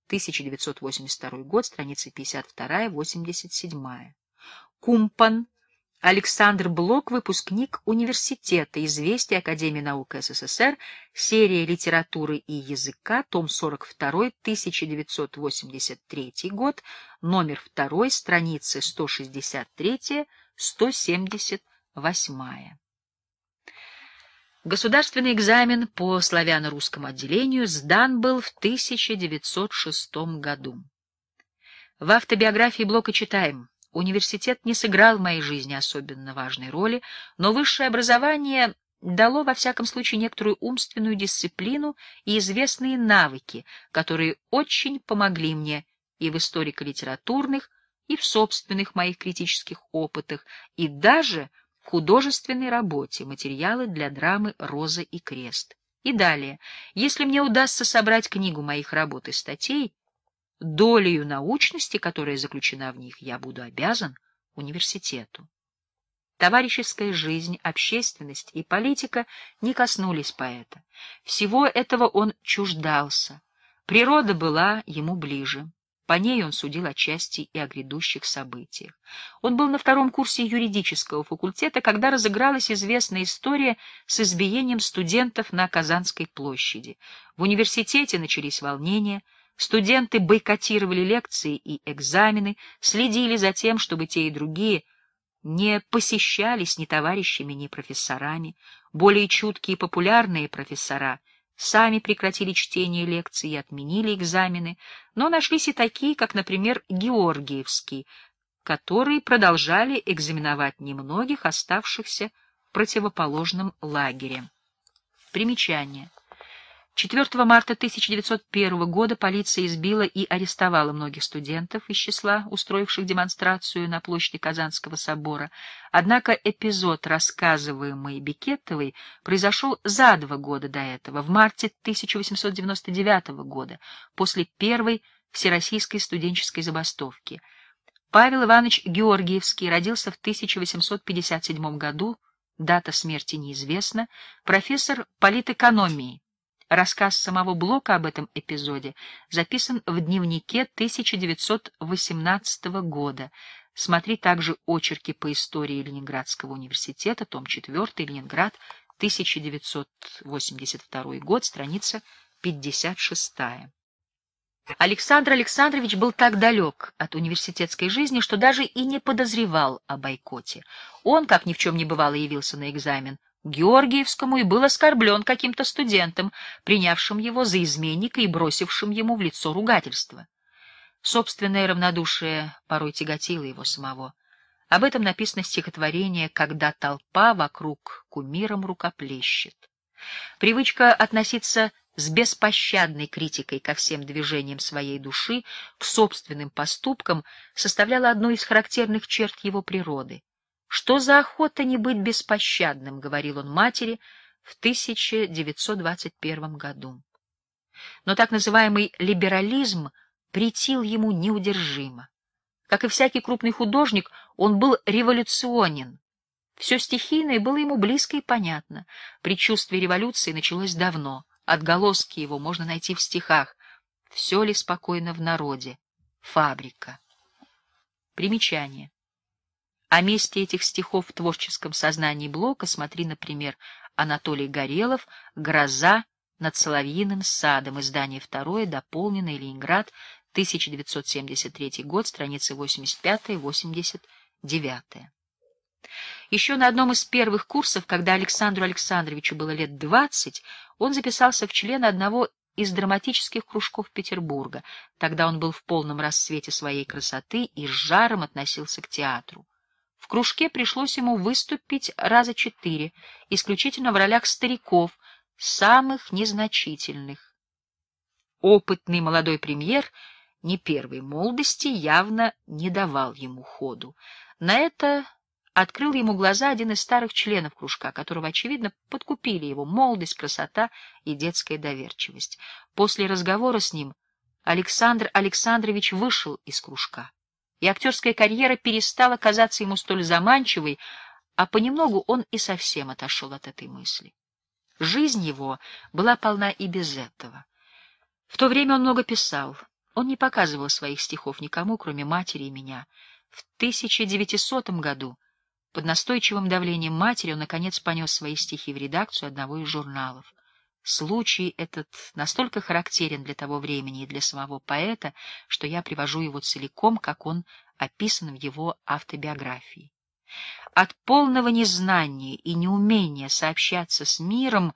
1982 год, страница 52-87. Кумпан Александр Блок, выпускник университета, известие Академии наук СССР, серия литературы и языка, том 42, 1983 год, номер 2, страницы 163-178. Государственный экзамен по славяно-русскому отделению сдан был в 1906 году. В автобиографии Блока читаем. Университет не сыграл в моей жизни особенно важной роли, но высшее образование дало, во всяком случае, некоторую умственную дисциплину и известные навыки, которые очень помогли мне и в историко-литературных, и в собственных моих критических опытах, и даже художественной работе, материалы для драмы «Роза и крест». И далее, если мне удастся собрать книгу моих работ и статей, долею научности, которая заключена в них, я буду обязан университету. Товарищеская жизнь, общественность и политика не коснулись поэта. Всего этого он чуждался. Природа была ему ближе. По ней он судил о части и о грядущих событиях. Он был на втором курсе юридического факультета, когда разыгралась известная история с избиением студентов на Казанской площади. В университете начались волнения, студенты бойкотировали лекции и экзамены, следили за тем, чтобы те и другие не посещались ни товарищами, ни профессорами. Более чуткие и популярные профессора — сами прекратили чтение лекций и отменили экзамены, но нашлись и такие, как, например, Георгиевский, которые продолжали экзаменовать немногих оставшихся в противоположном лагере. Примечание. 4 марта 1901 года полиция избила и арестовала многих студентов из числа устроивших демонстрацию на площади Казанского собора. Однако эпизод, рассказываемый Бикетовой, произошел за два года до этого, в марте 1899 года, после первой всероссийской студенческой забастовки. Павел Иванович Георгиевский родился в 1857 году, дата смерти неизвестна, профессор политэкономии Рассказ самого Блока об этом эпизоде записан в дневнике 1918 года. Смотри также очерки по истории Ленинградского университета, том 4, Ленинград, 1982 год, страница 56. Александр Александрович был так далек от университетской жизни, что даже и не подозревал о бойкоте. Он, как ни в чем не бывало, явился на экзамен Георгиевскому и был оскорблен каким-то студентом, принявшим его за изменника и бросившим ему в лицо ругательство. Собственное равнодушие порой тяготило его самого. Об этом написано стихотворение «Когда толпа вокруг кумиром рукоплещет». Привычка относиться с беспощадной критикой ко всем движениям своей души, к собственным поступкам, составляла одну из характерных черт его природы. Что за охота не быть беспощадным, говорил он матери в 1921 году. Но так называемый либерализм притил ему неудержимо. Как и всякий крупный художник, он был революционен. Все стихийное было ему близко и понятно. Предчувствие революции началось давно. Отголоски его можно найти в стихах. «Все ли спокойно в народе? Фабрика». Примечание. О месте этих стихов в творческом сознании Блока смотри, например, Анатолий Горелов «Гроза над Соловьиным садом», издание второе, дополненное, Ленинград, 1973 год, страницы 85-89. Еще на одном из первых курсов, когда Александру Александровичу было лет 20, он записался в члены одного из драматических кружков Петербурга. Тогда он был в полном расцвете своей красоты и с жаром относился к театру кружке пришлось ему выступить раза четыре, исключительно в ролях стариков, самых незначительных. Опытный молодой премьер не первой молодости явно не давал ему ходу. На это открыл ему глаза один из старых членов кружка, которого, очевидно, подкупили его молодость, красота и детская доверчивость. После разговора с ним Александр Александрович вышел из кружка и актерская карьера перестала казаться ему столь заманчивой, а понемногу он и совсем отошел от этой мысли. Жизнь его была полна и без этого. В то время он много писал. Он не показывал своих стихов никому, кроме матери и меня. В 1900 году под настойчивым давлением матери он, наконец, понес свои стихи в редакцию одного из журналов. Случай этот настолько характерен для того времени и для самого поэта, что я привожу его целиком, как он описан в его автобиографии. От полного незнания и неумения сообщаться с миром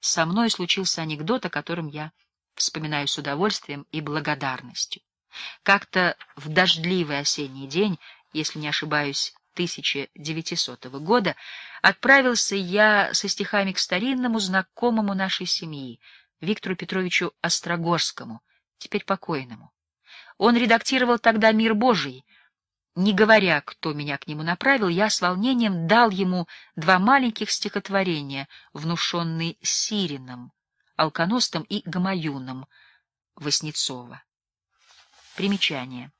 со мной случился анекдот, о котором я вспоминаю с удовольствием и благодарностью. Как-то в дождливый осенний день, если не ошибаюсь, 1900 года отправился я со стихами к старинному знакомому нашей семьи, Виктору Петровичу Острогорскому, теперь покойному. Он редактировал тогда «Мир Божий». Не говоря, кто меня к нему направил, я с волнением дал ему два маленьких стихотворения, внушенные Сирином, Алконостом и Гамаюном Васнецова. Примечание.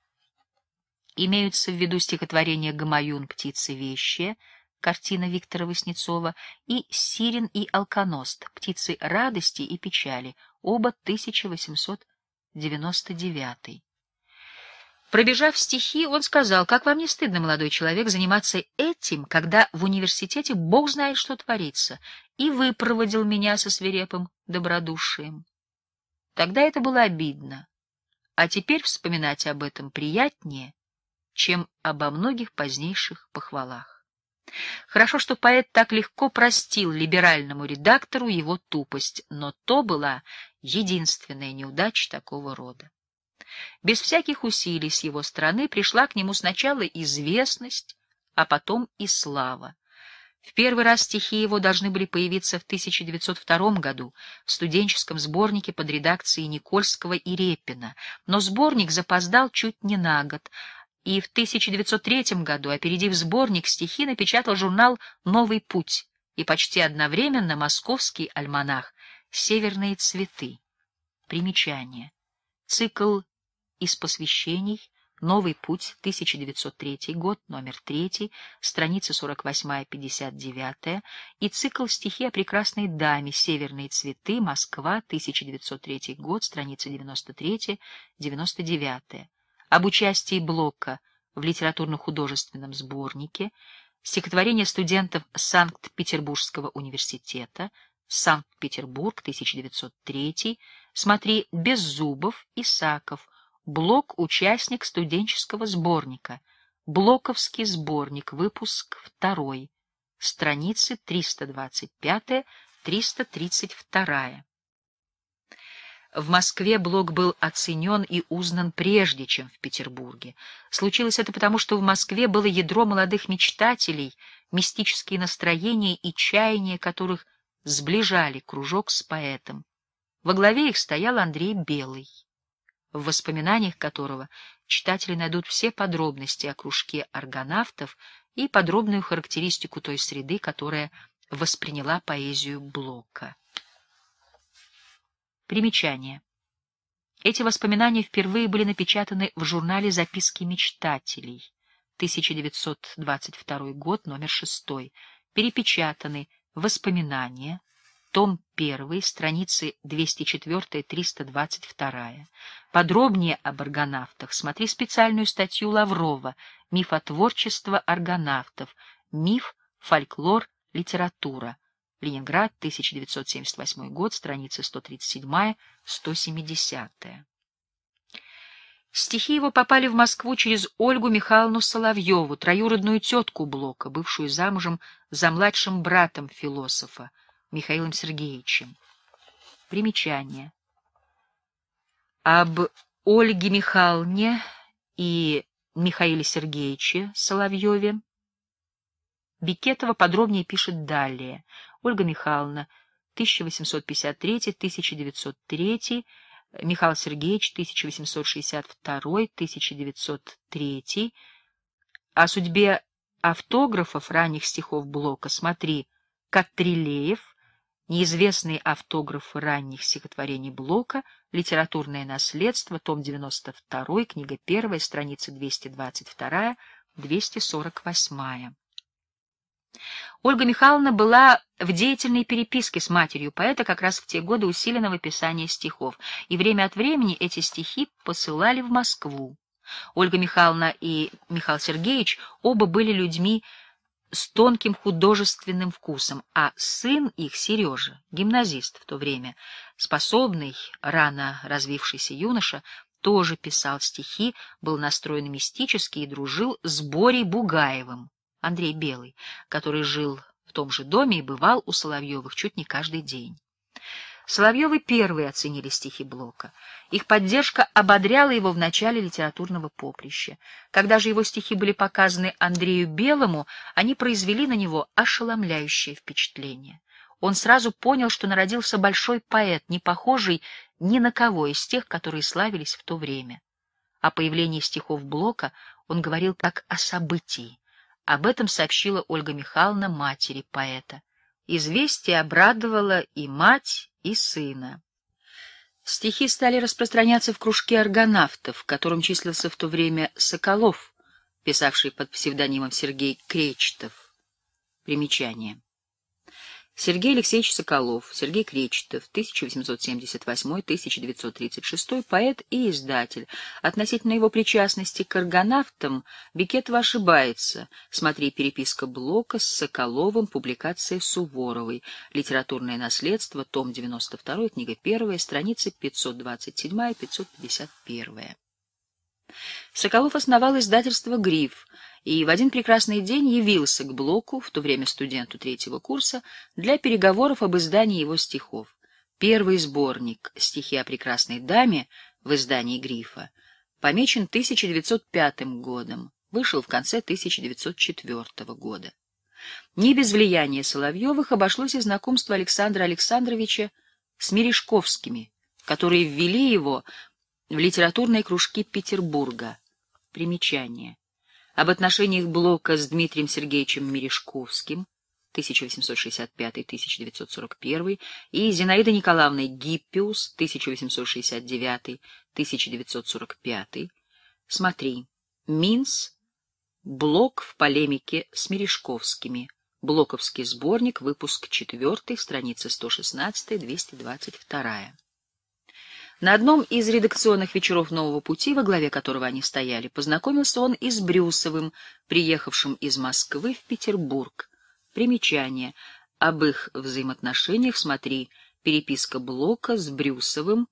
Имеются в виду стихотворения «Гамаюн, птицы вещи», картина Виктора Васнецова, и «Сирин и алконост», «Птицы радости и печали», оба 1899. Пробежав стихи, он сказал, «Как вам не стыдно, молодой человек, заниматься этим, когда в университете бог знает, что творится, и выпроводил меня со свирепым добродушием». Тогда это было обидно, а теперь вспоминать об этом приятнее, чем обо многих позднейших похвалах. Хорошо, что поэт так легко простил либеральному редактору его тупость, но то была единственная неудача такого рода. Без всяких усилий с его стороны пришла к нему сначала известность, а потом и слава. В первый раз стихи его должны были появиться в 1902 году в студенческом сборнике под редакцией Никольского и Репина, но сборник запоздал чуть не на год, и в 1903 году, опередив сборник стихи, напечатал журнал «Новый путь» и почти одновременно московский альманах «Северные цветы». Примечание. Цикл из посвящений «Новый путь», 1903 год, номер 3, страница 48-59, и цикл «Стихи о прекрасной даме. Северные цветы. Москва. 1903 год», страница 93-99 об участии Блока в литературно-художественном сборнике, стихотворение студентов Санкт-Петербургского университета, Санкт-Петербург, 1903, смотри Беззубов, Исаков, Блок участник студенческого сборника, Блоковский сборник, выпуск второй страницы 325-332. В Москве блог был оценен и узнан прежде, чем в Петербурге. Случилось это потому, что в Москве было ядро молодых мечтателей, мистические настроения и чаяния которых сближали кружок с поэтом. Во главе их стоял Андрей Белый, в воспоминаниях которого читатели найдут все подробности о кружке аргонавтов и подробную характеристику той среды, которая восприняла поэзию Блока. Примечание. Эти воспоминания впервые были напечатаны в журнале «Записки мечтателей» 1922 год, номер 6, перепечатаны «Воспоминания», том 1, страницы 204-322. Подробнее об аргонавтах смотри специальную статью Лаврова «Мифотворчество аргонавтов. Миф, фольклор, литература. Ленинград, 1978 год, страница 137-170. Стихи его попали в Москву через Ольгу Михайловну Соловьеву, троюродную тетку Блока, бывшую замужем за младшим братом философа Михаилом Сергеевичем. Примечание. Об Ольге Михайловне и Михаиле Сергеевиче Соловьеве Бекетова подробнее пишет далее. Ольга Михайловна, 1853-1903, Михаил Сергеевич, 1862-1903. О судьбе автографов ранних стихов Блока смотри Катрилеев, неизвестные автографы ранних стихотворений Блока, литературное наследство, том 92, книга 1, страница 222-248. Ольга Михайловна была в деятельной переписке с матерью поэта как раз в те годы усиленного писания стихов, и время от времени эти стихи посылали в Москву. Ольга Михайловна и Михаил Сергеевич оба были людьми с тонким художественным вкусом, а сын их, Сережа, гимназист в то время, способный, рано развившийся юноша, тоже писал стихи, был настроен мистически и дружил с Борей Бугаевым. Андрей Белый, который жил в том же доме и бывал у Соловьевых чуть не каждый день. Соловьевы первые оценили стихи Блока. Их поддержка ободряла его в начале литературного поприща. Когда же его стихи были показаны Андрею Белому, они произвели на него ошеломляющее впечатление. Он сразу понял, что народился большой поэт, не похожий ни на кого из тех, которые славились в то время. О появлении стихов Блока он говорил как о событии, об этом сообщила Ольга Михайловна матери поэта. Известие обрадовало и мать, и сына. Стихи стали распространяться в кружке аргонавтов, в котором числился в то время Соколов, писавший под псевдонимом Сергей Кречетов. Примечание. Сергей Алексеевич Соколов, Сергей Кречетов, 1878-1936, поэт и издатель. Относительно его причастности к аргонавтам Бекетова ошибается. Смотри переписка Блока с Соколовым, публикация Суворовой. Литературное наследство, том 92, книга 1, страницы 527-551. Соколов основал издательство «Гриф», и в один прекрасный день явился к Блоку, в то время студенту третьего курса, для переговоров об издании его стихов. Первый сборник «Стихи о прекрасной даме» в издании «Грифа» помечен 1905 годом, вышел в конце 1904 года. Не без влияния Соловьевых обошлось и знакомство Александра Александровича с Мережковскими, которые ввели его в литературные кружки Петербурга. Примечание. Об отношениях Блока с Дмитрием Сергеевичем Мережковским 1865-1941 и Зинаида Николаевной Гиппиус 1869-1945. Смотри. Минс. Блок в полемике с Мережковскими. Блоковский сборник, выпуск 4, страница 116-222. На одном из редакционных вечеров «Нового пути», во главе которого они стояли, познакомился он и с Брюсовым, приехавшим из Москвы в Петербург. Примечание. Об их взаимоотношениях смотри «Переписка Блока с Брюсовым»,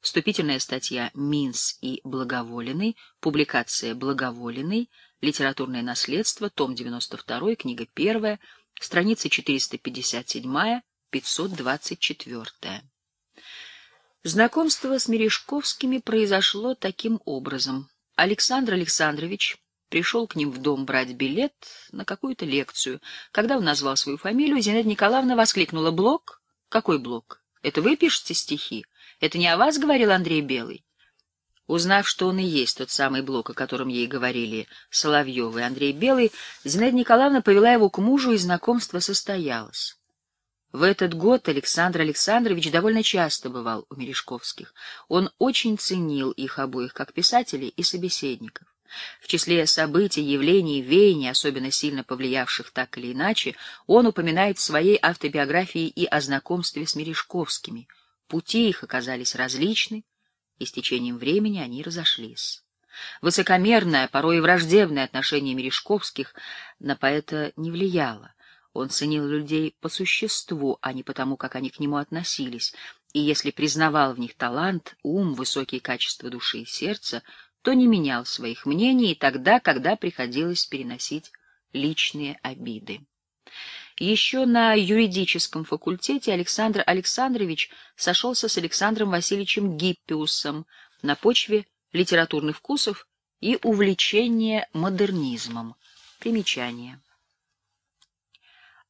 вступительная статья «Минс и Благоволенный», публикация «Благоволенный», «Литературное наследство», том 92, книга 1, страница 457-524. Знакомство с Мережковскими произошло таким образом. Александр Александрович пришел к ним в дом брать билет на какую-то лекцию. Когда он назвал свою фамилию, Зинаида Николаевна воскликнула «Блок? Какой блок? Это вы пишете стихи? Это не о вас говорил Андрей Белый?» Узнав, что он и есть тот самый Блок, о котором ей говорили Соловьев и Андрей Белый, Зинаида Николаевна повела его к мужу, и знакомство состоялось. В этот год Александр Александрович довольно часто бывал у Мережковских. Он очень ценил их обоих как писателей и собеседников. В числе событий, явлений, веяний, особенно сильно повлиявших так или иначе, он упоминает в своей автобиографии и о знакомстве с Мережковскими. Пути их оказались различны, и с течением времени они разошлись. Высокомерное, порой и враждебное отношение Мережковских на поэта не влияло. Он ценил людей по существу, а не потому, как они к нему относились, и если признавал в них талант, ум, высокие качества души и сердца, то не менял своих мнений тогда, когда приходилось переносить личные обиды. Еще на юридическом факультете Александр Александрович сошелся с Александром Васильевичем Гиппиусом на почве литературных вкусов и увлечения модернизмом. Примечание.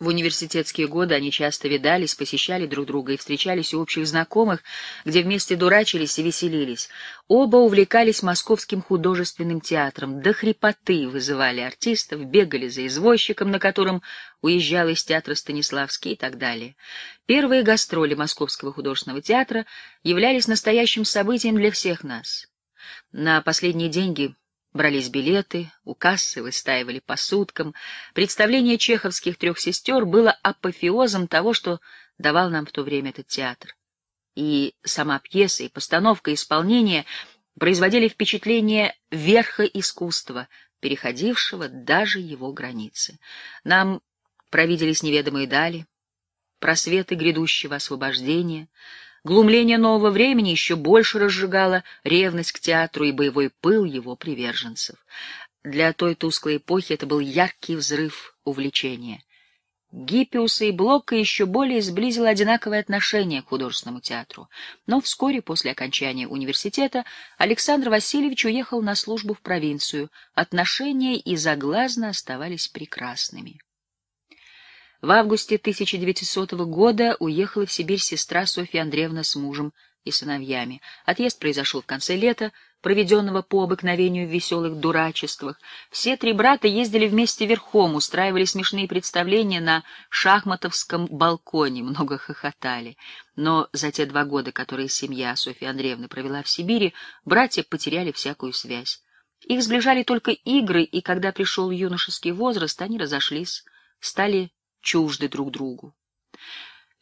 В университетские годы они часто видались, посещали друг друга и встречались у общих знакомых, где вместе дурачились и веселились. Оба увлекались московским художественным театром, до хрипоты вызывали артистов, бегали за извозчиком, на котором уезжал из театра Станиславский и так далее. Первые гастроли Московского художественного театра являлись настоящим событием для всех нас. На последние деньги Брались билеты, у кассы выстаивали по суткам. Представление чеховских трех сестер было апофеозом того, что давал нам в то время этот театр. И сама пьеса, и постановка, и исполнение производили впечатление верха искусства, переходившего даже его границы. Нам провиделись неведомые дали, просветы грядущего освобождения — Глумление нового времени еще больше разжигало ревность к театру и боевой пыл его приверженцев. Для той тусклой эпохи это был яркий взрыв увлечения. Гиппиуса и Блока еще более сблизило одинаковое отношение к художественному театру. Но вскоре после окончания университета Александр Васильевич уехал на службу в провинцию. Отношения и заглазно оставались прекрасными. В августе 1900 года уехала в Сибирь сестра Софья Андреевна с мужем и сыновьями. Отъезд произошел в конце лета, проведенного по обыкновению в веселых дурачествах. Все три брата ездили вместе верхом, устраивали смешные представления на шахматовском балконе, много хохотали. Но за те два года, которые семья Софьи Андреевны провела в Сибири, братья потеряли всякую связь. Их сближали только игры, и когда пришел юношеский возраст, они разошлись, стали чужды друг другу.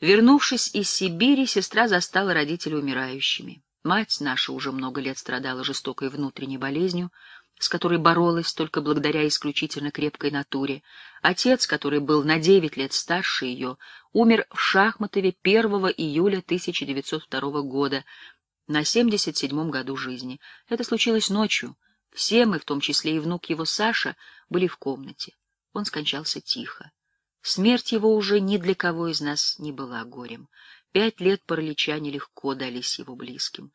Вернувшись из Сибири, сестра застала родителей умирающими. Мать наша уже много лет страдала жестокой внутренней болезнью, с которой боролась только благодаря исключительно крепкой натуре. Отец, который был на девять лет старше ее, умер в Шахматове 1 июля 1902 года, на 77-м году жизни. Это случилось ночью. Все мы, в том числе и внук его Саша, были в комнате. Он скончался тихо. Смерть его уже ни для кого из нас не была горем. Пять лет паралича нелегко дались его близким.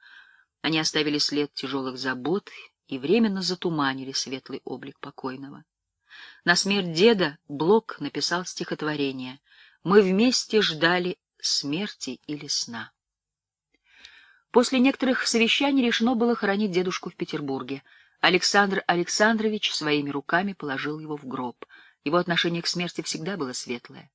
Они оставили след тяжелых забот и временно затуманили светлый облик покойного. На смерть деда Блок написал стихотворение «Мы вместе ждали смерти или сна». После некоторых совещаний решено было хоронить дедушку в Петербурге. Александр Александрович своими руками положил его в гроб — его отношение к смерти всегда было светлое.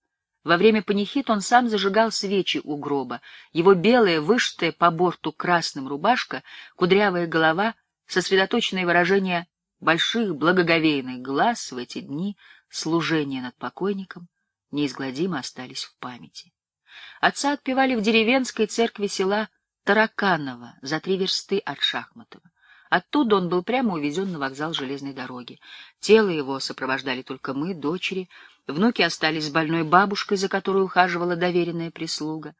Во время панихид он сам зажигал свечи у гроба. Его белая, вышитая по борту красным рубашка, кудрявая голова, сосредоточенное выражение больших благоговейных глаз в эти дни служения над покойником неизгладимо остались в памяти. Отца отпевали в деревенской церкви села Тараканово за три версты от Шахматова. Оттуда он был прямо увезен на вокзал железной дороги. Тело его сопровождали только мы, дочери, внуки остались с больной бабушкой, за которой ухаживала доверенная прислуга.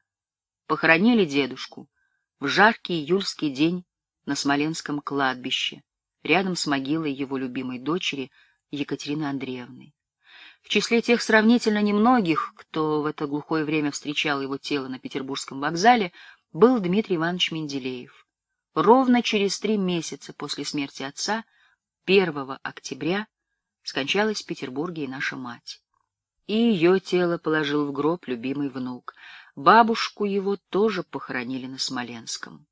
Похоронили дедушку в жаркий июльский день на Смоленском кладбище, рядом с могилой его любимой дочери Екатерины Андреевны. В числе тех сравнительно немногих, кто в это глухое время встречал его тело на Петербургском вокзале, был Дмитрий Иванович Менделеев. Ровно через три месяца после смерти отца, 1 октября, скончалась в Петербурге и наша мать. И ее тело положил в гроб любимый внук. Бабушку его тоже похоронили на Смоленском.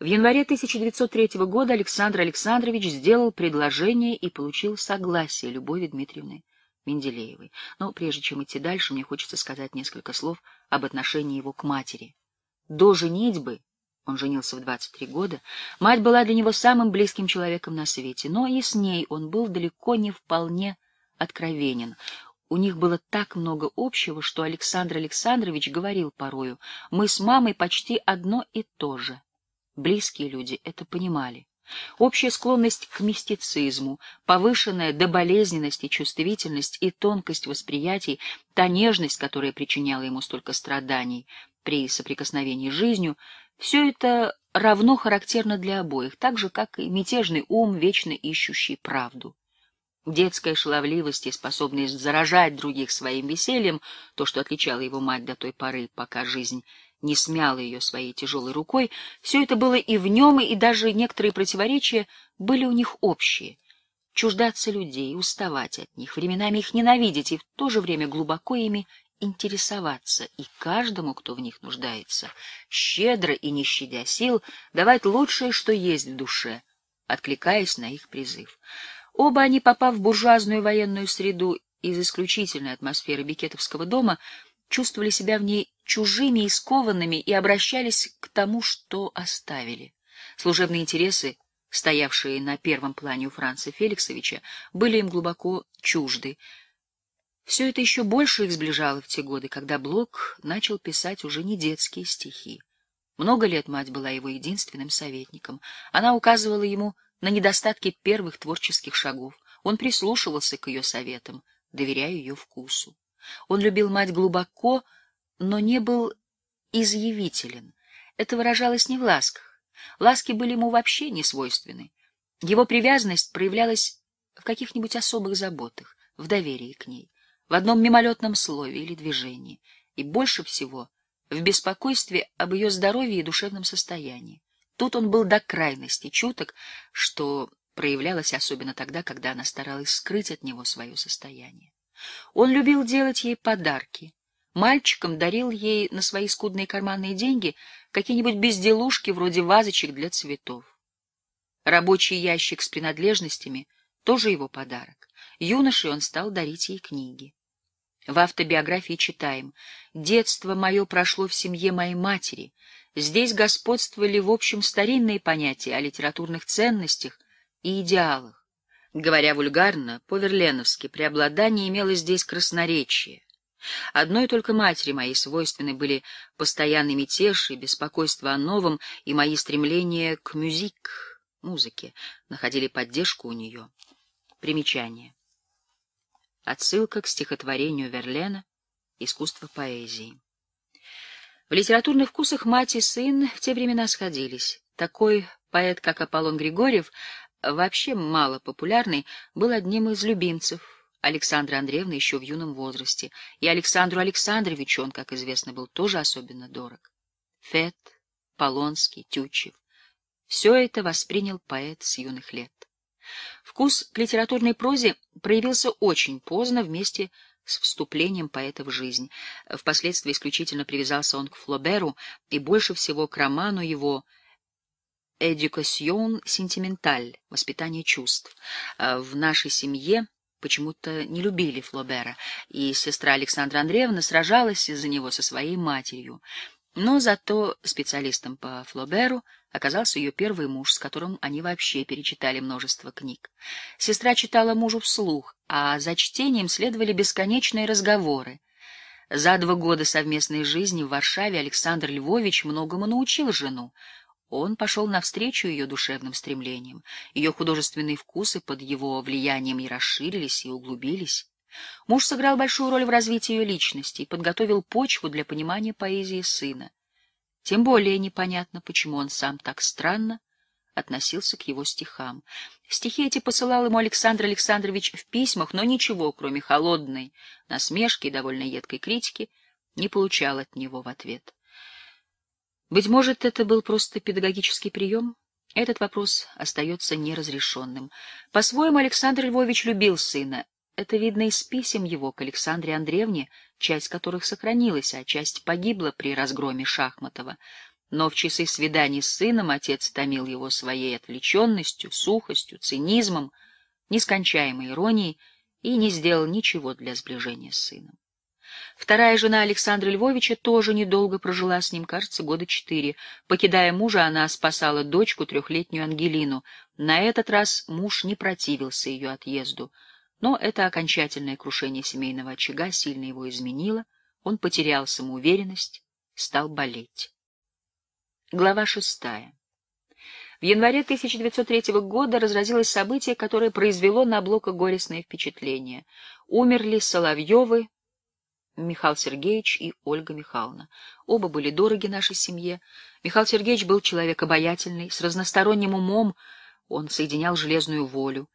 В январе 1903 года Александр Александрович сделал предложение и получил согласие Любови Дмитриевны Менделеевой. Но прежде чем идти дальше, мне хочется сказать несколько слов об отношении его к матери. До женитьбы он женился в 23 года. Мать была для него самым близким человеком на свете, но и с ней он был далеко не вполне откровенен. У них было так много общего, что Александр Александрович говорил порою, «Мы с мамой почти одно и то же». Близкие люди это понимали. Общая склонность к мистицизму, повышенная до болезненности чувствительность и тонкость восприятий, та нежность, которая причиняла ему столько страданий при соприкосновении с жизнью — все это равно характерно для обоих, так же, как и мятежный ум, вечно ищущий правду. Детская шаловливость и способность заражать других своим весельем, то, что отличало его мать до той поры, пока жизнь не смяла ее своей тяжелой рукой, все это было и в нем, и даже некоторые противоречия были у них общие. Чуждаться людей, уставать от них, временами их ненавидеть и в то же время глубоко ими интересоваться и каждому, кто в них нуждается, щедро и не щадя сил, давать лучшее, что есть в душе, откликаясь на их призыв. Оба они, попав в буржуазную военную среду из исключительной атмосферы Бикетовского дома, чувствовали себя в ней чужими и скованными и обращались к тому, что оставили. Служебные интересы, стоявшие на первом плане у Франца Феликсовича, были им глубоко чужды, все это еще больше их сближало в те годы, когда Блок начал писать уже не детские стихи. Много лет мать была его единственным советником. Она указывала ему на недостатки первых творческих шагов. Он прислушивался к ее советам, доверяя ее вкусу. Он любил мать глубоко, но не был изъявителен. Это выражалось не в ласках. Ласки были ему вообще не свойственны. Его привязанность проявлялась в каких-нибудь особых заботах, в доверии к ней в одном мимолетном слове или движении, и больше всего в беспокойстве об ее здоровье и душевном состоянии. Тут он был до крайности чуток, что проявлялось особенно тогда, когда она старалась скрыть от него свое состояние. Он любил делать ей подарки. Мальчиком дарил ей на свои скудные карманные деньги какие-нибудь безделушки вроде вазочек для цветов. Рабочий ящик с принадлежностями — тоже его подарок. Юношей он стал дарить ей книги. В автобиографии читаем «Детство мое прошло в семье моей матери. Здесь господствовали в общем старинные понятия о литературных ценностях и идеалах. Говоря вульгарно, по-верленовски, преобладание имело здесь красноречие. Одной только матери моей свойственны были постоянный мятеж и беспокойство о новом, и мои стремления к мюзик, музыке, находили поддержку у нее. Примечание. Отсылка к стихотворению Верлена «Искусство поэзии». В литературных вкусах мать и сын в те времена сходились. Такой поэт, как Аполлон Григорьев, вообще мало популярный, был одним из любимцев Александра Андреевны еще в юном возрасте, и Александру Александровичу он, как известно, был тоже особенно дорог. Фет, Полонский, Тютчев — все это воспринял поэт с юных лет. Вкус к литературной прозе проявился очень поздно вместе с вступлением поэта в жизнь. Впоследствии исключительно привязался он к Флоберу и больше всего к роману его «Эдюкасьон сентименталь» — «Воспитание чувств». А в нашей семье почему-то не любили Флобера, и сестра Александра Андреевна сражалась из-за него со своей матерью. Но зато специалистом по Флоберу оказался ее первый муж, с которым они вообще перечитали множество книг. Сестра читала мужу вслух, а за чтением следовали бесконечные разговоры. За два года совместной жизни в Варшаве Александр Львович многому научил жену. Он пошел навстречу ее душевным стремлениям. Ее художественные вкусы под его влиянием и расширились, и углубились. Муж сыграл большую роль в развитии ее личности и подготовил почву для понимания поэзии сына. Тем более непонятно, почему он сам так странно относился к его стихам. Стихи эти посылал ему Александр Александрович в письмах, но ничего, кроме холодной насмешки и довольно едкой критики, не получал от него в ответ. Быть может, это был просто педагогический прием? Этот вопрос остается неразрешенным. По-своему, Александр Львович любил сына это видно из писем его к Александре Андреевне, часть которых сохранилась, а часть погибла при разгроме Шахматова. Но в часы свиданий с сыном отец томил его своей отвлеченностью, сухостью, цинизмом, нескончаемой иронией и не сделал ничего для сближения с сыном. Вторая жена Александра Львовича тоже недолго прожила с ним, кажется, года четыре. Покидая мужа, она спасала дочку, трехлетнюю Ангелину. На этот раз муж не противился ее отъезду — но это окончательное крушение семейного очага сильно его изменило, он потерял самоуверенность, стал болеть. Глава шестая. В январе 1903 года разразилось событие, которое произвело на Блока горестное впечатление. Умерли Соловьевы, Михаил Сергеевич и Ольга Михайловна. Оба были дороги нашей семье. Михаил Сергеевич был человек обаятельный, с разносторонним умом он соединял железную волю.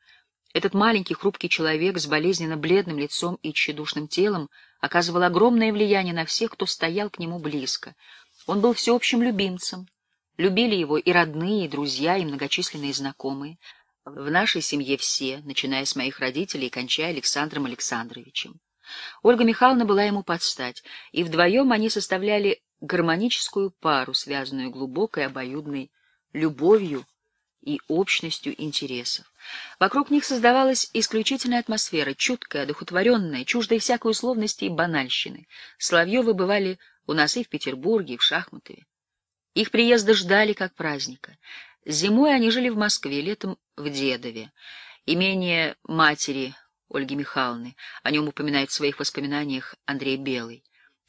Этот маленький хрупкий человек с болезненно бледным лицом и тщедушным телом оказывал огромное влияние на всех, кто стоял к нему близко. Он был всеобщим любимцем. Любили его и родные, и друзья, и многочисленные знакомые. В нашей семье все, начиная с моих родителей и кончая Александром Александровичем. Ольга Михайловна была ему под стать, и вдвоем они составляли гармоническую пару, связанную глубокой обоюдной любовью, и общностью интересов. Вокруг них создавалась исключительная атмосфера, чуткая, одухотворенная, чуждая всякой условности и банальщины. Соловьевы бывали у нас и в Петербурге, и в Шахматове. Их приезда ждали как праздника. Зимой они жили в Москве, летом — в Дедове. Имение матери Ольги Михайловны, о нем упоминает в своих воспоминаниях Андрей Белый.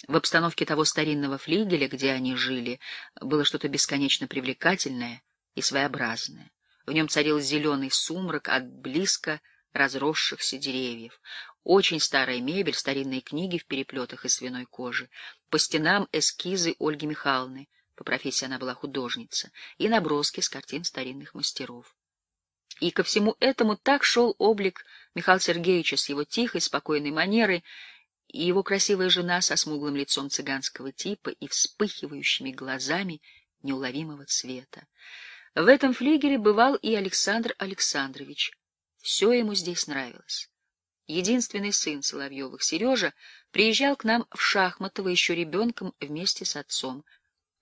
В обстановке того старинного флигеля, где они жили, было что-то бесконечно привлекательное — и своеобразное. В нем царил зеленый сумрак от близко разросшихся деревьев. Очень старая мебель, старинные книги в переплетах из свиной кожи. По стенам эскизы Ольги Михайловны, по профессии она была художница, и наброски с картин старинных мастеров. И ко всему этому так шел облик Михаила Сергеевича с его тихой, спокойной манерой, и его красивая жена со смуглым лицом цыганского типа и вспыхивающими глазами неуловимого цвета. В этом флигере бывал и Александр Александрович. Все ему здесь нравилось. Единственный сын Соловьевых, Сережа, приезжал к нам в Шахматово еще ребенком вместе с отцом.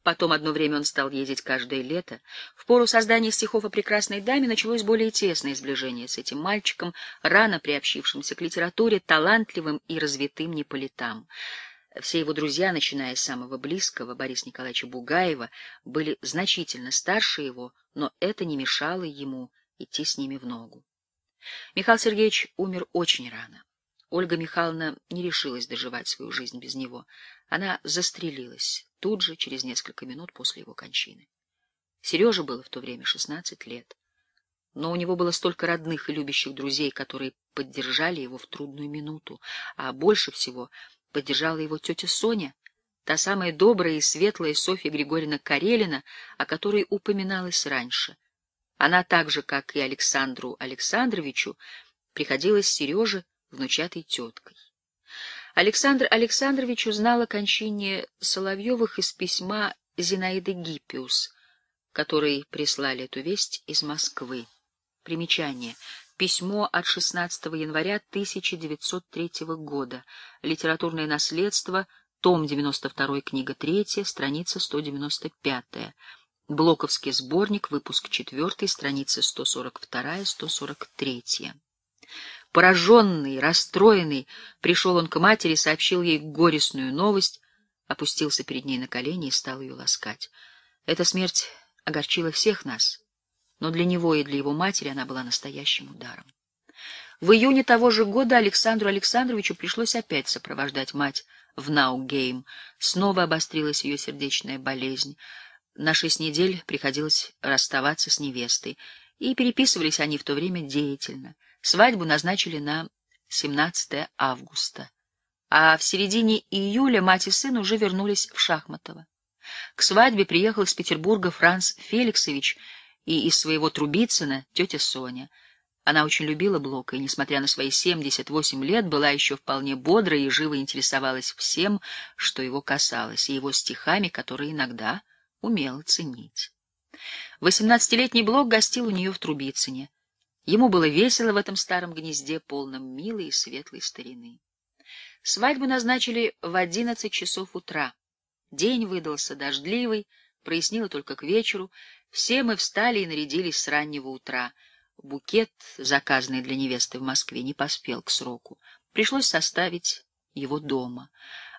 Потом одно время он стал ездить каждое лето. В пору создания стихов о прекрасной даме началось более тесное сближение с этим мальчиком, рано приобщившимся к литературе, талантливым и развитым не все его друзья, начиная с самого близкого, Бориса Николаевича Бугаева, были значительно старше его, но это не мешало ему идти с ними в ногу. Михаил Сергеевич умер очень рано. Ольга Михайловна не решилась доживать свою жизнь без него. Она застрелилась тут же, через несколько минут после его кончины. Сереже было в то время 16 лет. Но у него было столько родных и любящих друзей, которые поддержали его в трудную минуту, а больше всего Поддержала его тетя Соня, та самая добрая и светлая Софья Григорьевна Карелина, о которой упоминалось раньше. Она так же, как и Александру Александровичу, приходилась Сереже внучатой теткой. Александр Александрович узнал о кончине Соловьевых из письма Зинаиды Гиппиус, который прислали эту весть из Москвы. Примечание. Письмо от 16 января 1903 года. Литературное наследство. Том 92, книга 3, страница 195. Блоковский сборник, выпуск 4, страницы 142-143. Пораженный, расстроенный, пришел он к матери, сообщил ей горестную новость, опустился перед ней на колени и стал ее ласкать. Эта смерть огорчила всех нас но для него и для его матери она была настоящим ударом. В июне того же года Александру Александровичу пришлось опять сопровождать мать в Наугейм. Снова обострилась ее сердечная болезнь. На шесть недель приходилось расставаться с невестой, и переписывались они в то время деятельно. Свадьбу назначили на 17 августа, а в середине июля мать и сын уже вернулись в Шахматово. К свадьбе приехал из Петербурга Франц Феликсович, и из своего Трубицына тетя Соня. Она очень любила Блока и, несмотря на свои 78 лет, была еще вполне бодра и живо интересовалась всем, что его касалось, и его стихами, которые иногда умела ценить. Восемнадцатилетний Блок гостил у нее в Трубицыне. Ему было весело в этом старом гнезде, полном милой и светлой старины. Свадьбу назначили в одиннадцать часов утра. День выдался дождливый, прояснило только к вечеру. Все мы встали и нарядились с раннего утра. Букет, заказанный для невесты в Москве, не поспел к сроку. Пришлось составить его дома.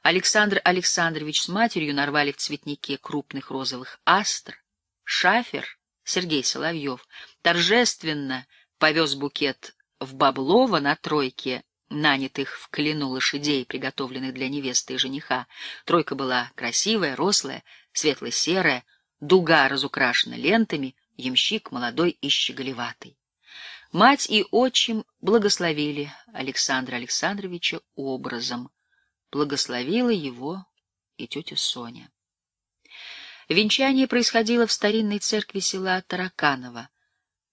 Александр Александрович с матерью нарвали в цветнике крупных розовых астр. Шафер, Сергей Соловьев, торжественно повез букет в Баблово на тройке нанятых в клину лошадей, приготовленных для невесты и жениха. Тройка была красивая, рослая, светло-серая, дуга разукрашена лентами, ямщик молодой и щеголеватый. Мать и отчим благословили Александра Александровича образом. Благословила его и тетя Соня. Венчание происходило в старинной церкви села Тараканово,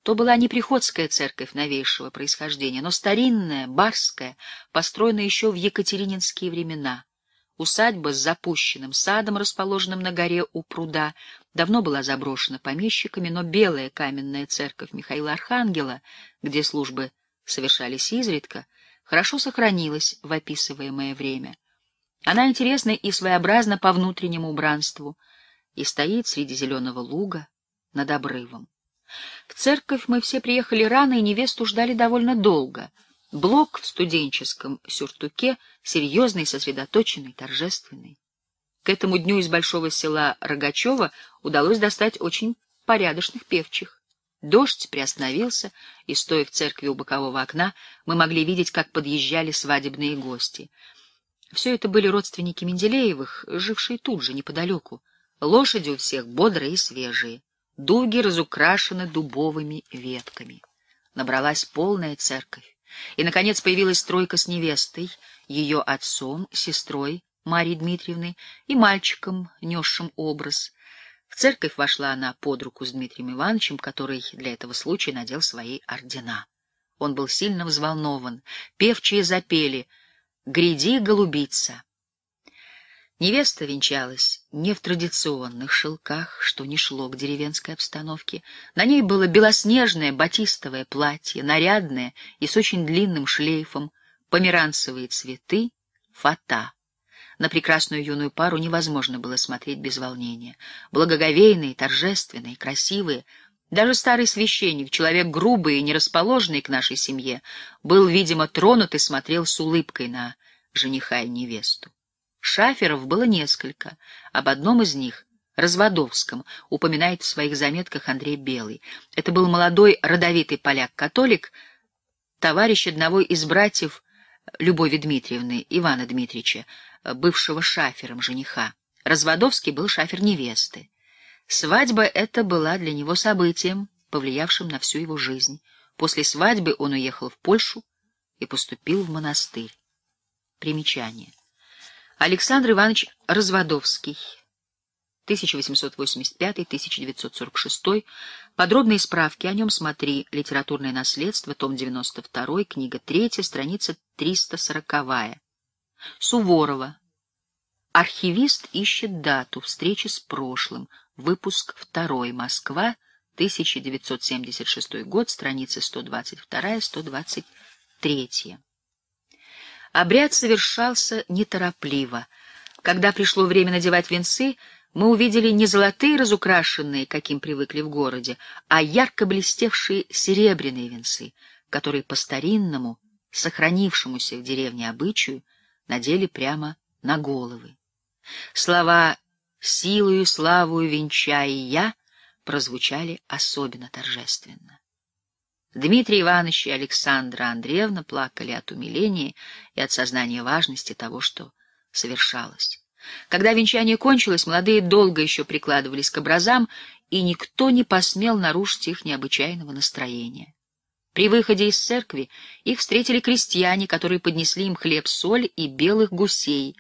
то была не приходская церковь новейшего происхождения, но старинная, барская, построенная еще в екатерининские времена. Усадьба с запущенным садом, расположенным на горе у пруда, давно была заброшена помещиками, но белая каменная церковь Михаила Архангела, где службы совершались изредка, хорошо сохранилась в описываемое время. Она интересна и своеобразна по внутреннему убранству и стоит среди зеленого луга над обрывом. В церковь мы все приехали рано, и невесту ждали довольно долго. Блок в студенческом сюртуке, серьезный, сосредоточенный, торжественный. К этому дню из большого села Рогачева удалось достать очень порядочных певчих. Дождь приостановился, и, стоя в церкви у бокового окна, мы могли видеть, как подъезжали свадебные гости. Все это были родственники Менделеевых, жившие тут же, неподалеку. Лошади у всех бодрые и свежие дуги разукрашены дубовыми ветками. Набралась полная церковь, и, наконец, появилась тройка с невестой, ее отцом, сестрой Марьей Дмитриевной и мальчиком, несшим образ. В церковь вошла она под руку с Дмитрием Ивановичем, который для этого случая надел свои ордена. Он был сильно взволнован, певчие запели «Гряди, голубица», Невеста венчалась не в традиционных шелках, что не шло к деревенской обстановке. На ней было белоснежное батистовое платье, нарядное и с очень длинным шлейфом, померанцевые цветы, фата. На прекрасную юную пару невозможно было смотреть без волнения. Благоговейные, торжественные, красивые. Даже старый священник, человек грубый и нерасположенный к нашей семье, был, видимо, тронут и смотрел с улыбкой на жениха и невесту. Шаферов было несколько. Об одном из них, Разводовском, упоминает в своих заметках Андрей Белый. Это был молодой родовитый поляк-католик, товарищ одного из братьев Любови Дмитриевны, Ивана Дмитриевича, бывшего шафером жениха. Разводовский был шафер невесты. Свадьба эта была для него событием, повлиявшим на всю его жизнь. После свадьбы он уехал в Польшу и поступил в монастырь. Примечание. Александр Иванович Разводовский, 1885-1946, подробные справки о нем смотри «Литературное наследство», том 92, книга 3, страница 340. Суворова. Архивист ищет дату встречи с прошлым, выпуск 2, Москва, 1976 год, страницы 122-123. Обряд совершался неторопливо. Когда пришло время надевать венцы, мы увидели не золотые разукрашенные, каким привыкли в городе, а ярко блестевшие серебряные венцы, которые по-старинному, сохранившемуся в деревне обычаю, надели прямо на головы. Слова «силою, славою, венчаю я» прозвучали особенно торжественно. Дмитрий Иванович и Александра Андреевна плакали от умиления и от сознания важности того, что совершалось. Когда венчание кончилось, молодые долго еще прикладывались к образам, и никто не посмел нарушить их необычайного настроения. При выходе из церкви их встретили крестьяне, которые поднесли им хлеб, соль и белых гусей.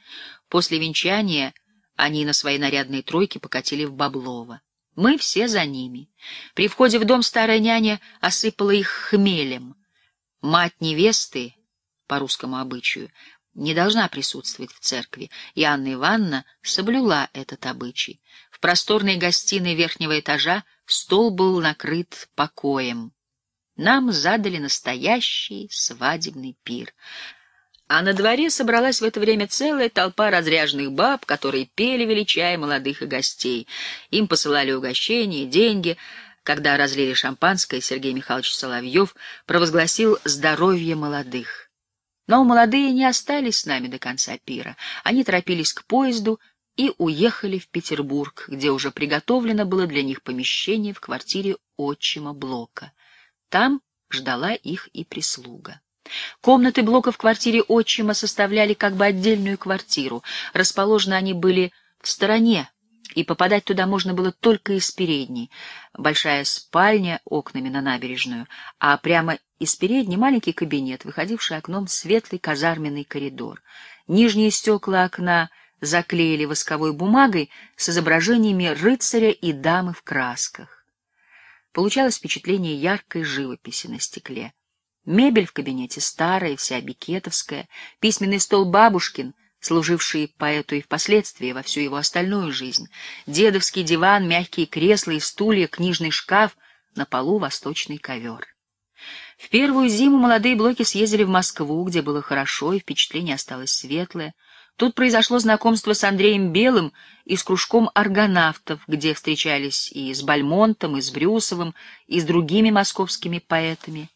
После венчания они на свои нарядные тройки покатили в Баблово. Мы все за ними. При входе в дом старая няня осыпала их хмелем. Мать невесты, по русскому обычаю, не должна присутствовать в церкви, и Анна Ивановна соблюла этот обычай. В просторной гостиной верхнего этажа стол был накрыт покоем. Нам задали настоящий свадебный пир. А на дворе собралась в это время целая толпа разряженных баб, которые пели, величая молодых и гостей. Им посылали угощения, деньги. Когда разлили шампанское, Сергей Михайлович Соловьев провозгласил «здоровье молодых». Но молодые не остались с нами до конца пира. Они торопились к поезду и уехали в Петербург, где уже приготовлено было для них помещение в квартире отчима Блока. Там ждала их и прислуга. Комнаты блока в квартире отчима составляли как бы отдельную квартиру. Расположены они были в стороне, и попадать туда можно было только из передней. Большая спальня окнами на набережную, а прямо из передней маленький кабинет, выходивший окном светлый казарменный коридор. Нижние стекла окна заклеили восковой бумагой с изображениями рыцаря и дамы в красках. Получалось впечатление яркой живописи на стекле. Мебель в кабинете старая, вся бикетовская, письменный стол бабушкин, служивший поэту и впоследствии во всю его остальную жизнь, дедовский диван, мягкие кресла и стулья, книжный шкаф, на полу восточный ковер. В первую зиму молодые блоки съездили в Москву, где было хорошо, и впечатление осталось светлое. Тут произошло знакомство с Андреем Белым и с кружком аргонавтов, где встречались и с Бальмонтом, и с Брюсовым, и с другими московскими поэтами —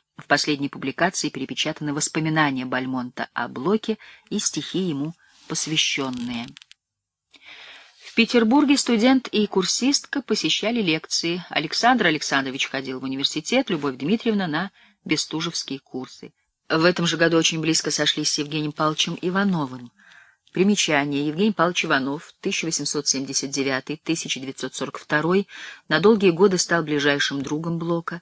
В последней публикации перепечатаны воспоминания Бальмонта о Блоке и стихи ему посвященные. В Петербурге студент и курсистка посещали лекции. Александр Александрович ходил в университет, Любовь Дмитриевна на бестужевские курсы. В этом же году очень близко сошлись с Евгением Павловичем Ивановым. Примечание. Евгений Павлович Иванов, 1879-1942, на долгие годы стал ближайшим другом Блока,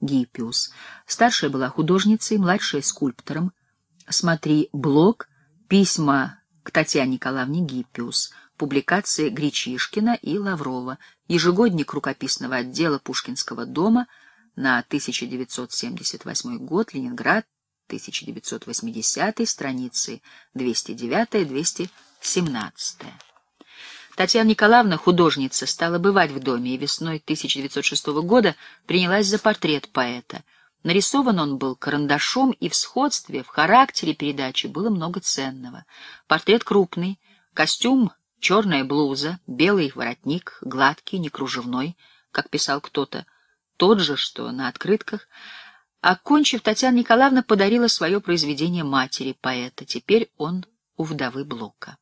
Гиппиус. Старшая была художницей, младшая — скульптором. Смотри блог «Письма к Татьяне Николаевне Гиппиус», публикации Гречишкина и Лаврова, ежегодник рукописного отдела Пушкинского дома на 1978 год, Ленинград, 1980, страницы 209-217. Татьяна Николаевна, художница, стала бывать в доме и весной 1906 года принялась за портрет поэта. Нарисован он был карандашом, и в сходстве, в характере передачи было много ценного. Портрет крупный, костюм — черная блуза, белый воротник, гладкий, не кружевной, как писал кто-то, тот же, что на открытках — Окончив, Татьяна Николаевна подарила свое произведение матери поэта. Теперь он у вдовы Блока.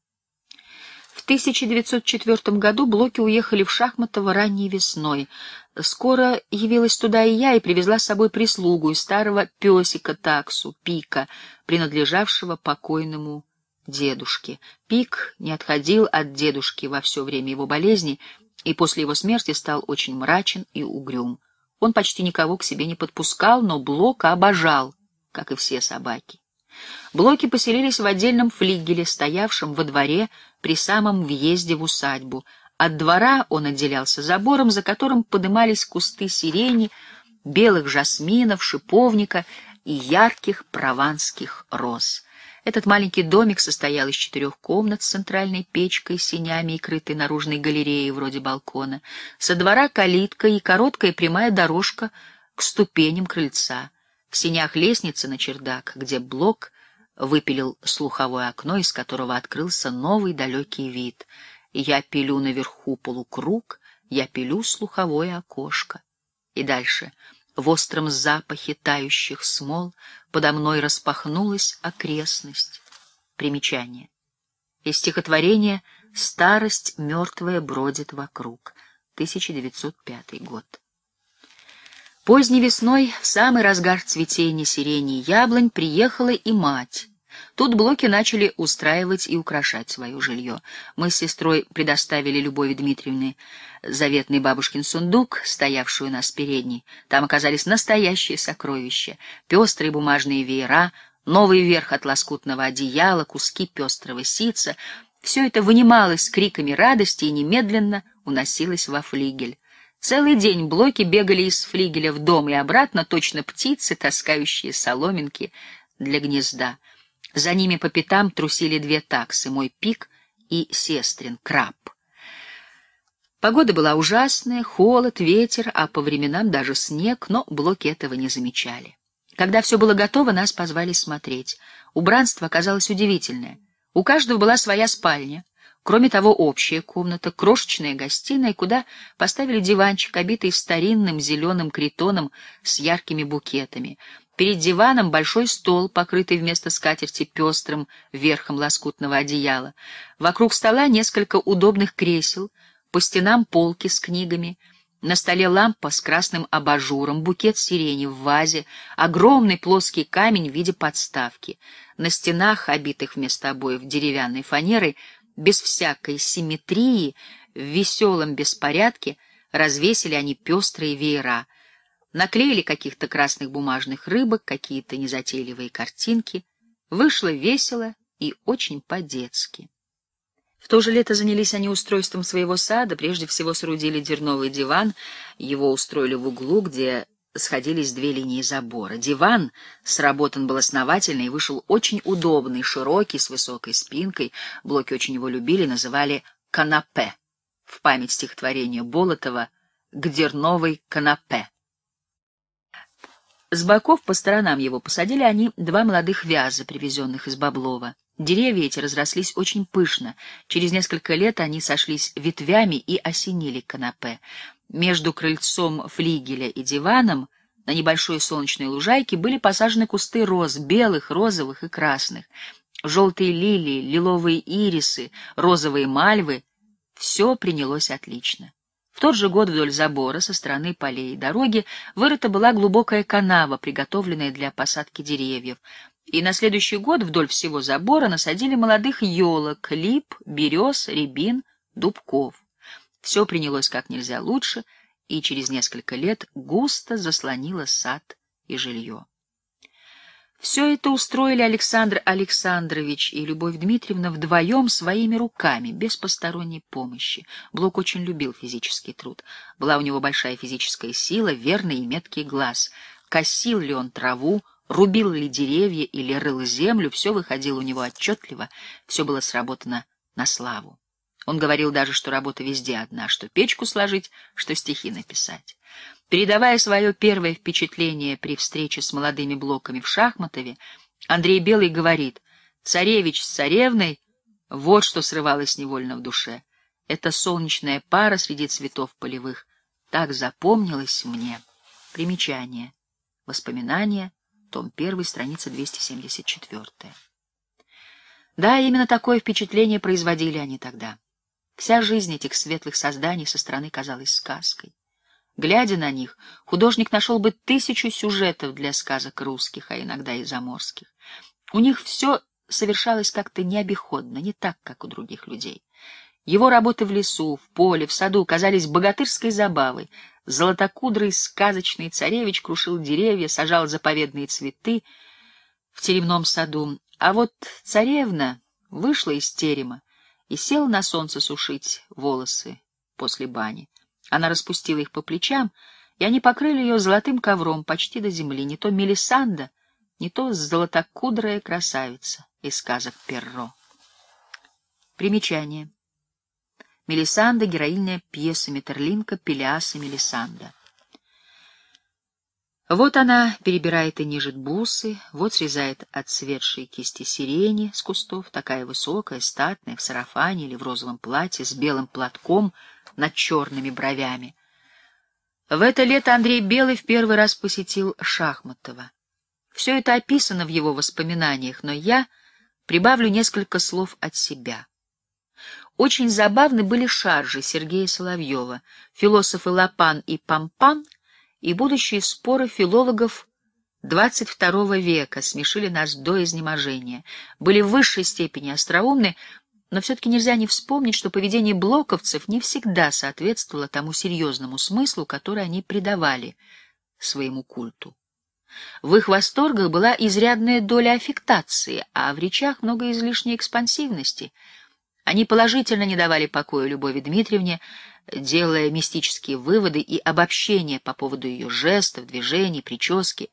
1904 году блоки уехали в Шахматово ранней весной. Скоро явилась туда и я и привезла с собой прислугу и старого песика таксу, пика, принадлежавшего покойному дедушке. Пик не отходил от дедушки во все время его болезни и после его смерти стал очень мрачен и угрюм. Он почти никого к себе не подпускал, но Блока обожал, как и все собаки. Блоки поселились в отдельном флигеле, стоявшем во дворе при самом въезде в усадьбу. От двора он отделялся забором, за которым подымались кусты сирени, белых жасминов, шиповника и ярких прованских роз. Этот маленький домик состоял из четырех комнат с центральной печкой, синями и крытой наружной галереей вроде балкона. Со двора калитка и короткая прямая дорожка к ступеням крыльца. В синях лестница на чердак, где блок — выпилил слуховое окно, из которого открылся новый далекий вид. Я пилю наверху полукруг, я пилю слуховое окошко. И дальше. В остром запахе тающих смол подо мной распахнулась окрестность. Примечание. Из стихотворения «Старость мертвая бродит вокруг», 1905 год. Поздней весной, в самый разгар цветения сирени и яблонь, приехала и мать. Тут блоки начали устраивать и украшать свое жилье. Мы с сестрой предоставили Любови Дмитриевне заветный бабушкин сундук, стоявший у нас передней. Там оказались настоящие сокровища, пестрые бумажные веера, новый верх от лоскутного одеяла, куски пестрого сица. Все это вынималось с криками радости и немедленно уносилось во флигель. Целый день блоки бегали из флигеля в дом и обратно, точно птицы, таскающие соломинки для гнезда. За ними по пятам трусили две таксы — мой пик и сестрин, краб. Погода была ужасная, холод, ветер, а по временам даже снег, но блоки этого не замечали. Когда все было готово, нас позвали смотреть. Убранство оказалось удивительное. У каждого была своя спальня — Кроме того, общая комната, крошечная гостиная, куда поставили диванчик, обитый старинным зеленым критоном с яркими букетами. Перед диваном большой стол, покрытый вместо скатерти пестрым верхом лоскутного одеяла. Вокруг стола несколько удобных кресел, по стенам полки с книгами. На столе лампа с красным абажуром, букет сирени в вазе, огромный плоский камень в виде подставки. На стенах, обитых вместо обоев деревянной фанерой, без всякой симметрии, в веселом беспорядке развесили они пестрые веера, наклеили каких-то красных бумажных рыбок, какие-то незатейливые картинки. Вышло весело и очень по-детски. В то же лето занялись они устройством своего сада, прежде всего соорудили дерновый диван, его устроили в углу, где сходились две линии забора. Диван сработан был основательно и вышел очень удобный, широкий, с высокой спинкой. Блоки очень его любили, называли «канапе» в память стихотворения Болотова «К дерновой канапе». С боков по сторонам его посадили они два молодых вяза, привезенных из Баблова. Деревья эти разрослись очень пышно. Через несколько лет они сошлись ветвями и осенили канапе. Между крыльцом флигеля и диваном на небольшой солнечной лужайке были посажены кусты роз, белых, розовых и красных. Желтые лилии, лиловые ирисы, розовые мальвы — все принялось отлично. В тот же год вдоль забора со стороны полей и дороги вырыта была глубокая канава, приготовленная для посадки деревьев, и на следующий год вдоль всего забора насадили молодых елок, лип, берез, рябин, дубков. Все принялось как нельзя лучше, и через несколько лет густо заслонило сад и жилье. Все это устроили Александр Александрович и Любовь Дмитриевна вдвоем своими руками, без посторонней помощи. Блок очень любил физический труд. Была у него большая физическая сила, верный и меткий глаз. Косил ли он траву, рубил ли деревья или рыл землю, все выходило у него отчетливо, все было сработано на славу. Он говорил даже, что работа везде одна, что печку сложить, что стихи написать. Передавая свое первое впечатление при встрече с молодыми блоками в Шахматове, Андрей Белый говорит, «Царевич с царевной — вот что срывалось невольно в душе. Это солнечная пара среди цветов полевых так запомнилось мне». Примечание. Воспоминания. Том 1, страница 274. Да, именно такое впечатление производили они тогда. Вся жизнь этих светлых созданий со стороны казалась сказкой. Глядя на них, художник нашел бы тысячу сюжетов для сказок русских, а иногда и заморских. У них все совершалось как-то необиходно, не так, как у других людей. Его работы в лесу, в поле, в саду казались богатырской забавой. Золотокудрый сказочный царевич крушил деревья, сажал заповедные цветы в теремном саду. А вот царевна вышла из терема, и села на солнце сушить волосы после бани. Она распустила их по плечам, и они покрыли ее золотым ковром почти до земли, не то Мелисанда, не то золотокудрая красавица из сказок Перро. Примечание. Мелисанда — героиня пьесы Метерлинка Пелиас и Мелисанда». Вот она перебирает и нежит бусы, вот срезает отцветшие кисти сирени с кустов, такая высокая, статная, в сарафане или в розовом платье, с белым платком над черными бровями. В это лето Андрей Белый в первый раз посетил Шахматова. Все это описано в его воспоминаниях, но я прибавлю несколько слов от себя. Очень забавны были шаржи Сергея Соловьева. Философы Лапан и Пампан — и будущие споры филологов XXII века смешили нас до изнеможения, были в высшей степени остроумны, но все-таки нельзя не вспомнить, что поведение блоковцев не всегда соответствовало тому серьезному смыслу, который они придавали своему культу. В их восторгах была изрядная доля аффектации, а в речах много излишней экспансивности. Они положительно не давали покоя Любови Дмитриевне, делая мистические выводы и обобщения по поводу ее жестов, движений, прически.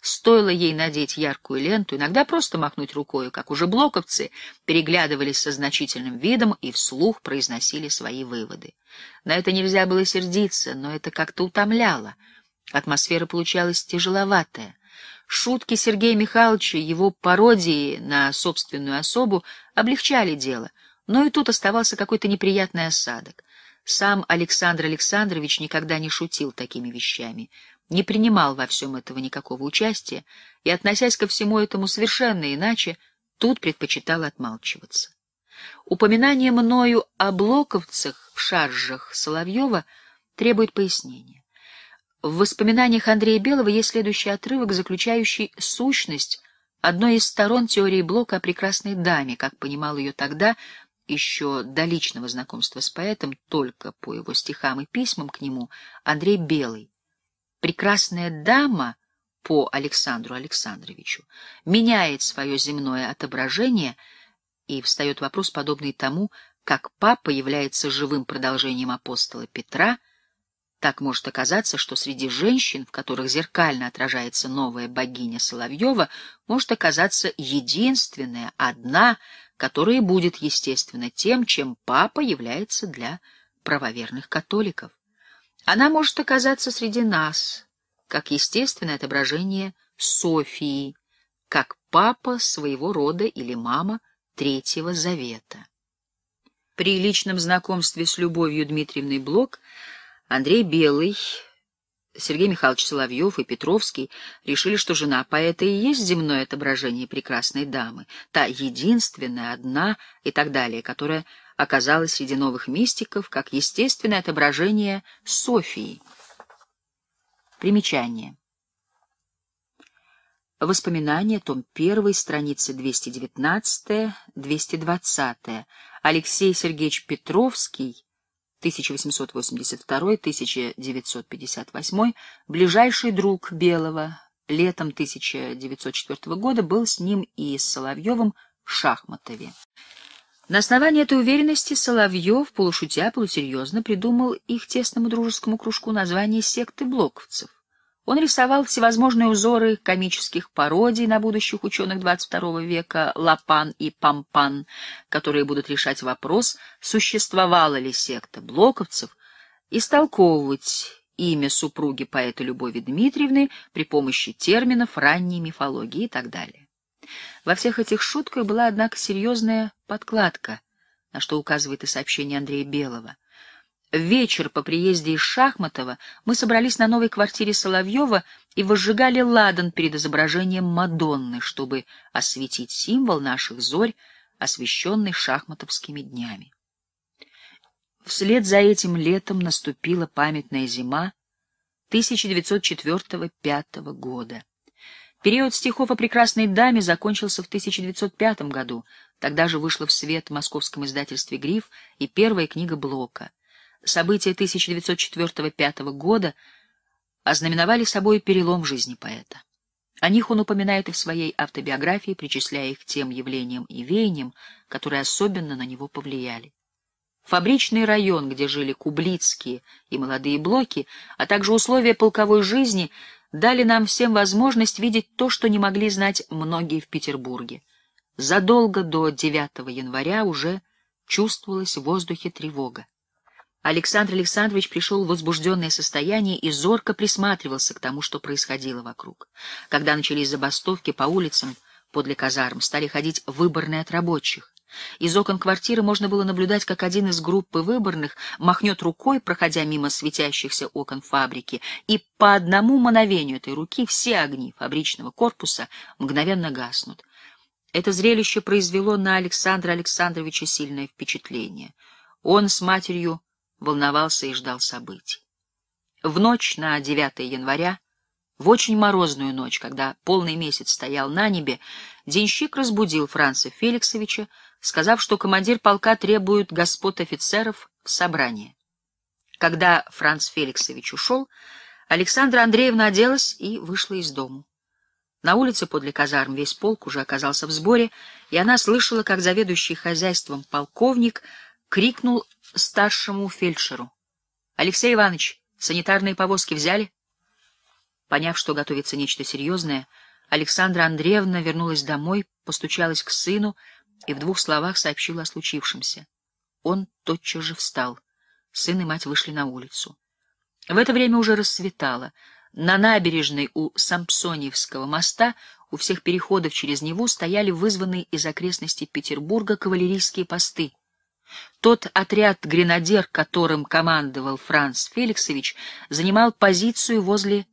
Стоило ей надеть яркую ленту, иногда просто махнуть рукой, как уже блоковцы переглядывались со значительным видом и вслух произносили свои выводы. На это нельзя было сердиться, но это как-то утомляло. Атмосфера получалась тяжеловатая. Шутки Сергея Михайловича, его пародии на собственную особу облегчали дело, но и тут оставался какой-то неприятный осадок. Сам Александр Александрович никогда не шутил такими вещами, не принимал во всем этого никакого участия и, относясь ко всему этому совершенно иначе, тут предпочитал отмалчиваться. Упоминание мною о блоковцах в шаржах Соловьева требует пояснения. В воспоминаниях Андрея Белого есть следующий отрывок, заключающий сущность одной из сторон теории Блока о прекрасной даме, как понимал ее тогда еще до личного знакомства с поэтом, только по его стихам и письмам к нему, Андрей Белый. «Прекрасная дама» по Александру Александровичу меняет свое земное отображение, и встает вопрос, подобный тому, как папа является живым продолжением апостола Петра, так может оказаться, что среди женщин, в которых зеркально отражается новая богиня Соловьева, может оказаться единственная, одна, которое будет, естественно, тем, чем папа является для правоверных католиков. Она может оказаться среди нас, как естественное отображение Софии, как папа своего рода или мама Третьего Завета. При личном знакомстве с Любовью Дмитриевной Блок Андрей Белый Сергей Михайлович Соловьев и Петровский решили, что жена поэта и есть земное отображение прекрасной дамы, та единственная, одна и так далее, которая оказалась среди новых мистиков как естественное отображение Софии. Примечание. Воспоминания, том 1, страницы 219-220. Алексей Сергеевич Петровский 1882-1958, ближайший друг Белого, летом 1904 года был с ним и с Соловьевым в Шахматове. На основании этой уверенности Соловьев, полушутя, полусерьезно придумал их тесному дружескому кружку название «Секты Блоковцев». Он рисовал всевозможные узоры комических пародий на будущих ученых XXI века Лапан и Пампан, которые будут решать вопрос, существовала ли секта блоковцев, истолковывать имя супруги поэта Любови Дмитриевны при помощи терминов ранней мифологии и так далее. Во всех этих шутках была, однако, серьезная подкладка, на что указывает и сообщение Андрея Белого — вечер по приезде из Шахматова мы собрались на новой квартире Соловьева и возжигали ладан перед изображением Мадонны, чтобы осветить символ наших зорь, освещенный шахматовскими днями. Вслед за этим летом наступила памятная зима 1904-5 года. Период стихов о прекрасной даме закончился в 1905 году. Тогда же вышла в свет в московском издательстве «Гриф» и первая книга Блока — События 1904-1905 года ознаменовали собой перелом жизни поэта. О них он упоминает и в своей автобиографии, причисляя их тем явлениям и веяниям, которые особенно на него повлияли. Фабричный район, где жили кублицкие и молодые блоки, а также условия полковой жизни дали нам всем возможность видеть то, что не могли знать многие в Петербурге. Задолго до 9 января уже чувствовалась в воздухе тревога. Александр Александрович пришел в возбужденное состояние и зорко присматривался к тому, что происходило вокруг. Когда начались забастовки по улицам подле казарм, стали ходить выборные от рабочих. Из окон квартиры можно было наблюдать, как один из группы выборных махнет рукой, проходя мимо светящихся окон фабрики, и по одному мановению этой руки все огни фабричного корпуса мгновенно гаснут. Это зрелище произвело на Александра Александровича сильное впечатление. Он с матерью волновался и ждал событий. В ночь на 9 января, в очень морозную ночь, когда полный месяц стоял на небе, денщик разбудил Франца Феликсовича, сказав, что командир полка требует господ офицеров в собрание. Когда Франц Феликсович ушел, Александра Андреевна оделась и вышла из дому. На улице подле казарм весь полк уже оказался в сборе, и она слышала, как заведующий хозяйством полковник крикнул старшему фельдшеру. — Алексей Иванович, санитарные повозки взяли? Поняв, что готовится нечто серьезное, Александра Андреевна вернулась домой, постучалась к сыну и в двух словах сообщила о случившемся. Он тотчас же встал. Сын и мать вышли на улицу. В это время уже рассветало. На набережной у Сампсониевского моста у всех переходов через него стояли вызванные из окрестностей Петербурга кавалерийские посты — тот отряд гренадер, которым командовал Франц Феликсович, занимал позицию возле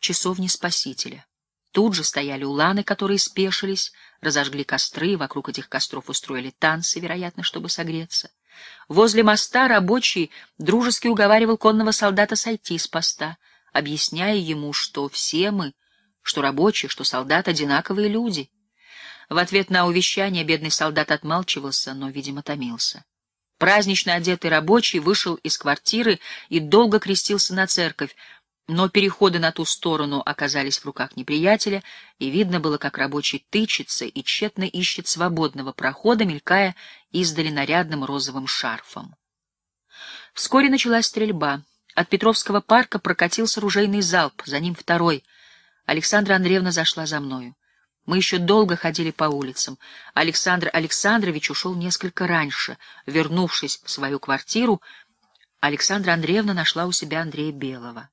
часовни Спасителя. Тут же стояли уланы, которые спешились, разожгли костры, вокруг этих костров устроили танцы, вероятно, чтобы согреться. Возле моста рабочий дружески уговаривал конного солдата сойти с поста, объясняя ему, что все мы, что рабочие, что солдат — одинаковые люди — в ответ на увещание бедный солдат отмалчивался, но, видимо, томился. Празднично одетый рабочий вышел из квартиры и долго крестился на церковь, но переходы на ту сторону оказались в руках неприятеля, и видно было, как рабочий тычется и тщетно ищет свободного прохода, мелькая издали нарядным розовым шарфом. Вскоре началась стрельба. От Петровского парка прокатился ружейный залп, за ним второй. Александра Андреевна зашла за мною. Мы еще долго ходили по улицам. Александр Александрович ушел несколько раньше. Вернувшись в свою квартиру, Александра Андреевна нашла у себя Андрея Белого.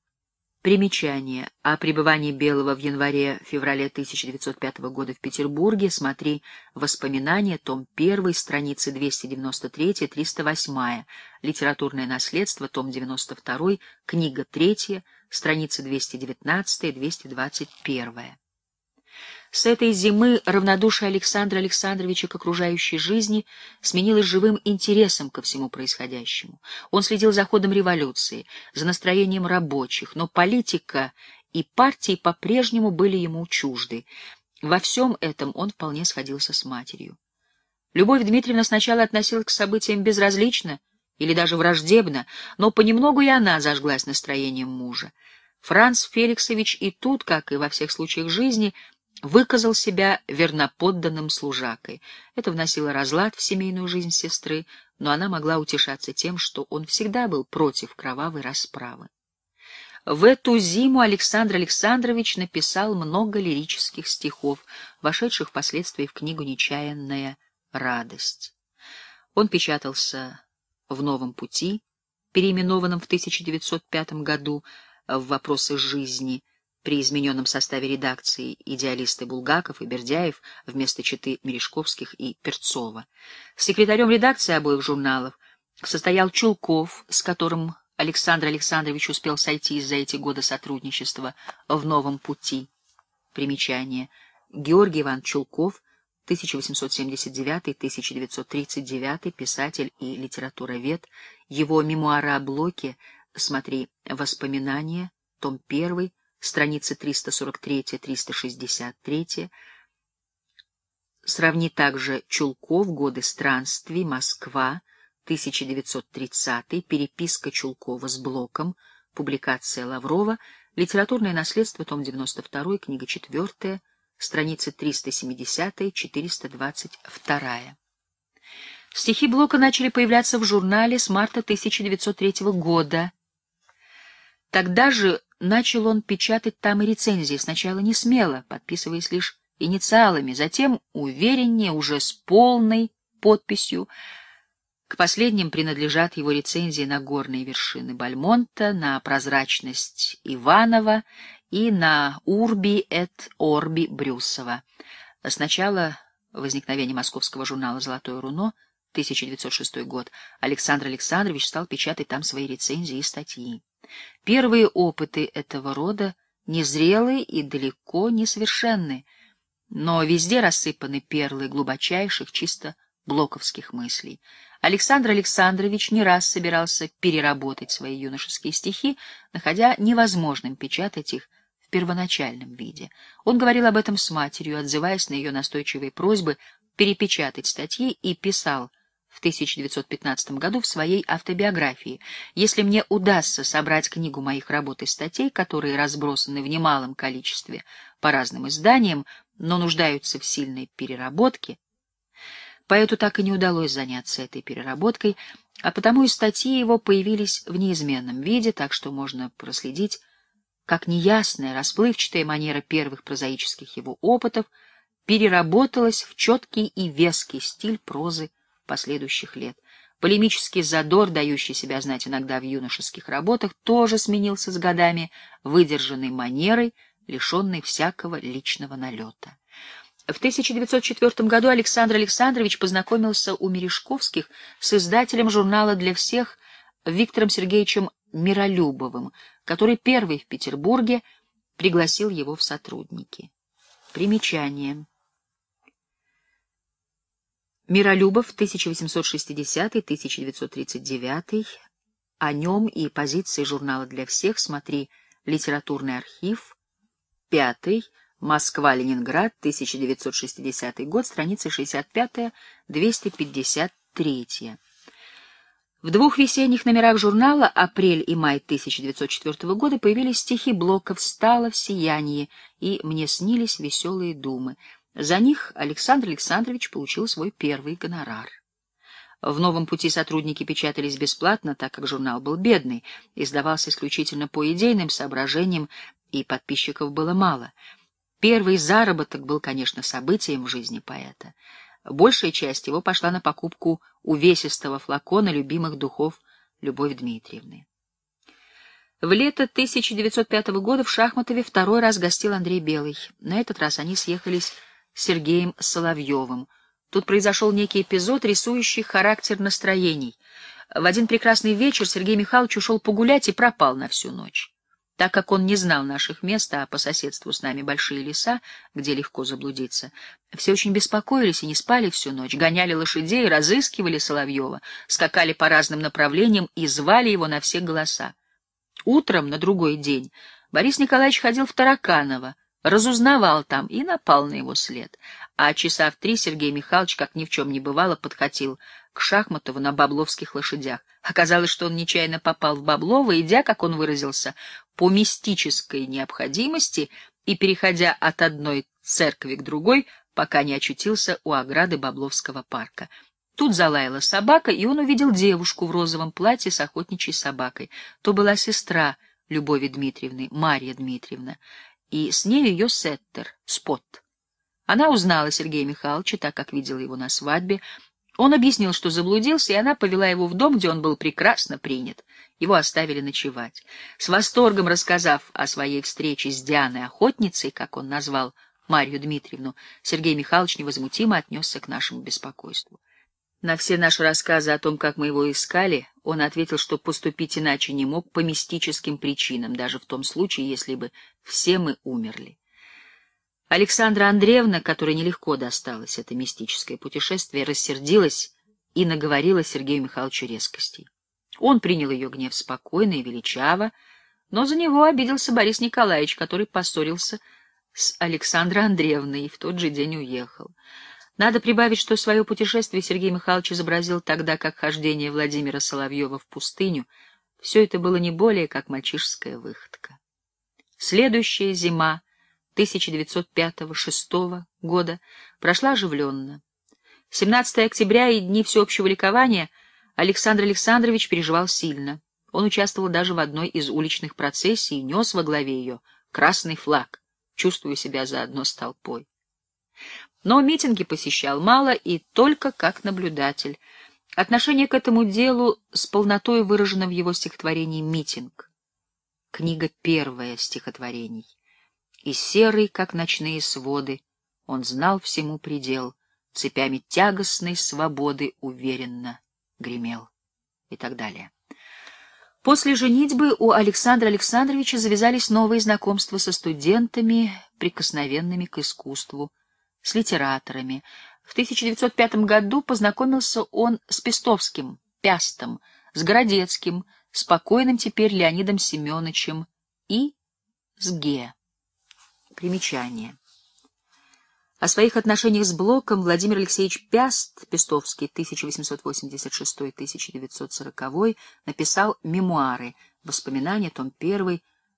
Примечание. О пребывании Белого в январе-феврале 1905 года в Петербурге смотри «Воспоминания», том 1, страницы 293-308, «Литературное наследство», том 92, книга 3, страницы 219-221. С этой зимы равнодушие Александра Александровича к окружающей жизни сменилось живым интересом ко всему происходящему. Он следил за ходом революции, за настроением рабочих, но политика и партии по-прежнему были ему чужды. Во всем этом он вполне сходился с матерью. Любовь Дмитриевна сначала относилась к событиям безразлично или даже враждебно, но понемногу и она зажглась настроением мужа. Франц Феликсович и тут, как и во всех случаях жизни, — выказал себя верноподданным служакой. Это вносило разлад в семейную жизнь сестры, но она могла утешаться тем, что он всегда был против кровавой расправы. В эту зиму Александр Александрович написал много лирических стихов, вошедших впоследствии в книгу «Нечаянная радость». Он печатался в «Новом пути», переименованном в 1905 году в «Вопросы жизни», при измененном составе редакции идеалисты Булгаков и Бердяев вместо читы Мережковских и Перцова. Секретарем редакции обоих журналов состоял Чулков, с которым Александр Александрович успел сойти из-за эти годы сотрудничества в «Новом пути». Примечание. Георгий Иван Чулков, 1879-1939, писатель и литературовед. Его мемуары о Блоке, смотри, «Воспоминания», том 1, страницы 343-363. Сравни также Чулков, годы странствий, Москва, 1930 переписка Чулкова с Блоком, публикация Лаврова, литературное наследство, том 92, книга 4, страницы 370-422. Стихи Блока начали появляться в журнале с марта 1903 года. Тогда же Начал он печатать там и рецензии, сначала не смело, подписываясь лишь инициалами, затем увереннее, уже с полной подписью. К последним принадлежат его рецензии на горные вершины Бальмонта, на прозрачность Иванова и на Урби эт Орби Брюсова. Сначала возникновение московского журнала «Золотое руно» 1906 год Александр Александрович стал печатать там свои рецензии и статьи. Первые опыты этого рода незрелые и далеко не совершенны, но везде рассыпаны перлы глубочайших, чисто блоковских мыслей. Александр Александрович не раз собирался переработать свои юношеские стихи, находя невозможным печатать их в первоначальном виде. Он говорил об этом с матерью, отзываясь на ее настойчивые просьбы перепечатать статьи, и писал — в 1915 году в своей автобиографии. Если мне удастся собрать книгу моих работ и статей, которые разбросаны в немалом количестве по разным изданиям, но нуждаются в сильной переработке, поэту так и не удалось заняться этой переработкой, а потому и статьи его появились в неизменном виде, так что можно проследить, как неясная, расплывчатая манера первых прозаических его опытов переработалась в четкий и веский стиль прозы последующих лет. Полемический задор, дающий себя знать иногда в юношеских работах, тоже сменился с годами выдержанной манерой, лишенной всякого личного налета. В 1904 году Александр Александрович познакомился у Мережковских с издателем журнала «Для всех» Виктором Сергеевичем Миролюбовым, который первый в Петербурге пригласил его в сотрудники. Примечание. Миролюбов 1860-1939, о нем и позиции журнала для всех смотри «Литературный архив», пятый, Москва-Ленинград, 1960 год, страница 65-253. В двух весенних номерах журнала «Апрель» и «Май» 1904 года появились стихи Блока «Встала в сиянии» и «Мне снились веселые думы», за них Александр Александрович получил свой первый гонорар. В «Новом пути» сотрудники печатались бесплатно, так как журнал был бедный, издавался исключительно по идейным соображениям, и подписчиков было мало. Первый заработок был, конечно, событием в жизни поэта. Большая часть его пошла на покупку увесистого флакона любимых духов Любовь Дмитриевны. В лето 1905 года в Шахматове второй раз гостил Андрей Белый. На этот раз они съехались Сергеем Соловьевым. Тут произошел некий эпизод, рисующий характер настроений. В один прекрасный вечер Сергей Михайлович ушел погулять и пропал на всю ночь. Так как он не знал наших мест, а по соседству с нами большие леса, где легко заблудиться, все очень беспокоились и не спали всю ночь, гоняли лошадей, разыскивали Соловьева, скакали по разным направлениям и звали его на все голоса. Утром, на другой день, Борис Николаевич ходил в Тараканово, разузнавал там и напал на его след. А часа в три Сергей Михайлович, как ни в чем не бывало, подходил к Шахматову на бабловских лошадях. Оказалось, что он нечаянно попал в Баблова, идя, как он выразился, по мистической необходимости и переходя от одной церкви к другой, пока не очутился у ограды Бабловского парка. Тут залаяла собака, и он увидел девушку в розовом платье с охотничьей собакой. То была сестра Любови Дмитриевны, Марья Дмитриевна и с ней ее сеттер, спот. Она узнала Сергея Михайловича, так как видела его на свадьбе. Он объяснил, что заблудился, и она повела его в дом, где он был прекрасно принят. Его оставили ночевать. С восторгом рассказав о своей встрече с Дианой Охотницей, как он назвал Марью Дмитриевну, Сергей Михайлович невозмутимо отнесся к нашему беспокойству. На все наши рассказы о том, как мы его искали, он ответил, что поступить иначе не мог по мистическим причинам, даже в том случае, если бы все мы умерли. Александра Андреевна, которой нелегко досталось это мистическое путешествие, рассердилась и наговорила Сергею Михайловичу резкостей. Он принял ее гнев спокойно и величаво, но за него обиделся Борис Николаевич, который поссорился с Александрой Андреевной и в тот же день уехал. Надо прибавить, что свое путешествие Сергей Михайлович изобразил тогда, как хождение Владимира Соловьева в пустыню. Все это было не более как мальчишеская выходка. Следующая зима 1905-6 года прошла оживленно. 17 октября и дни всеобщего ликования Александр Александрович переживал сильно. Он участвовал даже в одной из уличных процессий и нес во главе ее красный флаг, чувствуя себя заодно с толпой. Но митинги посещал мало и только как наблюдатель. Отношение к этому делу с полнотой выражено в его стихотворении «Митинг». Книга первая стихотворений. И серый, как ночные своды, он знал всему предел, цепями тягостной свободы уверенно гремел и так далее. После женитьбы у Александра Александровича завязались новые знакомства со студентами, прикосновенными к искусству — с литераторами. В 1905 году познакомился он с Пестовским, Пястом, с Городецким, спокойным теперь Леонидом Семеновичем и с Ге. Примечание. О своих отношениях с Блоком Владимир Алексеевич Пяст, Пестовский, 1886-1940, написал «Мемуары», воспоминания, том 1,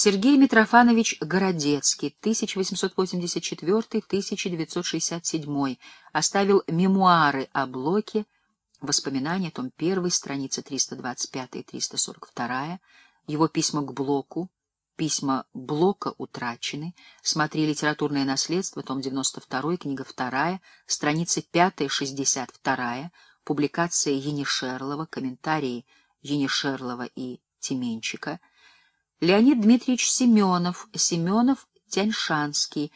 Сергей Митрофанович Городецкий, 1884-1967, оставил мемуары о Блоке, воспоминания, том 1, страница 325-342, его письма к Блоку, письма Блока утрачены, смотри «Литературное наследство», том 92, книга 2, страницы 5-62, публикация Енишерлова, комментарии Енишерлова и Тименчика, Леонид Дмитриевич Семенов, Семенов Тяньшанский,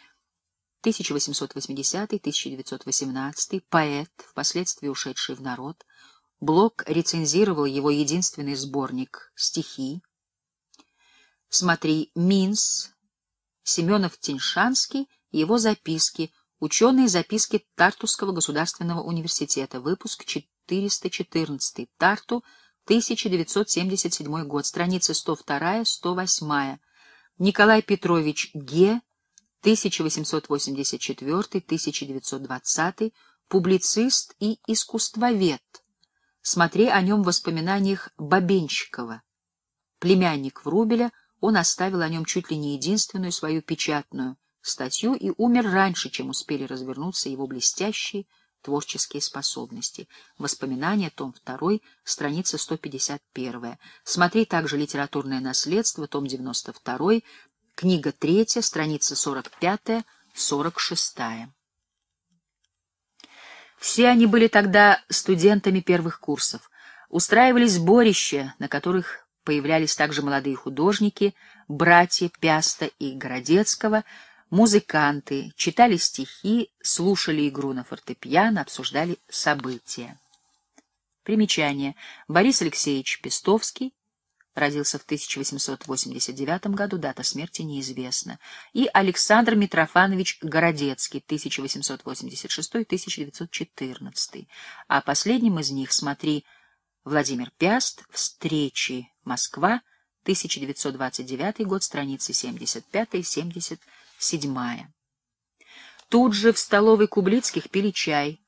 1880-1918, поэт, впоследствии ушедший в народ. Блок рецензировал его единственный сборник «Стихи». Смотри, Минс, Семенов Тяньшанский, его записки, ученые записки Тартусского государственного университета, выпуск 414, Тарту, 1918. 1977 год, страницы 102-108. Николай Петрович Ге, 1884-1920, публицист и искусствовед. Смотри о нем в воспоминаниях Бабенщикова. Племянник Врубеля, он оставил о нем чуть ли не единственную свою печатную статью и умер раньше, чем успели развернуться его блестящие творческие способности. Воспоминания, том 2, страница 151. Смотри также «Литературное наследство», том 92, книга 3, страница 45, 46. Все они были тогда студентами первых курсов. Устраивались сборища, на которых появлялись также молодые художники, братья Пяста и Городецкого — Музыканты читали стихи, слушали игру на фортепиано, обсуждали события. Примечание. Борис Алексеевич Пестовский родился в 1889 году, дата смерти неизвестна, и Александр Митрофанович Городецкий, 1886-1914. А последним из них смотри Владимир Пяст, «Встречи. Москва», 1929 год, страницы 75-76 седьмая. Тут же в столовой Кублицких пили чай.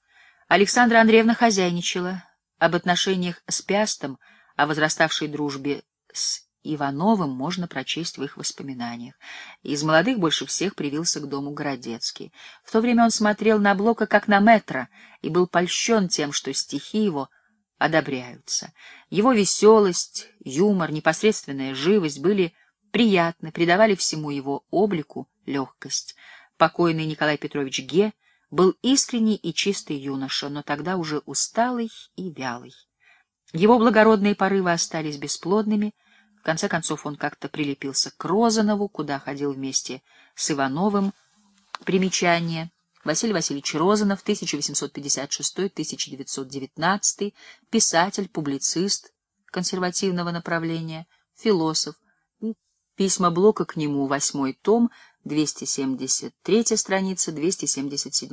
Александра Андреевна хозяйничала. Об отношениях с Пястом, о возраставшей дружбе с Ивановым можно прочесть в их воспоминаниях. Из молодых больше всех привился к дому Городецкий. В то время он смотрел на Блока как на метра и был польщен тем, что стихи его одобряются. Его веселость, юмор, непосредственная живость были приятно, придавали всему его облику легкость. Покойный Николай Петрович Ге был искренний и чистый юноша, но тогда уже усталый и вялый. Его благородные порывы остались бесплодными, в конце концов он как-то прилепился к Розанову, куда ходил вместе с Ивановым. Примечание. Василий Васильевич Розанов, 1856-1919, писатель, публицист консервативного направления, философ, Письма Блока к нему, восьмой том, 273 страница, 277.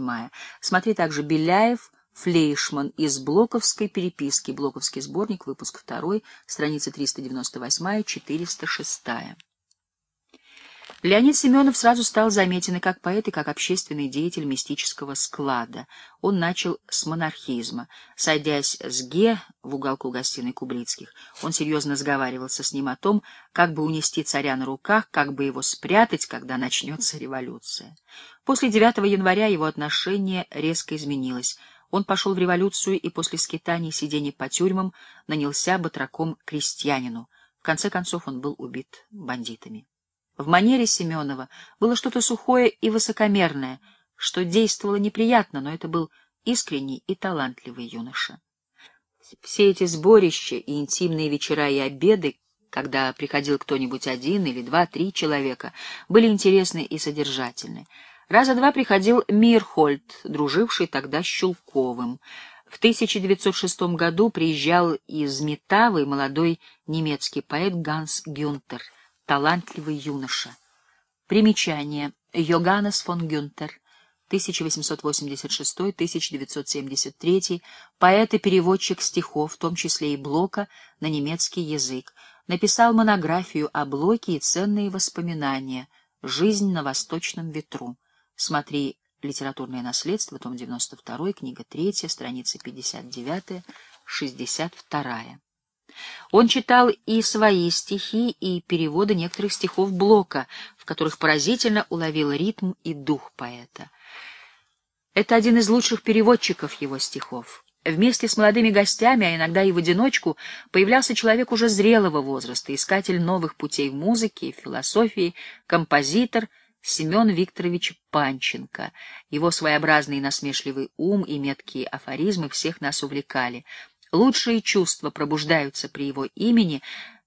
Смотри также Беляев, Флейшман из Блоковской переписки, Блоковский сборник, выпуск второй, страница 398-406. Леонид Семенов сразу стал заметен и как поэт, и как общественный деятель мистического склада. Он начал с монархизма. Садясь с Ге в уголку гостиной Кублицких, он серьезно сговаривался с ним о том, как бы унести царя на руках, как бы его спрятать, когда начнется революция. После 9 января его отношение резко изменилось. Он пошел в революцию и после скитаний и сидений по тюрьмам нанялся батраком крестьянину. В конце концов он был убит бандитами. В манере Семенова было что-то сухое и высокомерное, что действовало неприятно, но это был искренний и талантливый юноша. Все эти сборища и интимные вечера и обеды, когда приходил кто-нибудь один или два-три человека, были интересны и содержательны. Раза два приходил Мирхольд, друживший тогда с Щелковым. В 1906 году приезжал из Метавы молодой немецкий поэт Ганс Гюнтер — талантливый юноша. Примечание. Йоганнес фон Гюнтер, 1886-1973, поэт и переводчик стихов, в том числе и Блока, на немецкий язык, написал монографию о Блоке и ценные воспоминания «Жизнь на восточном ветру». Смотри «Литературное наследство», том 92, книга 3, страница 59-62. Он читал и свои стихи, и переводы некоторых стихов Блока, в которых поразительно уловил ритм и дух поэта. Это один из лучших переводчиков его стихов. Вместе с молодыми гостями, а иногда и в одиночку, появлялся человек уже зрелого возраста, искатель новых путей в музыке, философии, композитор Семен Викторович Панченко. Его своеобразный и насмешливый ум и меткие афоризмы всех нас увлекали. Лучшие чувства пробуждаются при его имени,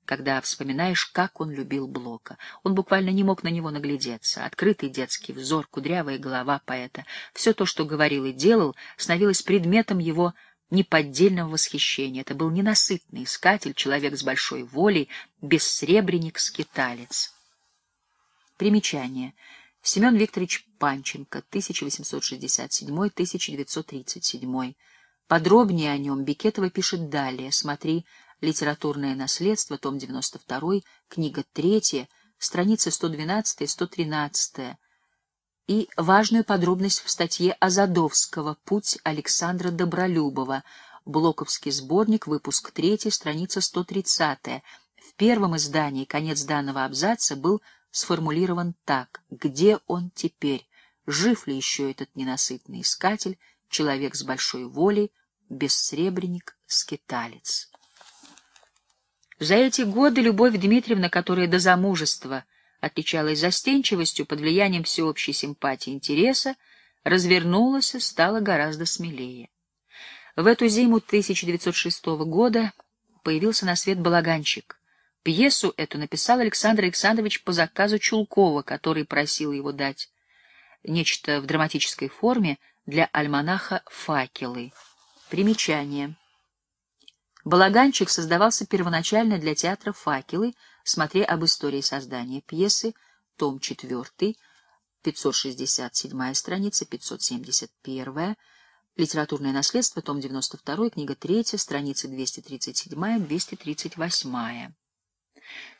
когда вспоминаешь, как он любил Блока. Он буквально не мог на него наглядеться. Открытый детский взор, кудрявая голова поэта. Все то, что говорил и делал, становилось предметом его неподдельного восхищения. Это был ненасытный искатель, человек с большой волей, бессребреник, скиталец Примечание. Семен Викторович Панченко, 1867-1937 Подробнее о нем Бекетова пишет далее. Смотри «Литературное наследство», том 92, книга 3, страницы 112-113 и важную подробность в статье Азадовского «Путь Александра Добролюбова», Блоковский сборник, выпуск 3, страница 130. В первом издании конец данного абзаца был сформулирован так «Где он теперь? Жив ли еще этот ненасытный искатель?» человек с большой волей, бессребренник, скиталец. За эти годы Любовь Дмитриевна, которая до замужества отличалась застенчивостью под влиянием всеобщей симпатии и интереса, развернулась и стала гораздо смелее. В эту зиму 1906 года появился на свет балаганчик. Пьесу эту написал Александр Александрович по заказу Чулкова, который просил его дать нечто в драматической форме — для альманаха «Факелы». Примечание. Балаганчик создавался первоначально для театра «Факелы», смотри об истории создания пьесы, том 4, 567 страница, 571, литературное наследство, том 92, книга 3, страницы 237-238.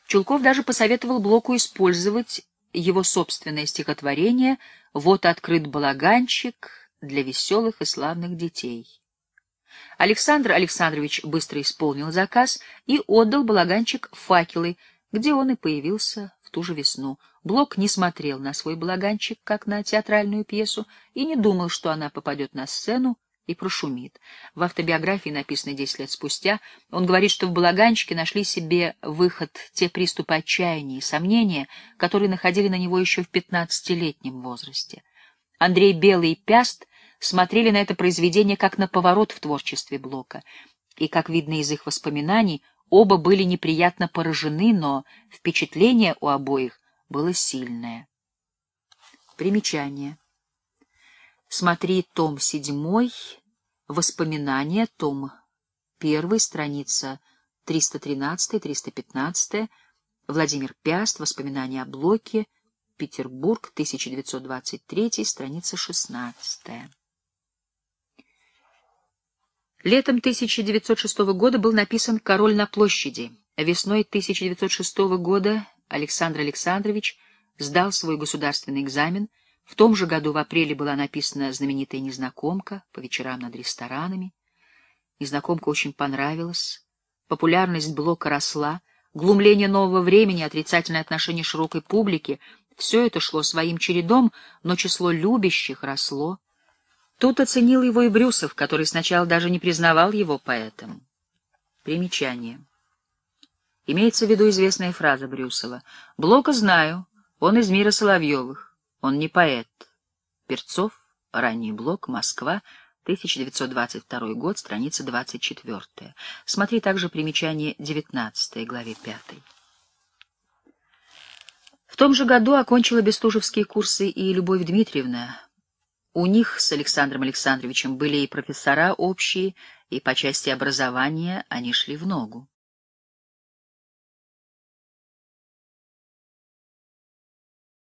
Чулков даже посоветовал Блоку использовать его собственное стихотворение «Вот открыт балаганчик», для веселых и славных детей. Александр Александрович быстро исполнил заказ и отдал балаганчик факелы, где он и появился в ту же весну. Блок не смотрел на свой балаганчик, как на театральную пьесу, и не думал, что она попадет на сцену и прошумит. В автобиографии, написанной десять лет спустя, он говорит, что в балаганчике нашли себе выход те приступы отчаяния и сомнения, которые находили на него еще в пятнадцатилетнем возрасте. Андрей Белый Пяст — смотрели на это произведение как на поворот в творчестве Блока, и, как видно из их воспоминаний, оба были неприятно поражены, но впечатление у обоих было сильное. Примечание. Смотри том 7, воспоминания, том 1, страница 313-315, Владимир Пяст, воспоминания о Блоке, Петербург, 1923, страница 16. Летом 1906 года был написан «Король на площади». Весной 1906 года Александр Александрович сдал свой государственный экзамен. В том же году в апреле была написана знаменитая «Незнакомка» по вечерам над ресторанами. «Незнакомка» очень понравилась. Популярность блока росла. Глумление нового времени, отрицательное отношение широкой публики — все это шло своим чередом, но число любящих росло. Тут оценил его и Брюсов, который сначала даже не признавал его поэтом. Примечание. Имеется в виду известная фраза Брюсова. «Блока знаю, он из мира Соловьевых, он не поэт». Перцов, ранний блок, Москва, 1922 год, страница 24. Смотри также примечание 19 главе 5. В том же году окончила Бестужевские курсы и Любовь Дмитриевна, у них с Александром Александровичем были и профессора общие, и по части образования они шли в ногу.